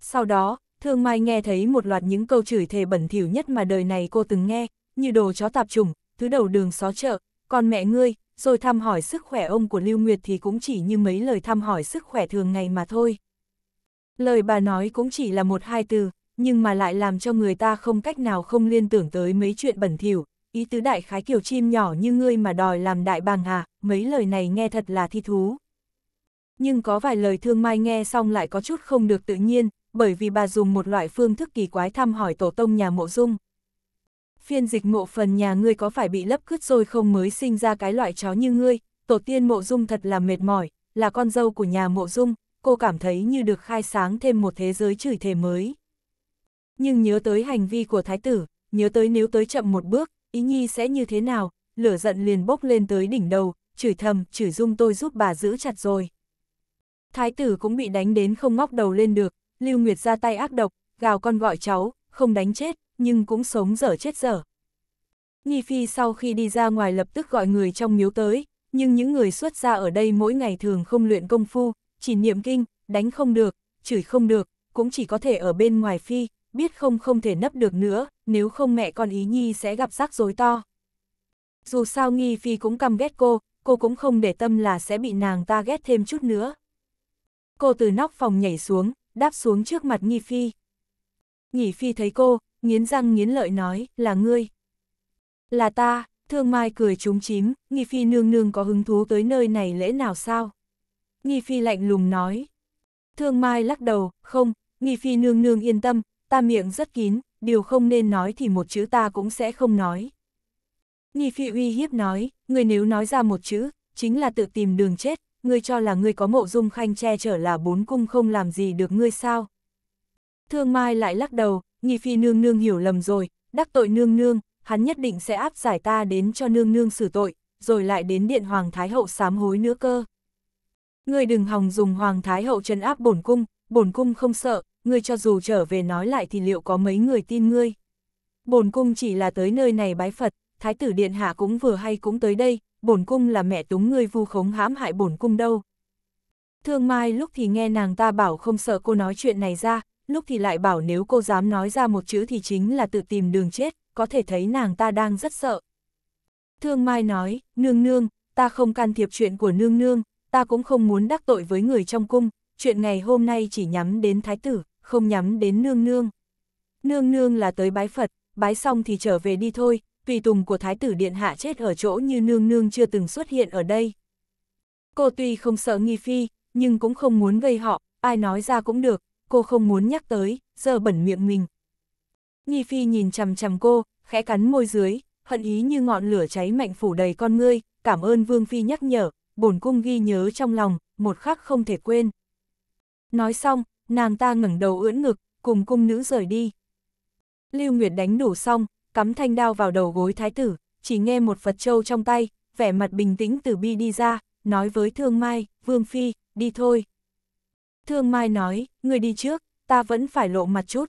Sau đó, Thương Mai nghe thấy một loạt những câu chửi thề bẩn thỉu nhất mà đời này cô từng nghe, như đồ chó tạp trùng, thứ đầu đường xó chợ, con mẹ ngươi, rồi thăm hỏi sức khỏe ông của Lưu Nguyệt thì cũng chỉ như mấy lời thăm hỏi sức khỏe thường ngày mà thôi. Lời bà nói cũng chỉ là một hai từ, nhưng mà lại làm cho người ta không cách nào không liên tưởng tới mấy chuyện bẩn thỉu. Ý tứ đại khái kiểu chim nhỏ như ngươi mà đòi làm đại bàng à, mấy lời này nghe thật là thi thú. Nhưng có vài lời thương mai nghe xong lại có chút không được tự nhiên, bởi vì bà dùng một loại phương thức kỳ quái thăm hỏi tổ tông nhà mộ dung phiên dịch mộ phần nhà ngươi có phải bị lấp cứt rồi không mới sinh ra cái loại chó như ngươi, tổ tiên mộ dung thật là mệt mỏi, là con dâu của nhà mộ dung, cô cảm thấy như được khai sáng thêm một thế giới chửi thề mới. Nhưng nhớ tới hành vi của thái tử, nhớ tới nếu tới chậm một bước, ý nhi sẽ như thế nào, lửa giận liền bốc lên tới đỉnh đầu, chửi thầm, chửi dung tôi giúp bà giữ chặt rồi. Thái tử cũng bị đánh đến không ngóc đầu lên được, Lưu Nguyệt ra tay ác độc, gào con gọi cháu, không đánh chết, nhưng cũng sống dở chết dở. Nhi Phi sau khi đi ra ngoài lập tức gọi người trong miếu tới, nhưng những người xuất ra ở đây mỗi ngày thường không luyện công phu, chỉ niệm kinh, đánh không được, chửi không được, cũng chỉ có thể ở bên ngoài Phi, biết không không thể nấp được nữa, nếu không mẹ con ý Nhi sẽ gặp rắc rối to. Dù sao nhi Phi cũng căm ghét cô, cô cũng không để tâm là sẽ bị nàng ta ghét thêm chút nữa. Cô từ nóc phòng nhảy xuống, đáp xuống trước mặt nhi Phi. nhi Phi thấy cô, nghiến răng nghiến lợi nói, là ngươi. Là ta, thương mai cười trúng chím, nghi phi nương nương có hứng thú tới nơi này lễ nào sao? Nghi phi lạnh lùng nói. Thương mai lắc đầu, không, nghi phi nương nương yên tâm, ta miệng rất kín, điều không nên nói thì một chữ ta cũng sẽ không nói. Nghi phi uy hiếp nói, người nếu nói ra một chữ, chính là tự tìm đường chết, ngươi cho là ngươi có mộ dung khanh che chở là bốn cung không làm gì được ngươi sao. Thương Mai lại lắc đầu, nghi phi nương nương hiểu lầm rồi, đắc tội nương nương, hắn nhất định sẽ áp giải ta đến cho nương nương xử tội, rồi lại đến điện Hoàng Thái Hậu sám hối nữa cơ. Ngươi đừng hòng dùng Hoàng Thái Hậu trấn áp bổn cung, bổn cung không sợ, ngươi cho dù trở về nói lại thì liệu có mấy người tin ngươi. Bổn cung chỉ là tới nơi này bái Phật, Thái tử Điện Hạ cũng vừa hay cũng tới đây, bổn cung là mẹ túng ngươi vu khống hãm hại bổn cung đâu. Thương Mai lúc thì nghe nàng ta bảo không sợ cô nói chuyện này ra, lúc thì lại bảo nếu cô dám nói ra một chữ thì chính là tự tìm đường chết, có thể thấy nàng ta đang rất sợ. Thương Mai nói, nương nương, ta không can thiệp chuyện của nương nương, ta cũng không muốn đắc tội với người trong cung, chuyện ngày hôm nay chỉ nhắm đến thái tử, không nhắm đến nương nương. Nương nương là tới bái Phật, bái xong thì trở về đi thôi, tùy tùng của thái tử điện hạ chết ở chỗ như nương nương chưa từng xuất hiện ở đây. Cô tuy không sợ nghi phi, nhưng cũng không muốn gây họ, ai nói ra cũng được, cô không muốn nhắc tới, giờ bẩn miệng mình. Nhi Phi nhìn chằm chằm cô, khẽ cắn môi dưới, hận ý như ngọn lửa cháy mạnh phủ đầy con ngươi, cảm ơn Vương Phi nhắc nhở, bổn cung ghi nhớ trong lòng, một khắc không thể quên. Nói xong, nàng ta ngẩng đầu ưỡn ngực, cùng cung nữ rời đi. Lưu Nguyệt đánh đủ xong, cắm thanh đao vào đầu gối thái tử, chỉ nghe một Phật châu trong tay, vẻ mặt bình tĩnh từ bi đi ra, nói với Thương Mai, Vương Phi, đi thôi. Thương Mai nói, người đi trước, ta vẫn phải lộ mặt chút.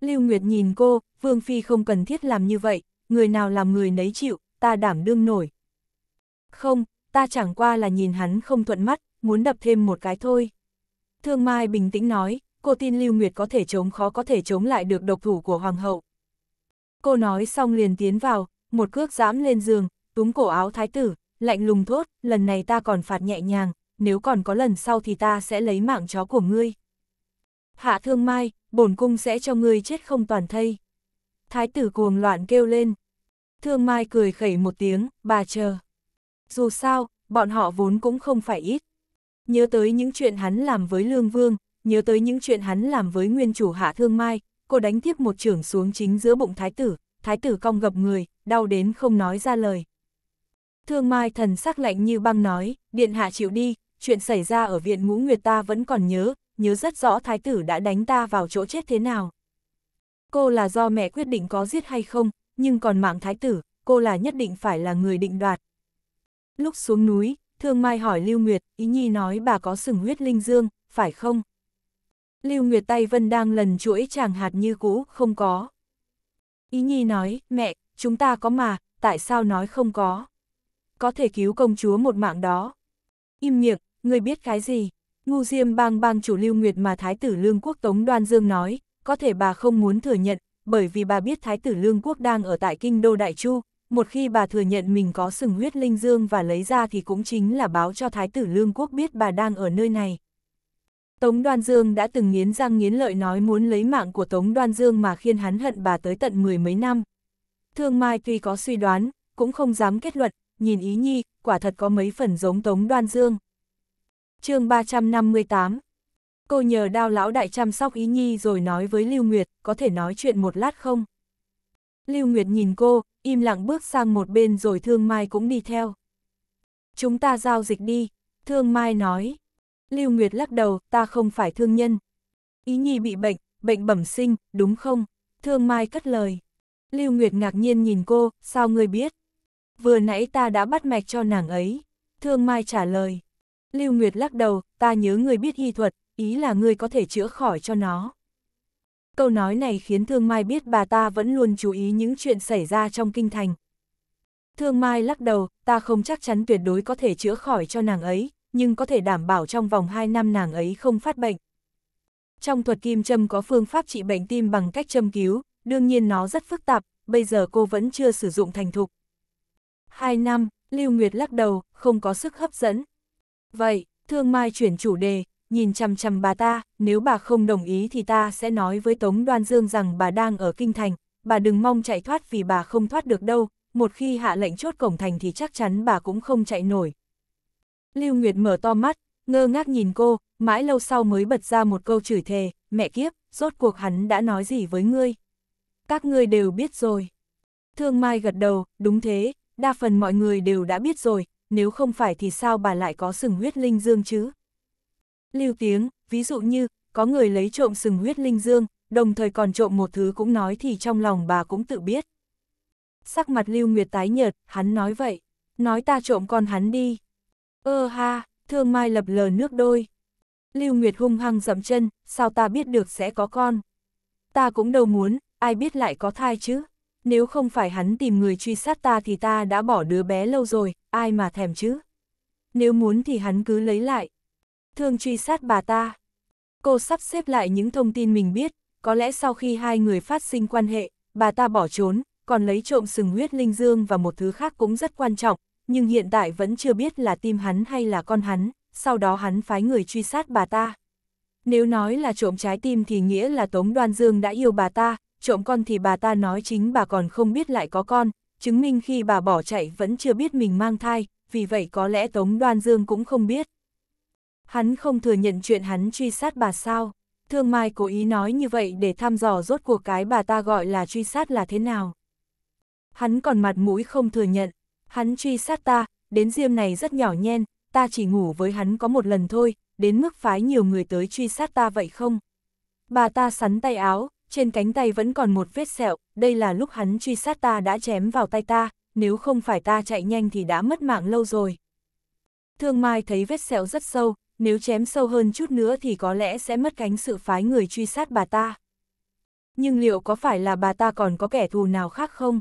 Lưu Nguyệt nhìn cô, Vương Phi không cần thiết làm như vậy, người nào làm người nấy chịu, ta đảm đương nổi. Không, ta chẳng qua là nhìn hắn không thuận mắt, muốn đập thêm một cái thôi. Thương Mai bình tĩnh nói, cô tin Lưu Nguyệt có thể chống khó có thể chống lại được độc thủ của Hoàng hậu. Cô nói xong liền tiến vào, một cước giãm lên giường, túm cổ áo thái tử, lạnh lùng thốt, lần này ta còn phạt nhẹ nhàng, nếu còn có lần sau thì ta sẽ lấy mạng chó của ngươi. Hạ thương mai, bổn cung sẽ cho ngươi chết không toàn thây. Thái tử cuồng loạn kêu lên. Thương mai cười khẩy một tiếng, bà chờ. Dù sao, bọn họ vốn cũng không phải ít. Nhớ tới những chuyện hắn làm với Lương Vương, nhớ tới những chuyện hắn làm với nguyên chủ Hạ Thương Mai, cô đánh tiếp một trưởng xuống chính giữa bụng thái tử, thái tử cong gập người, đau đến không nói ra lời. Thương Mai thần sắc lạnh như băng nói, điện hạ chịu đi, chuyện xảy ra ở viện ngũ nguyệt ta vẫn còn nhớ, nhớ rất rõ thái tử đã đánh ta vào chỗ chết thế nào. Cô là do mẹ quyết định có giết hay không, nhưng còn mạng thái tử, cô là nhất định phải là người định đoạt. Lúc xuống núi, Thương Mai hỏi Lưu Nguyệt, ý nhi nói bà có sừng huyết linh dương, phải không? Lưu Nguyệt tay vân đang lần chuỗi chàng hạt như cũ, không có. Ý nhi nói, mẹ, chúng ta có mà, tại sao nói không có? có thể cứu công chúa một mạng đó. Im miệng, người biết cái gì? Ngu Diêm bang bang chủ Lưu Nguyệt mà Thái tử Lương Quốc Tống Đoan Dương nói, có thể bà không muốn thừa nhận, bởi vì bà biết Thái tử Lương Quốc đang ở tại Kinh Đô Đại Chu, một khi bà thừa nhận mình có sừng huyết linh dương và lấy ra thì cũng chính là báo cho Thái tử Lương Quốc biết bà đang ở nơi này. Tống Đoan Dương đã từng nghiến răng nghiến lợi nói muốn lấy mạng của Tống Đoan Dương mà khiến hắn hận bà tới tận mười mấy năm. Thương Mai tuy có suy đoán, cũng không dám kết luận, nhìn ý nhi, quả thật có mấy phần giống Tống Đoan Dương. chương 358 Cô nhờ đao lão đại chăm sóc ý nhi rồi nói với Lưu Nguyệt, có thể nói chuyện một lát không? Lưu Nguyệt nhìn cô, im lặng bước sang một bên rồi Thương Mai cũng đi theo. Chúng ta giao dịch đi, Thương Mai nói. Lưu Nguyệt lắc đầu, ta không phải thương nhân. Ý nhi bị bệnh, bệnh bẩm sinh, đúng không? Thương Mai cất lời. Lưu Nguyệt ngạc nhiên nhìn cô, sao ngươi biết? vừa nãy ta đã bắt mạch cho nàng ấy. Thương Mai trả lời. Lưu Nguyệt lắc đầu, ta nhớ người biết y thuật, ý là người có thể chữa khỏi cho nó. Câu nói này khiến Thương Mai biết bà ta vẫn luôn chú ý những chuyện xảy ra trong kinh thành. Thương Mai lắc đầu, ta không chắc chắn tuyệt đối có thể chữa khỏi cho nàng ấy, nhưng có thể đảm bảo trong vòng 2 năm nàng ấy không phát bệnh. Trong thuật kim châm có phương pháp trị bệnh tim bằng cách châm cứu, đương nhiên nó rất phức tạp, bây giờ cô vẫn chưa sử dụng thành thục. Hai năm, Lưu Nguyệt lắc đầu, không có sức hấp dẫn. Vậy, Thương Mai chuyển chủ đề, nhìn chằm chằm bà ta, nếu bà không đồng ý thì ta sẽ nói với Tống Đoan Dương rằng bà đang ở Kinh Thành, bà đừng mong chạy thoát vì bà không thoát được đâu, một khi hạ lệnh chốt cổng thành thì chắc chắn bà cũng không chạy nổi. Lưu Nguyệt mở to mắt, ngơ ngác nhìn cô, mãi lâu sau mới bật ra một câu chửi thề, mẹ kiếp, rốt cuộc hắn đã nói gì với ngươi. Các ngươi đều biết rồi. Thương Mai gật đầu, đúng thế, đa phần mọi người đều đã biết rồi, nếu không phải thì sao bà lại có sừng huyết linh dương chứ? Lưu tiếng, ví dụ như, có người lấy trộm sừng huyết linh dương, đồng thời còn trộm một thứ cũng nói thì trong lòng bà cũng tự biết. Sắc mặt Lưu Nguyệt tái nhợt, hắn nói vậy, nói ta trộm con hắn đi. Ơ ha, thương mai lập lờ nước đôi. Lưu Nguyệt hung hăng dậm chân, sao ta biết được sẽ có con. Ta cũng đâu muốn, ai biết lại có thai chứ nếu không phải hắn tìm người truy sát ta thì ta đã bỏ đứa bé lâu rồi, ai mà thèm chứ. Nếu muốn thì hắn cứ lấy lại. Thương truy sát bà ta. Cô sắp xếp lại những thông tin mình biết, có lẽ sau khi hai người phát sinh quan hệ, bà ta bỏ trốn, còn lấy trộm sừng huyết linh dương và một thứ khác cũng rất quan trọng, nhưng hiện tại vẫn chưa biết là tim hắn hay là con hắn, sau đó hắn phái người truy sát bà ta. Nếu nói là trộm trái tim thì nghĩa là Tống Đoan Dương đã yêu bà ta, trộm con thì bà ta nói chính bà còn không biết lại có con, chứng minh khi bà bỏ chạy vẫn chưa biết mình mang thai, vì vậy có lẽ Tống Đoan Dương cũng không biết. Hắn không thừa nhận chuyện hắn truy sát bà sao, Thương Mai cố ý nói như vậy để thăm dò rốt cuộc cái bà ta gọi là truy sát là thế nào. Hắn còn mặt mũi không thừa nhận, hắn truy sát ta, đến riêng này rất nhỏ nhen, ta chỉ ngủ với hắn có một lần thôi, đến mức phái nhiều người tới truy sát ta vậy không? Bà ta sắn tay áo, trên cánh tay vẫn còn một vết sẹo, đây là lúc hắn truy sát ta đã chém vào tay ta, nếu không phải ta chạy nhanh thì đã mất mạng lâu rồi. Thương Mai thấy vết sẹo rất sâu, nếu chém sâu hơn chút nữa thì có lẽ sẽ mất cánh sự phái người truy sát bà ta. Nhưng liệu có phải là bà ta còn có kẻ thù nào khác không?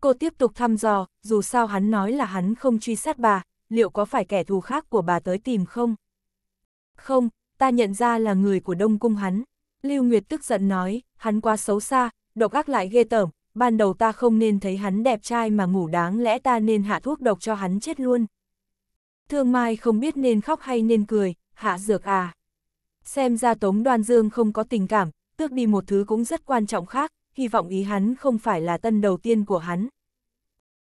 Cô tiếp tục thăm dò, dù sao hắn nói là hắn không truy sát bà, liệu có phải kẻ thù khác của bà tới tìm không? Không, ta nhận ra là người của Đông Cung hắn. Lưu Nguyệt tức giận nói, hắn quá xấu xa, độc ác lại ghê tởm, ban đầu ta không nên thấy hắn đẹp trai mà ngủ đáng lẽ ta nên hạ thuốc độc cho hắn chết luôn. Thương Mai không biết nên khóc hay nên cười, hạ dược à. Xem ra Tống Đoan Dương không có tình cảm, tước đi một thứ cũng rất quan trọng khác, hy vọng ý hắn không phải là tân đầu tiên của hắn.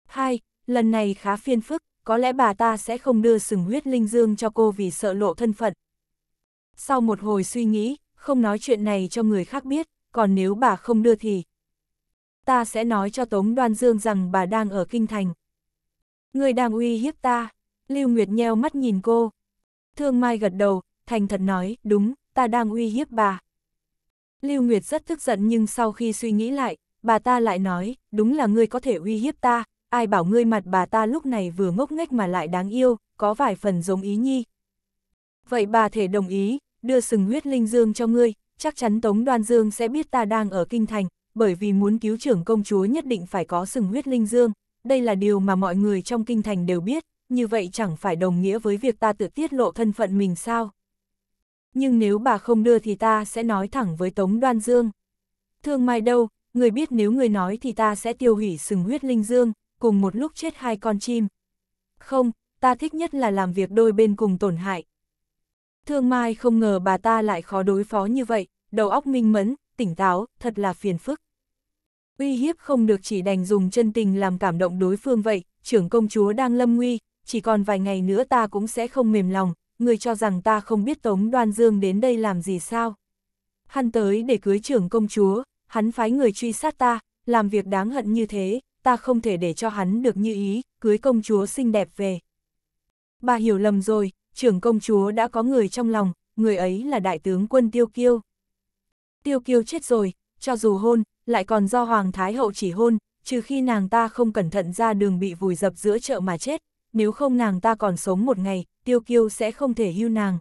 Hai, lần này khá phiên phức, có lẽ bà ta sẽ không đưa sừng huyết linh dương cho cô vì sợ lộ thân phận. Sau một hồi suy nghĩ, không nói chuyện này cho người khác biết, còn nếu bà không đưa thì... Ta sẽ nói cho Tống Đoan Dương rằng bà đang ở Kinh Thành. Người đang uy hiếp ta, Lưu Nguyệt nheo mắt nhìn cô. Thương Mai gật đầu, thành thật nói, đúng, ta đang uy hiếp bà. Lưu Nguyệt rất tức giận nhưng sau khi suy nghĩ lại, bà ta lại nói, đúng là ngươi có thể uy hiếp ta, ai bảo ngươi mặt bà ta lúc này vừa ngốc nghếch mà lại đáng yêu, có vài phần giống ý nhi. Vậy bà thể đồng ý, đưa sừng huyết linh dương cho ngươi, chắc chắn Tống Đoan Dương sẽ biết ta đang ở kinh thành, bởi vì muốn cứu trưởng công chúa nhất định phải có sừng huyết linh dương, đây là điều mà mọi người trong kinh thành đều biết, như vậy chẳng phải đồng nghĩa với việc ta tự tiết lộ thân phận mình sao. Nhưng nếu bà không đưa thì ta sẽ nói thẳng với Tống Đoan Dương. Thương mai đâu, người biết nếu người nói thì ta sẽ tiêu hủy sừng huyết linh dương, cùng một lúc chết hai con chim. Không, ta thích nhất là làm việc đôi bên cùng tổn hại, Thương Mai không ngờ bà ta lại khó đối phó như vậy, đầu óc minh mẫn, tỉnh táo, thật là phiền phức. Uy hiếp không được chỉ đành dùng chân tình làm cảm động đối phương vậy, trưởng công chúa đang lâm nguy, chỉ còn vài ngày nữa ta cũng sẽ không mềm lòng, người cho rằng ta không biết Tống Đoan Dương đến đây làm gì sao. Hắn tới để cưới trưởng công chúa, hắn phái người truy sát ta, làm việc đáng hận như thế, ta không thể để cho hắn được như ý, cưới công chúa xinh đẹp về. Bà hiểu lầm rồi, trưởng công chúa đã có người trong lòng, người ấy là đại tướng quân Tiêu Kiêu. Tiêu Kiêu chết rồi, cho dù hôn, lại còn do Hoàng Thái Hậu chỉ hôn, trừ khi nàng ta không cẩn thận ra đường bị vùi dập giữa chợ mà chết, nếu không nàng ta còn sống một ngày, Tiêu Kiêu sẽ không thể hưu nàng.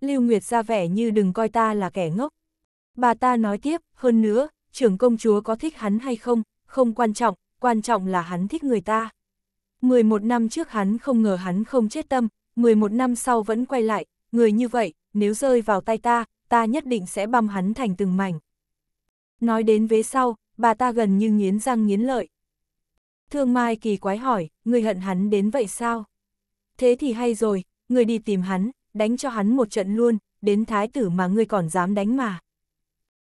Lưu Nguyệt ra vẻ như đừng coi ta là kẻ ngốc. Bà ta nói tiếp, hơn nữa, trưởng công chúa có thích hắn hay không, không quan trọng, quan trọng là hắn thích người ta. 11 năm trước hắn không ngờ hắn không chết tâm, 11 năm sau vẫn quay lại, người như vậy, nếu rơi vào tay ta, ta nhất định sẽ băm hắn thành từng mảnh. Nói đến vế sau, bà ta gần như nghiến răng nghiến lợi. Thương Mai kỳ quái hỏi, người hận hắn đến vậy sao? Thế thì hay rồi, người đi tìm hắn, đánh cho hắn một trận luôn, đến thái tử mà ngươi còn dám đánh mà.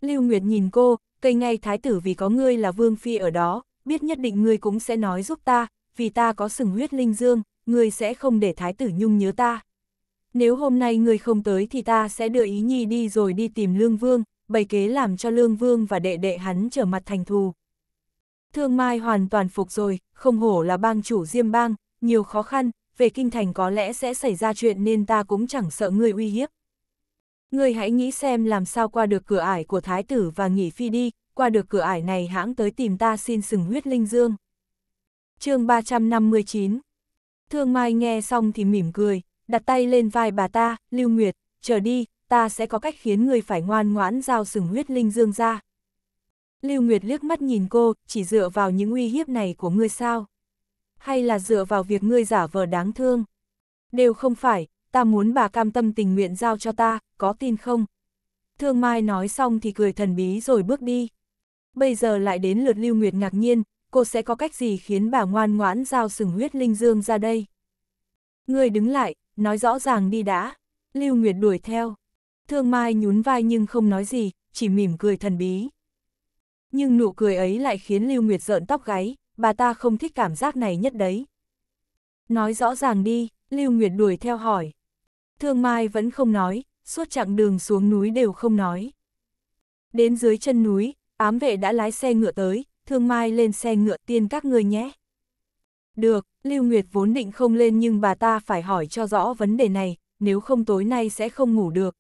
Lưu Nguyệt nhìn cô, cây ngay thái tử vì có ngươi là vương phi ở đó, biết nhất định ngươi cũng sẽ nói giúp ta, vì ta có sừng huyết linh dương, ngươi sẽ không để Thái tử Nhung nhớ ta. Nếu hôm nay ngươi không tới thì ta sẽ đưa ý nhi đi rồi đi tìm Lương Vương, bày kế làm cho Lương Vương và đệ đệ hắn trở mặt thành thù. Thương Mai hoàn toàn phục rồi, không hổ là bang chủ diêm bang, nhiều khó khăn, về kinh thành có lẽ sẽ xảy ra chuyện nên ta cũng chẳng sợ ngươi uy hiếp. Ngươi hãy nghĩ xem làm sao qua được cửa ải của thái tử và nghỉ phi đi, qua được cửa ải này hãng tới tìm ta xin sừng huyết linh dương. chương 359 Thương Mai nghe xong thì mỉm cười, đặt tay lên vai bà ta, Lưu Nguyệt, chờ đi, ta sẽ có cách khiến người phải ngoan ngoãn giao sừng huyết linh dương ra. Lưu Nguyệt liếc mắt nhìn cô, chỉ dựa vào những uy hiếp này của ngươi sao? Hay là dựa vào việc ngươi giả vờ đáng thương? Đều không phải, ta muốn bà cam tâm tình nguyện giao cho ta, có tin không? Thương Mai nói xong thì cười thần bí rồi bước đi. Bây giờ lại đến lượt Lưu Nguyệt ngạc nhiên, cô sẽ có cách gì khiến bà ngoan ngoãn giao sừng huyết linh dương ra đây. Người đứng lại, nói rõ ràng đi đã. Lưu Nguyệt đuổi theo. Thương Mai nhún vai nhưng không nói gì, chỉ mỉm cười thần bí. Nhưng nụ cười ấy lại khiến Lưu Nguyệt rợn tóc gáy, bà ta không thích cảm giác này nhất đấy. Nói rõ ràng đi, Lưu Nguyệt đuổi theo hỏi. Thương Mai vẫn không nói, suốt chặng đường xuống núi đều không nói. Đến dưới chân núi, ám vệ đã lái xe ngựa tới, thương mai lên xe ngựa tiên các người nhé. Được, Lưu Nguyệt vốn định không lên nhưng bà ta phải hỏi cho rõ vấn đề này, nếu không tối nay sẽ không ngủ được.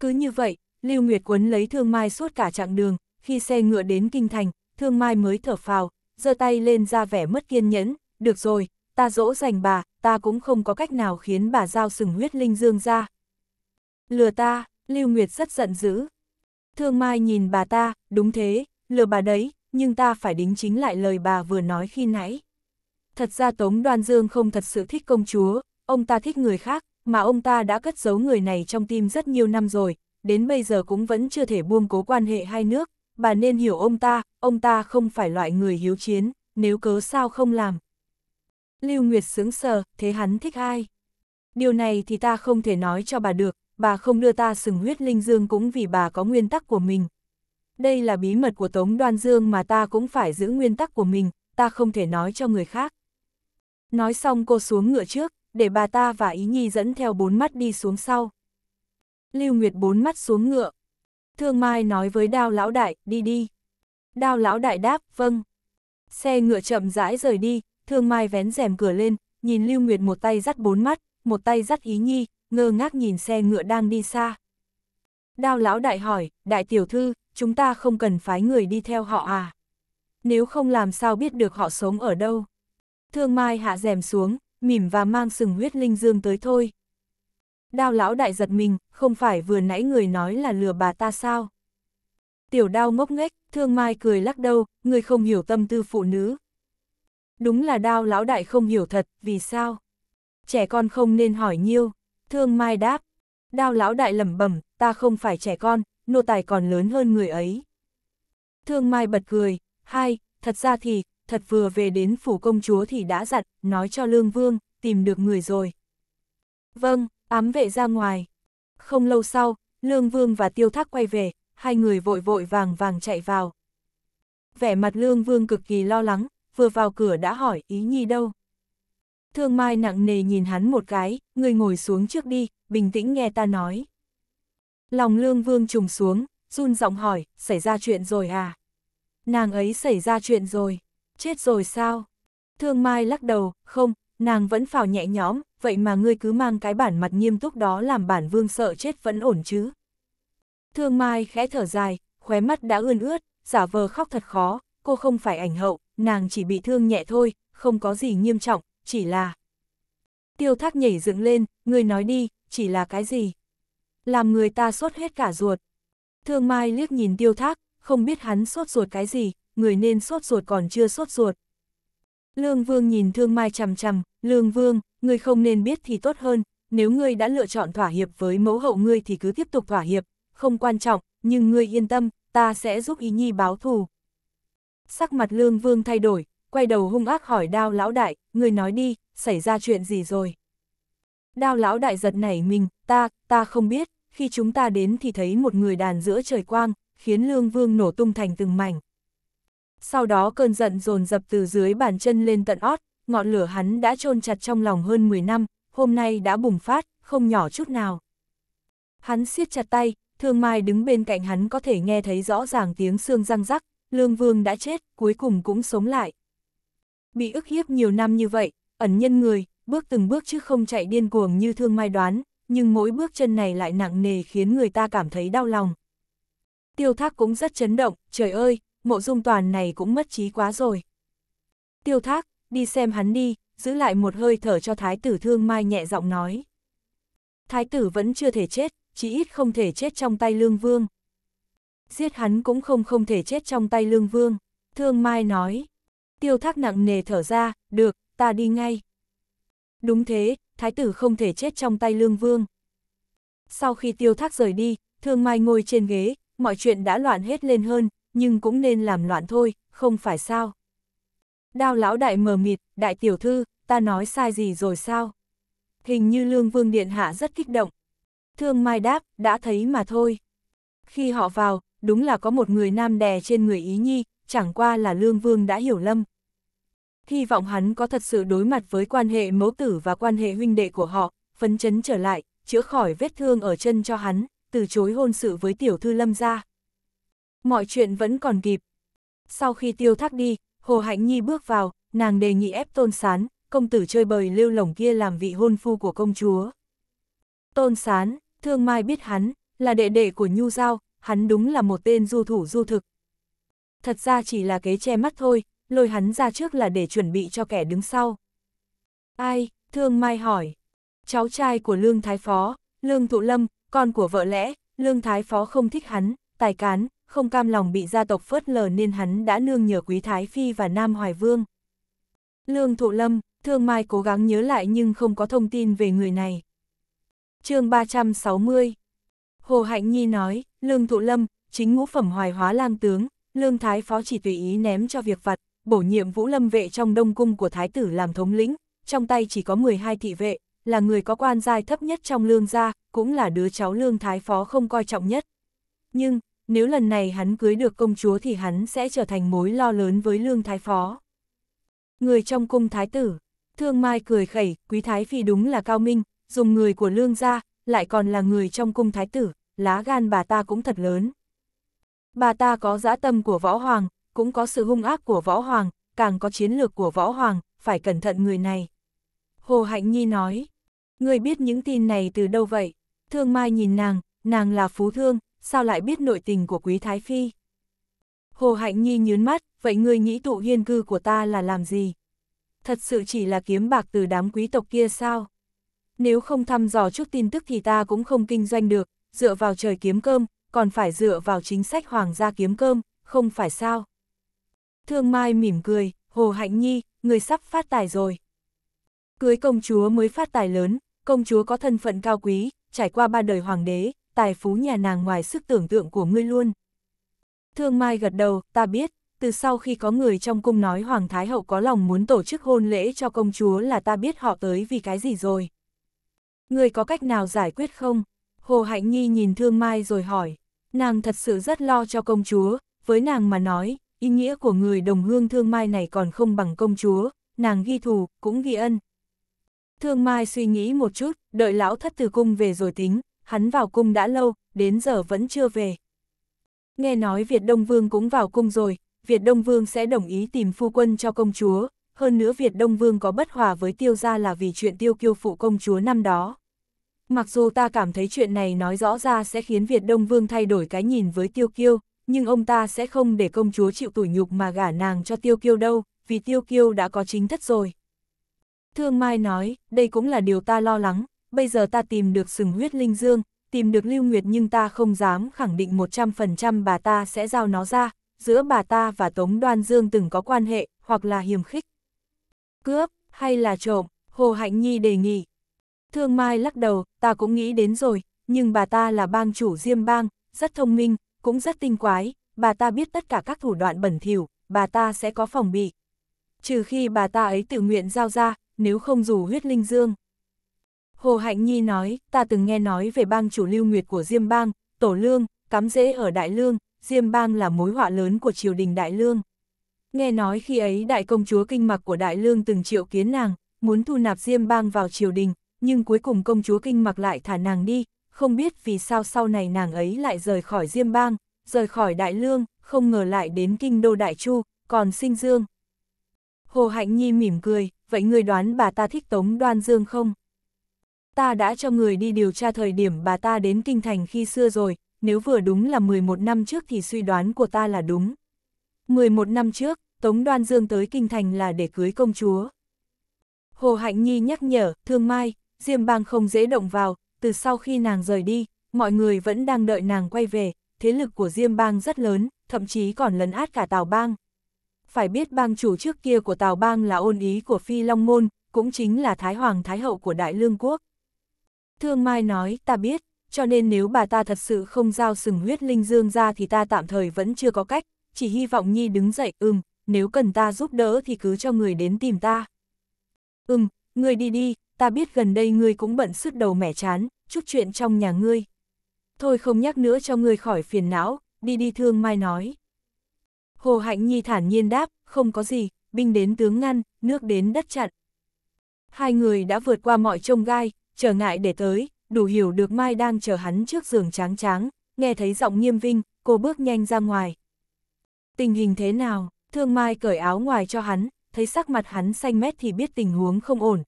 Cứ như vậy, Lưu Nguyệt quấn lấy Thương Mai suốt cả chặng đường, khi xe ngựa đến Kinh Thành, Thương Mai mới thở phào, giơ tay lên ra vẻ mất kiên nhẫn, được rồi, ta dỗ dành bà, ta cũng không có cách nào khiến bà giao sừng huyết linh dương ra. Lừa ta, Lưu Nguyệt rất giận dữ. Thương Mai nhìn bà ta, đúng thế, lừa bà đấy, nhưng ta phải đính chính lại lời bà vừa nói khi nãy. Thật ra Tống Đoan Dương không thật sự thích công chúa, ông ta thích người khác, mà ông ta đã cất giấu người này trong tim rất nhiều năm rồi, đến bây giờ cũng vẫn chưa thể buông cố quan hệ hai nước, bà nên hiểu ông ta, ông ta không phải loại người hiếu chiến, nếu cớ sao không làm. Lưu Nguyệt sướng sờ, thế hắn thích ai? Điều này thì ta không thể nói cho bà được, bà không đưa ta sừng huyết linh dương cũng vì bà có nguyên tắc của mình, đây là bí mật của Tống Đoan Dương mà ta cũng phải giữ nguyên tắc của mình, ta không thể nói cho người khác. Nói xong cô xuống ngựa trước, để bà ta và Ý Nhi dẫn theo bốn mắt đi xuống sau. Lưu Nguyệt bốn mắt xuống ngựa. Thương Mai nói với Đao Lão Đại, đi đi. Đao Lão Đại đáp, vâng. Xe ngựa chậm rãi rời đi, Thương Mai vén rèm cửa lên, nhìn Lưu Nguyệt một tay dắt bốn mắt, một tay dắt Ý Nhi, ngơ ngác nhìn xe ngựa đang đi xa. Đao Lão Đại hỏi, Đại Tiểu Thư, chúng ta không cần phái người đi theo họ à. Nếu không làm sao biết được họ sống ở đâu. Thương Mai hạ rèm xuống, mỉm và mang sừng huyết linh dương tới thôi. Đao lão đại giật mình, không phải vừa nãy người nói là lừa bà ta sao? Tiểu đao ngốc nghếch, thương mai cười lắc đầu, người không hiểu tâm tư phụ nữ. Đúng là đao lão đại không hiểu thật, vì sao? Trẻ con không nên hỏi nhiêu, thương mai đáp. Đao lão đại lẩm bẩm, ta không phải trẻ con, nô tài còn lớn hơn người ấy. Thương Mai bật cười, hai, thật ra thì, thật vừa về đến phủ công chúa thì đã dặn, nói cho Lương Vương, tìm được người rồi. Vâng, ám vệ ra ngoài. Không lâu sau, Lương Vương và Tiêu Thác quay về, hai người vội vội vàng vàng chạy vào. Vẻ mặt Lương Vương cực kỳ lo lắng, vừa vào cửa đã hỏi ý nhi đâu. Thương Mai nặng nề nhìn hắn một cái, người ngồi xuống trước đi, bình tĩnh nghe ta nói. Lòng lương vương trùng xuống, run giọng hỏi, xảy ra chuyện rồi à? Nàng ấy xảy ra chuyện rồi, chết rồi sao? Thương Mai lắc đầu, không, nàng vẫn phào nhẹ nhõm, vậy mà ngươi cứ mang cái bản mặt nghiêm túc đó làm bản vương sợ chết vẫn ổn chứ. Thương Mai khẽ thở dài, khóe mắt đã ươn ướt, giả vờ khóc thật khó, cô không phải ảnh hậu, nàng chỉ bị thương nhẹ thôi, không có gì nghiêm trọng, chỉ là... Tiêu thác nhảy dựng lên, ngươi nói đi, chỉ là cái gì? làm người ta sốt hết cả ruột. Thương Mai liếc nhìn tiêu thác, không biết hắn sốt ruột cái gì, người nên sốt ruột còn chưa sốt ruột. Lương Vương nhìn Thương Mai chằm chằm, Lương Vương, người không nên biết thì tốt hơn, nếu ngươi đã lựa chọn thỏa hiệp với mẫu hậu ngươi thì cứ tiếp tục thỏa hiệp, không quan trọng, nhưng ngươi yên tâm, ta sẽ giúp ý nhi báo thù. Sắc mặt Lương Vương thay đổi, quay đầu hung ác hỏi đao lão đại, người nói đi, xảy ra chuyện gì rồi? Đao lão đại giật nảy mình, ta, ta không biết, khi chúng ta đến thì thấy một người đàn giữa trời quang, khiến lương vương nổ tung thành từng mảnh. Sau đó cơn giận dồn dập từ dưới bàn chân lên tận ót, ngọn lửa hắn đã chôn chặt trong lòng hơn 10 năm, hôm nay đã bùng phát, không nhỏ chút nào. Hắn siết chặt tay, thương mai đứng bên cạnh hắn có thể nghe thấy rõ ràng tiếng xương răng rắc, lương vương đã chết, cuối cùng cũng sống lại. Bị ức hiếp nhiều năm như vậy, ẩn nhân người, bước từng bước chứ không chạy điên cuồng như thương mai đoán, nhưng mỗi bước chân này lại nặng nề khiến người ta cảm thấy đau lòng. Tiêu thác cũng rất chấn động, trời ơi, mộ dung toàn này cũng mất trí quá rồi. Tiêu thác, đi xem hắn đi, giữ lại một hơi thở cho thái tử thương mai nhẹ giọng nói. Thái tử vẫn chưa thể chết, chỉ ít không thể chết trong tay lương vương. Giết hắn cũng không không thể chết trong tay lương vương, thương mai nói. Tiêu thác nặng nề thở ra, được, ta đi ngay. Đúng thế, thái tử không thể chết trong tay lương vương. Sau khi tiêu thác rời đi, thương mai ngồi trên ghế, mọi chuyện đã loạn hết lên hơn, nhưng cũng nên làm loạn thôi, không phải sao. Đao lão đại mờ mịt, đại tiểu thư, ta nói sai gì rồi sao? Hình như lương vương điện hạ rất kích động. Thương mai đáp, đã thấy mà thôi. Khi họ vào, đúng là có một người nam đè trên người ý nhi, chẳng qua là lương vương đã hiểu lâm hy vọng hắn có thật sự đối mặt với quan hệ mẫu tử và quan hệ huynh đệ của họ, phấn chấn trở lại, chữa khỏi vết thương ở chân cho hắn, từ chối hôn sự với tiểu thư lâm gia. Mọi chuyện vẫn còn kịp. Sau khi tiêu thác đi, Hồ Hạnh Nhi bước vào, nàng đề nghị ép tôn sán, công tử chơi bời lưu lỏng kia làm vị hôn phu của công chúa. Tôn sán, thương mai biết hắn, là đệ đệ của Nhu Giao, hắn đúng là một tên du thủ du thực. Thật ra chỉ là kế che mắt thôi, lôi hắn ra trước là để chuẩn bị cho kẻ đứng sau. Ai? Thương Mai hỏi. Cháu trai của Lương Thái Phó, Lương Thụ Lâm, con của vợ lẽ, Lương Thái Phó không thích hắn, tài cán, không cam lòng bị gia tộc phớt lờ nên hắn đã nương nhờ Quý Thái Phi và Nam Hoài Vương. Lương Thụ Lâm, Thương Mai cố gắng nhớ lại nhưng không có thông tin về người này. chương 360 Hồ Hạnh Nhi nói, Lương Thụ Lâm, chính ngũ phẩm hoài hóa lang tướng, Lương Thái Phó chỉ tùy ý ném cho việc vặt, bổ nhiệm Vũ Lâm vệ trong Đông cung của thái tử làm thống lĩnh, trong tay chỉ có 12 thị vệ, là người có quan giai thấp nhất trong lương gia, cũng là đứa cháu lương thái phó không coi trọng nhất. Nhưng, nếu lần này hắn cưới được công chúa thì hắn sẽ trở thành mối lo lớn với lương thái phó. Người trong cung thái tử, thương mai cười khẩy, quý thái phi đúng là cao minh, dùng người của lương gia, lại còn là người trong cung thái tử, lá gan bà ta cũng thật lớn. Bà ta có dã tâm của võ hoàng, cũng có sự hung ác của võ hoàng, càng có chiến lược của võ hoàng, phải cẩn thận người này. Hồ Hạnh Nhi nói, người biết những tin này từ đâu vậy? Thương Mai nhìn nàng, nàng là phú thương, sao lại biết nội tình của quý Thái Phi? Hồ Hạnh Nhi nhớn mắt, vậy ngươi nghĩ tụ hiên cư của ta là làm gì? Thật sự chỉ là kiếm bạc từ đám quý tộc kia sao? Nếu không thăm dò chút tin tức thì ta cũng không kinh doanh được, dựa vào trời kiếm cơm, còn phải dựa vào chính sách hoàng gia kiếm cơm, không phải sao? Thương Mai mỉm cười, Hồ Hạnh Nhi, người sắp phát tài rồi. Cưới công chúa mới phát tài lớn, công chúa có thân phận cao quý, trải qua ba đời hoàng đế, tài phú nhà nàng ngoài sức tưởng tượng của ngươi luôn. Thương Mai gật đầu, ta biết, từ sau khi có người trong cung nói Hoàng Thái Hậu có lòng muốn tổ chức hôn lễ cho công chúa là ta biết họ tới vì cái gì rồi. Người có cách nào giải quyết không? Hồ Hạnh Nhi nhìn Thương Mai rồi hỏi, nàng thật sự rất lo cho công chúa, với nàng mà nói, ý nghĩa của người đồng hương thương mai này còn không bằng công chúa, nàng ghi thù, cũng ghi ân. Thương mai suy nghĩ một chút, đợi lão thất từ cung về rồi tính, hắn vào cung đã lâu, đến giờ vẫn chưa về. Nghe nói Việt Đông Vương cũng vào cung rồi, Việt Đông Vương sẽ đồng ý tìm phu quân cho công chúa, hơn nữa Việt Đông Vương có bất hòa với tiêu gia là vì chuyện tiêu kiêu phụ công chúa năm đó. Mặc dù ta cảm thấy chuyện này nói rõ ra sẽ khiến Việt Đông Vương thay đổi cái nhìn với tiêu kiêu, nhưng ông ta sẽ không để công chúa chịu tủi nhục mà gả nàng cho tiêu kiêu đâu, vì tiêu kiêu đã có chính thất rồi. Thương Mai nói, đây cũng là điều ta lo lắng, bây giờ ta tìm được sừng huyết linh dương, tìm được lưu nguyệt nhưng ta không dám khẳng định 100% bà ta sẽ giao nó ra, giữa bà ta và Tống Đoan Dương từng có quan hệ, hoặc là hiềm khích. Cướp, hay là trộm, Hồ Hạnh Nhi đề nghị. Thương Mai lắc đầu, ta cũng nghĩ đến rồi, nhưng bà ta là bang chủ Diêm Bang, rất thông minh, cũng rất tinh quái, bà ta biết tất cả các thủ đoạn bẩn thỉu, bà ta sẽ có phòng bị. Trừ khi bà ta ấy tự nguyện giao ra, nếu không dù huyết linh dương. Hồ Hạnh Nhi nói, ta từng nghe nói về bang chủ lưu nguyệt của Diêm Bang, Tổ Lương, cắm rễ ở Đại Lương, Diêm Bang là mối họa lớn của triều đình Đại Lương. Nghe nói khi ấy đại công chúa kinh mặc của Đại Lương từng triệu kiến nàng, muốn thu nạp Diêm Bang vào triều đình, nhưng cuối cùng công chúa kinh mặc lại thả nàng đi, không biết vì sao sau này nàng ấy lại rời khỏi Diêm Bang, rời khỏi Đại Lương, không ngờ lại đến kinh đô Đại Chu, còn sinh Dương. Hồ Hạnh Nhi mỉm cười, vậy người đoán bà ta thích Tống Đoan Dương không? Ta đã cho người đi điều tra thời điểm bà ta đến kinh thành khi xưa rồi, nếu vừa đúng là 11 năm trước thì suy đoán của ta là đúng. 11 năm trước, Tống Đoan Dương tới kinh thành là để cưới công chúa. Hồ Hạnh Nhi nhắc nhở, thương mai, Diêm Bang không dễ động vào, từ sau khi nàng rời đi, mọi người vẫn đang đợi nàng quay về, thế lực của Diêm Bang rất lớn, thậm chí còn lấn át cả Tào Bang. Phải biết bang chủ trước kia của Tào Bang là ôn ý của Phi Long Môn, cũng chính là Thái Hoàng Thái Hậu của Đại Lương Quốc. Thương Mai nói, ta biết, cho nên nếu bà ta thật sự không giao sừng huyết linh dương ra thì ta tạm thời vẫn chưa có cách, chỉ hy vọng Nhi đứng dậy, ừm, nếu cần ta giúp đỡ thì cứ cho người đến tìm ta. Ừm, người đi đi, ta biết gần đây ngươi cũng bận sứt đầu mẻ chán, chút chuyện trong nhà ngươi. Thôi không nhắc nữa cho ngươi khỏi phiền não, đi đi thương mai nói. Hồ Hạnh Nhi thản nhiên đáp, không có gì, binh đến tướng ngăn, nước đến đất chặn. Hai người đã vượt qua mọi trông gai, trở ngại để tới, đủ hiểu được Mai đang chờ hắn trước giường tráng tráng, nghe thấy giọng nghiêm vinh, cô bước nhanh ra ngoài. Tình hình thế nào, thương Mai cởi áo ngoài cho hắn, thấy sắc mặt hắn xanh mét thì biết tình huống không ổn,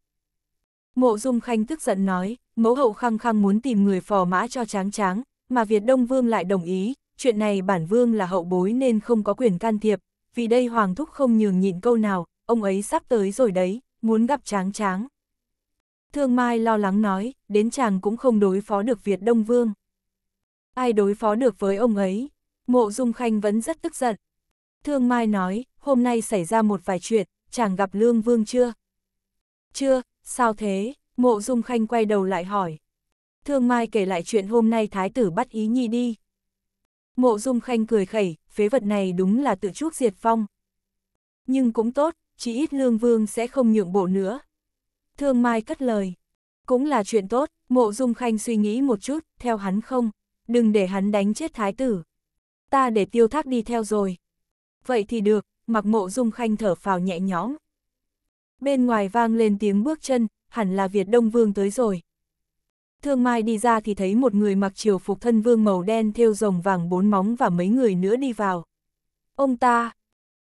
Mộ Dung Khanh tức giận nói, mẫu hậu khăng khăng muốn tìm người phò mã cho tráng tráng, mà Việt Đông Vương lại đồng ý, chuyện này bản vương là hậu bối nên không có quyền can thiệp, vì đây Hoàng Thúc không nhường nhịn câu nào, ông ấy sắp tới rồi đấy, muốn gặp tráng tráng. Thương Mai lo lắng nói, đến chàng cũng không đối phó được Việt Đông Vương. Ai đối phó được với ông ấy? Mộ Dung Khanh vẫn rất tức giận. Thương Mai nói, hôm nay xảy ra một vài chuyện, chàng gặp Lương Vương chưa? Chưa, Sao thế? Mộ Dung Khanh quay đầu lại hỏi. Thương Mai kể lại chuyện hôm nay thái tử bắt ý nhi đi. Mộ Dung Khanh cười khẩy, phế vật này đúng là tự chuốc diệt phong. Nhưng cũng tốt, chỉ ít Lương Vương sẽ không nhượng bộ nữa. Thương Mai cất lời. Cũng là chuyện tốt, Mộ Dung Khanh suy nghĩ một chút, theo hắn không, đừng để hắn đánh chết thái tử. Ta để tiêu thác đi theo rồi. Vậy thì được, mặc Mộ Dung Khanh thở phào nhẹ nhõm bên ngoài vang lên tiếng bước chân, hẳn là Việt Đông Vương tới rồi. Thương Mai đi ra thì thấy một người mặc triều phục thân vương màu đen thêu rồng vàng bốn móng và mấy người nữa đi vào. Ông ta,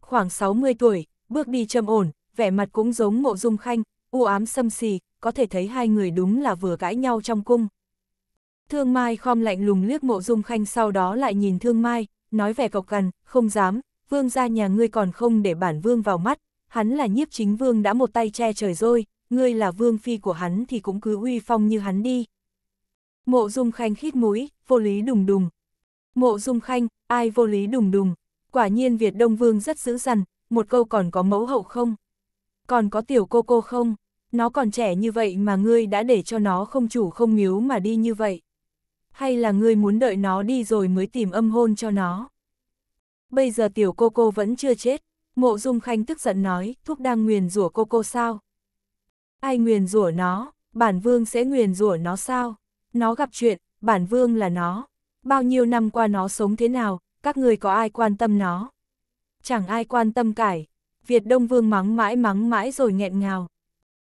khoảng 60 tuổi, bước đi trầm ổn, vẻ mặt cũng giống mộ dung khanh, u ám xâm xì, có thể thấy hai người đúng là vừa gãi nhau trong cung. Thương Mai khom lạnh lùng liếc mộ dung khanh sau đó lại nhìn Thương Mai, nói vẻ cộc cằn, không dám, vương ra nhà ngươi còn không để bản vương vào mắt, hắn là nhiếp chính vương đã một tay che trời rồi, ngươi là vương phi của hắn thì cũng cứ uy phong như hắn đi. Mộ dung khanh khít mũi, vô lý đùng đùng. Mộ dung khanh, ai vô lý đùng đùng. Quả nhiên Việt Đông Vương rất dữ dằn, một câu còn có mẫu hậu không? Còn có tiểu cô cô không? Nó còn trẻ như vậy mà ngươi đã để cho nó không chủ không miếu mà đi như vậy. Hay là ngươi muốn đợi nó đi rồi mới tìm âm hôn cho nó? Bây giờ tiểu cô cô vẫn chưa chết, Mộ Dung Khanh tức giận nói, thuốc đang nguyền rủa cô cô sao? Ai nguyền rủa nó, bản vương sẽ nguyền rủa nó sao? Nó gặp chuyện, bản vương là nó. Bao nhiêu năm qua nó sống thế nào, các người có ai quan tâm nó? Chẳng ai quan tâm cải. Việt Đông Vương mắng mãi mắng mãi rồi nghẹn ngào.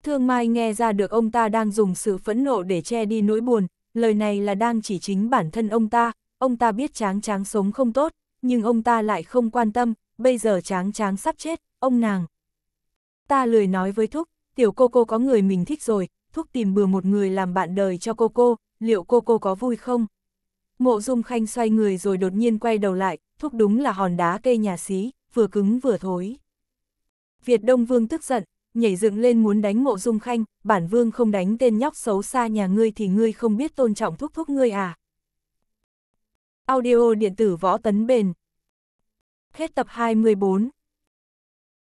Thương Mai nghe ra được ông ta đang dùng sự phẫn nộ để che đi nỗi buồn, lời này là đang chỉ chính bản thân ông ta, ông ta biết tráng tráng sống không tốt, nhưng ông ta lại không quan tâm, bây giờ tráng tráng sắp chết, ông nàng. Ta lười nói với Thúc, tiểu cô cô có người mình thích rồi, Thúc tìm bừa một người làm bạn đời cho cô cô, liệu cô cô có vui không? Mộ Dung Khanh xoay người rồi đột nhiên quay đầu lại, Thúc đúng là hòn đá cây nhà xí, vừa cứng vừa thối. Việt Đông Vương tức giận, nhảy dựng lên muốn đánh mộ dung khanh, bản vương không đánh tên nhóc xấu xa nhà ngươi thì ngươi không biết tôn trọng thúc thúc ngươi à. Audio điện tử võ tấn bền Hết tập 24